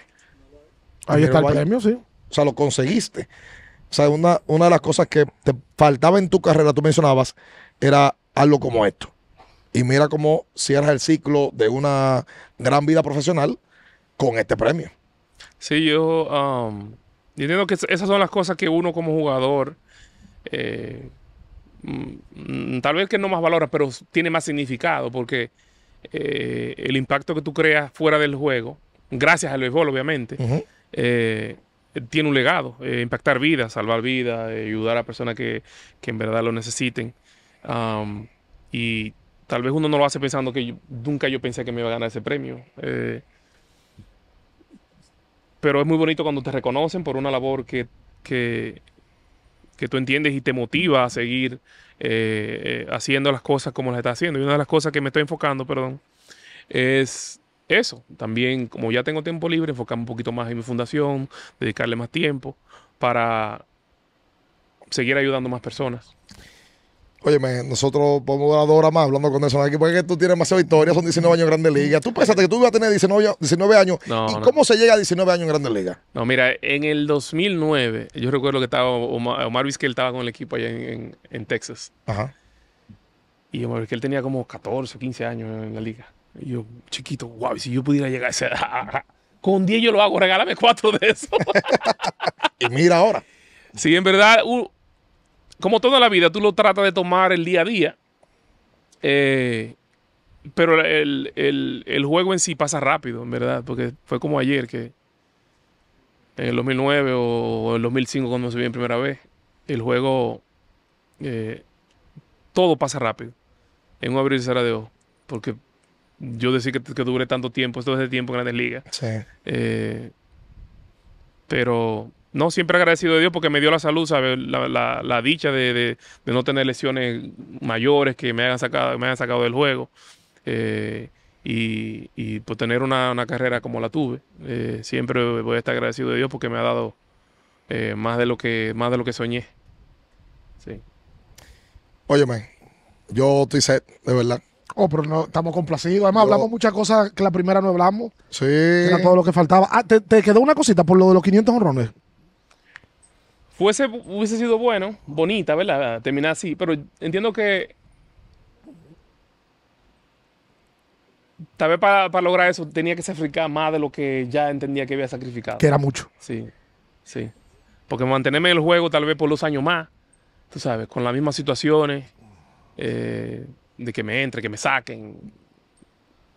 Speaker 1: Ahí está el premio, sí. O sea, lo conseguiste. O sea, una, de las cosas que te faltaba en tu carrera, tú mencionabas, era algo como esto. Y mira cómo cierras el ciclo de una gran vida profesional con este premio.
Speaker 2: Sí, yo, um, entiendo que esas son las cosas que uno como jugador, eh, mm, tal vez que no más valora, pero tiene más significado, porque eh, el impacto que tú creas fuera del juego, gracias al béisbol, obviamente, eh, tiene un legado, eh, impactar vidas, salvar vidas, eh, ayudar a personas que, en verdad lo necesiten. y tal vez uno no lo hace pensando que nunca yo pensé que me iba a ganar ese premio. pero es muy bonito cuando te reconocen por una labor que, que, tú entiendes y te motiva a seguir haciendo las cosas como las estás haciendo. Y una de las cosas que me estoy enfocando, perdón, es eso, también como ya tengo tiempo libre, enfocarme un poquito más en mi fundación, dedicarle más tiempo para seguir ayudando más personas.
Speaker 1: Óyeme, nosotros podemos dar más hablando con eso. aquí, porque tú tienes más historia, son 19 años en Grandes Ligas. Tú pensaste que tú ibas a tener 19, años. ¿Y cómo se llega a 19 años en Grandes Ligas?
Speaker 2: No, mira, en el 2009, yo recuerdo que estaba Omar, Vizquel estaba con el equipo allá en, Texas. Ajá. Y Omar Vizquel tenía como 14 o 15 años en la liga yo, chiquito, wow, si yo pudiera llegar a esa edad, con 10 yo lo hago, regálame cuatro de esos.
Speaker 1: y mira ahora.
Speaker 2: Sí, en verdad, como toda la vida, tú lo tratas de tomar el día a día. Eh, pero el, el, juego en sí pasa rápido, en verdad, porque fue como ayer que en el 2009 o el 2005 cuando se vio en primera vez, el juego, eh, todo pasa rápido, en un abrir y cerrar de ojos, porque yo decir que, que dure tanto tiempo, es de tiempo en Grandes Ligas. Sí. Eh, pero no, siempre agradecido de Dios porque me dio la salud, La, dicha de, no tener lesiones mayores que me hayan sacado, me sacado del juego. Eh, y, y, por pues, tener una, carrera como la tuve. Eh, siempre voy a estar agradecido de Dios porque me ha dado más, de lo que, más de lo que soñé. Sí.
Speaker 1: Óyeme, yo estoy set, de verdad. Oh, pero no, estamos complacidos. Además, hablamos muchas cosas que la primera no hablamos. Sí. Era todo lo que faltaba. Ah, te, quedó una cosita por lo de los 500 honrones.
Speaker 2: Fuese, hubiese sido bueno, bonita, ¿verdad? Terminar así, pero entiendo que. Tal vez para, lograr eso tenía que sacrificar más de lo que ya entendía que había sacrificado. Que era mucho. Sí, sí. Porque mantenerme en el juego tal vez por los años más, tú sabes, con las mismas situaciones. Eh, de que me entre, que me saquen.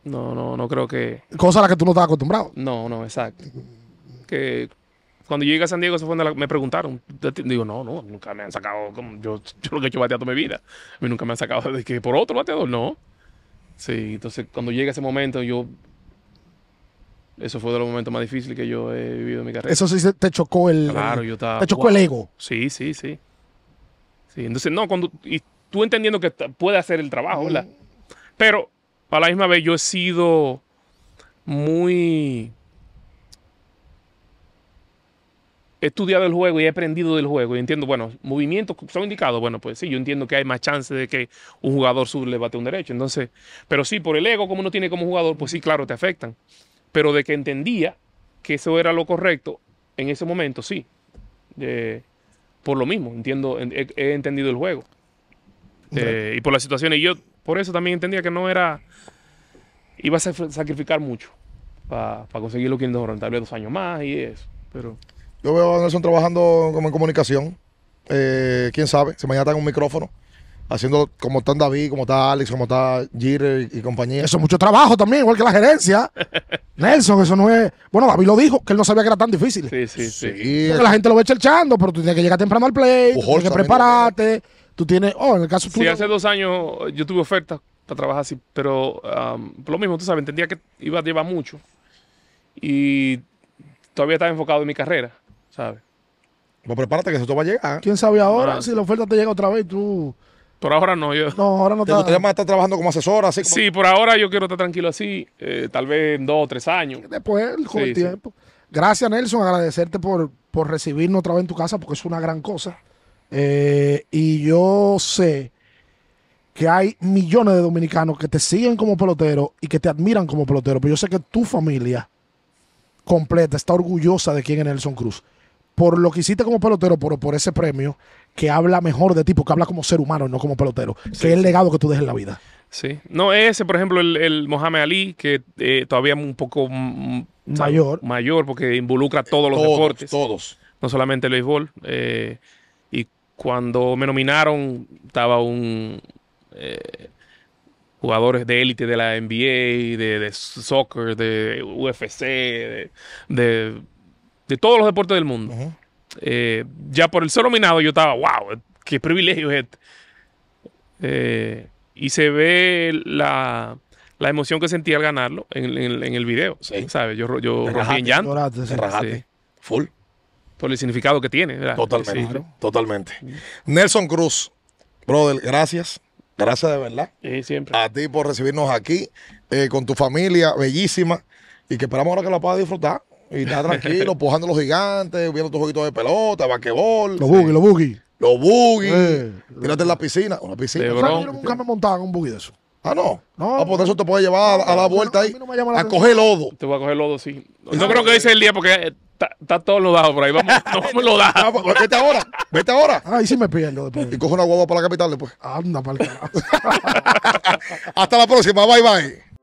Speaker 2: No, no, no creo que.
Speaker 1: Cosa a la que tú no estás acostumbrado.
Speaker 2: No, no, exacto. Que cuando yo llegué a San Diego, eso me preguntaron. Digo, no, no, nunca me han sacado. Como yo, lo que he hecho bateado toda mi vida. nunca me han sacado de que por otro bateador, no. Sí, entonces cuando llega ese momento, yo. Eso fue de los momentos más difíciles que yo he vivido en mi carrera. Eso sí
Speaker 1: te chocó el. Claro,
Speaker 2: yo estaba. Te chocó el ego. Sí, sí, sí. Sí, entonces, no, cuando tú entendiendo que puede hacer el trabajo, ¿verdad? Pero a la misma vez yo he sido muy... estudiado el juego y he aprendido del juego y entiendo, bueno, movimientos son indicados, bueno, pues sí, yo entiendo que hay más chance de que un jugador sur le bate un derecho, entonces, pero sí, por el ego, como uno tiene como jugador, pues sí, claro, te afectan, pero de que entendía que eso era lo correcto, en ese momento sí, eh, por lo mismo, entiendo, he entendido el juego. Eh, y por las situaciones. Y yo por eso también entendía que no era. iba a sacrificar mucho para conseguir lo que nos tal dos años más y eso. Pero.
Speaker 1: Yo veo a Nelson trabajando como en comunicación. Eh, quién sabe, Se mañana está en un micrófono, haciendo como están David, como está Alex, como está Gire y, compañía. Eso es mucho trabajo también, igual que la gerencia. Nelson, eso no es. Bueno, David lo dijo, que él no sabía que era tan difícil. Sí, sí, sí. Porque la gente lo ve cherchando, pero tú tienes que llegar temprano al play, tienes que prepararte tú tienes, oh, en el caso tuyo. hace
Speaker 2: dos años yo tuve ofertas para trabajar así, pero um, por lo mismo, tú sabes, entendía que iba a llevar mucho y todavía estaba enfocado en mi carrera, ¿sabes?
Speaker 1: Pues prepárate que eso va a llegar. ¿Quién sabe ahora ah, si la oferta te llega otra vez tú...
Speaker 2: Por ahora no, yo...
Speaker 1: No, ahora no te... ¿Te gustaría a estar trabajando como asesora? Así como... Sí,
Speaker 2: por ahora yo quiero estar tranquilo así, eh, tal vez en dos o tres años. Después, con el tiempo.
Speaker 1: Gracias, Nelson, agradecerte por, por recibirnos otra vez en tu casa porque es una gran cosa. Eh, y yo sé que hay millones de dominicanos que te siguen como pelotero y que te admiran como pelotero, pero yo sé que tu familia completa está orgullosa de quién es Nelson Cruz. Por lo que hiciste como pelotero, pero por ese premio, que habla mejor de ti, porque habla como ser humano, no como pelotero, que es el legado que tú dejas en la vida.
Speaker 2: Sí. No, ese, por ejemplo, el, Mohamed Ali, que eh, todavía un poco mm, mayor. mayor, porque involucra todos los deportes. Todos. No solamente el béisbol. Eh, cuando me nominaron, estaba un eh, jugadores de élite de la NBA, de, soccer, de UFC, de, todos los deportes del mundo. Eh, ya por el ser nominado yo estaba, wow, qué privilegio es este. Eh, y se ve la, emoción que sentía al ganarlo en, el video. Sí. ¿sabes? Yo, yo en llanto. Full por el significado que
Speaker 1: tiene. Totalmente, totalmente. Nelson Cruz, brother, gracias. Gracias de verdad. Sí, siempre. A ti por recibirnos aquí, eh, con tu familia bellísima, y que esperamos ahora que la puedas disfrutar. Y estar tranquilo, pujando los gigantes, viendo tus juguitos de pelota, basquetbol. Los buggy los buggy Los buggy eh. en la piscina. Una piscina. yo nunca me montaba un buggy de eso. Ah, no. No. Ah, por pues eso te puede llevar a, la vuelta ahí. a, coger lodo.
Speaker 2: Te voy a coger lodo, sí. No, creo que hoy sea el día porque eh, está todo lodado por ahí. Vamos, vamos lodado.
Speaker 1: Ah, pues, pues, vete ahora. Vete ahora. Ahí sí me pierdo después. Y cojo una guagua para la capital después. Anda, para el Hasta la próxima. Bye, bye.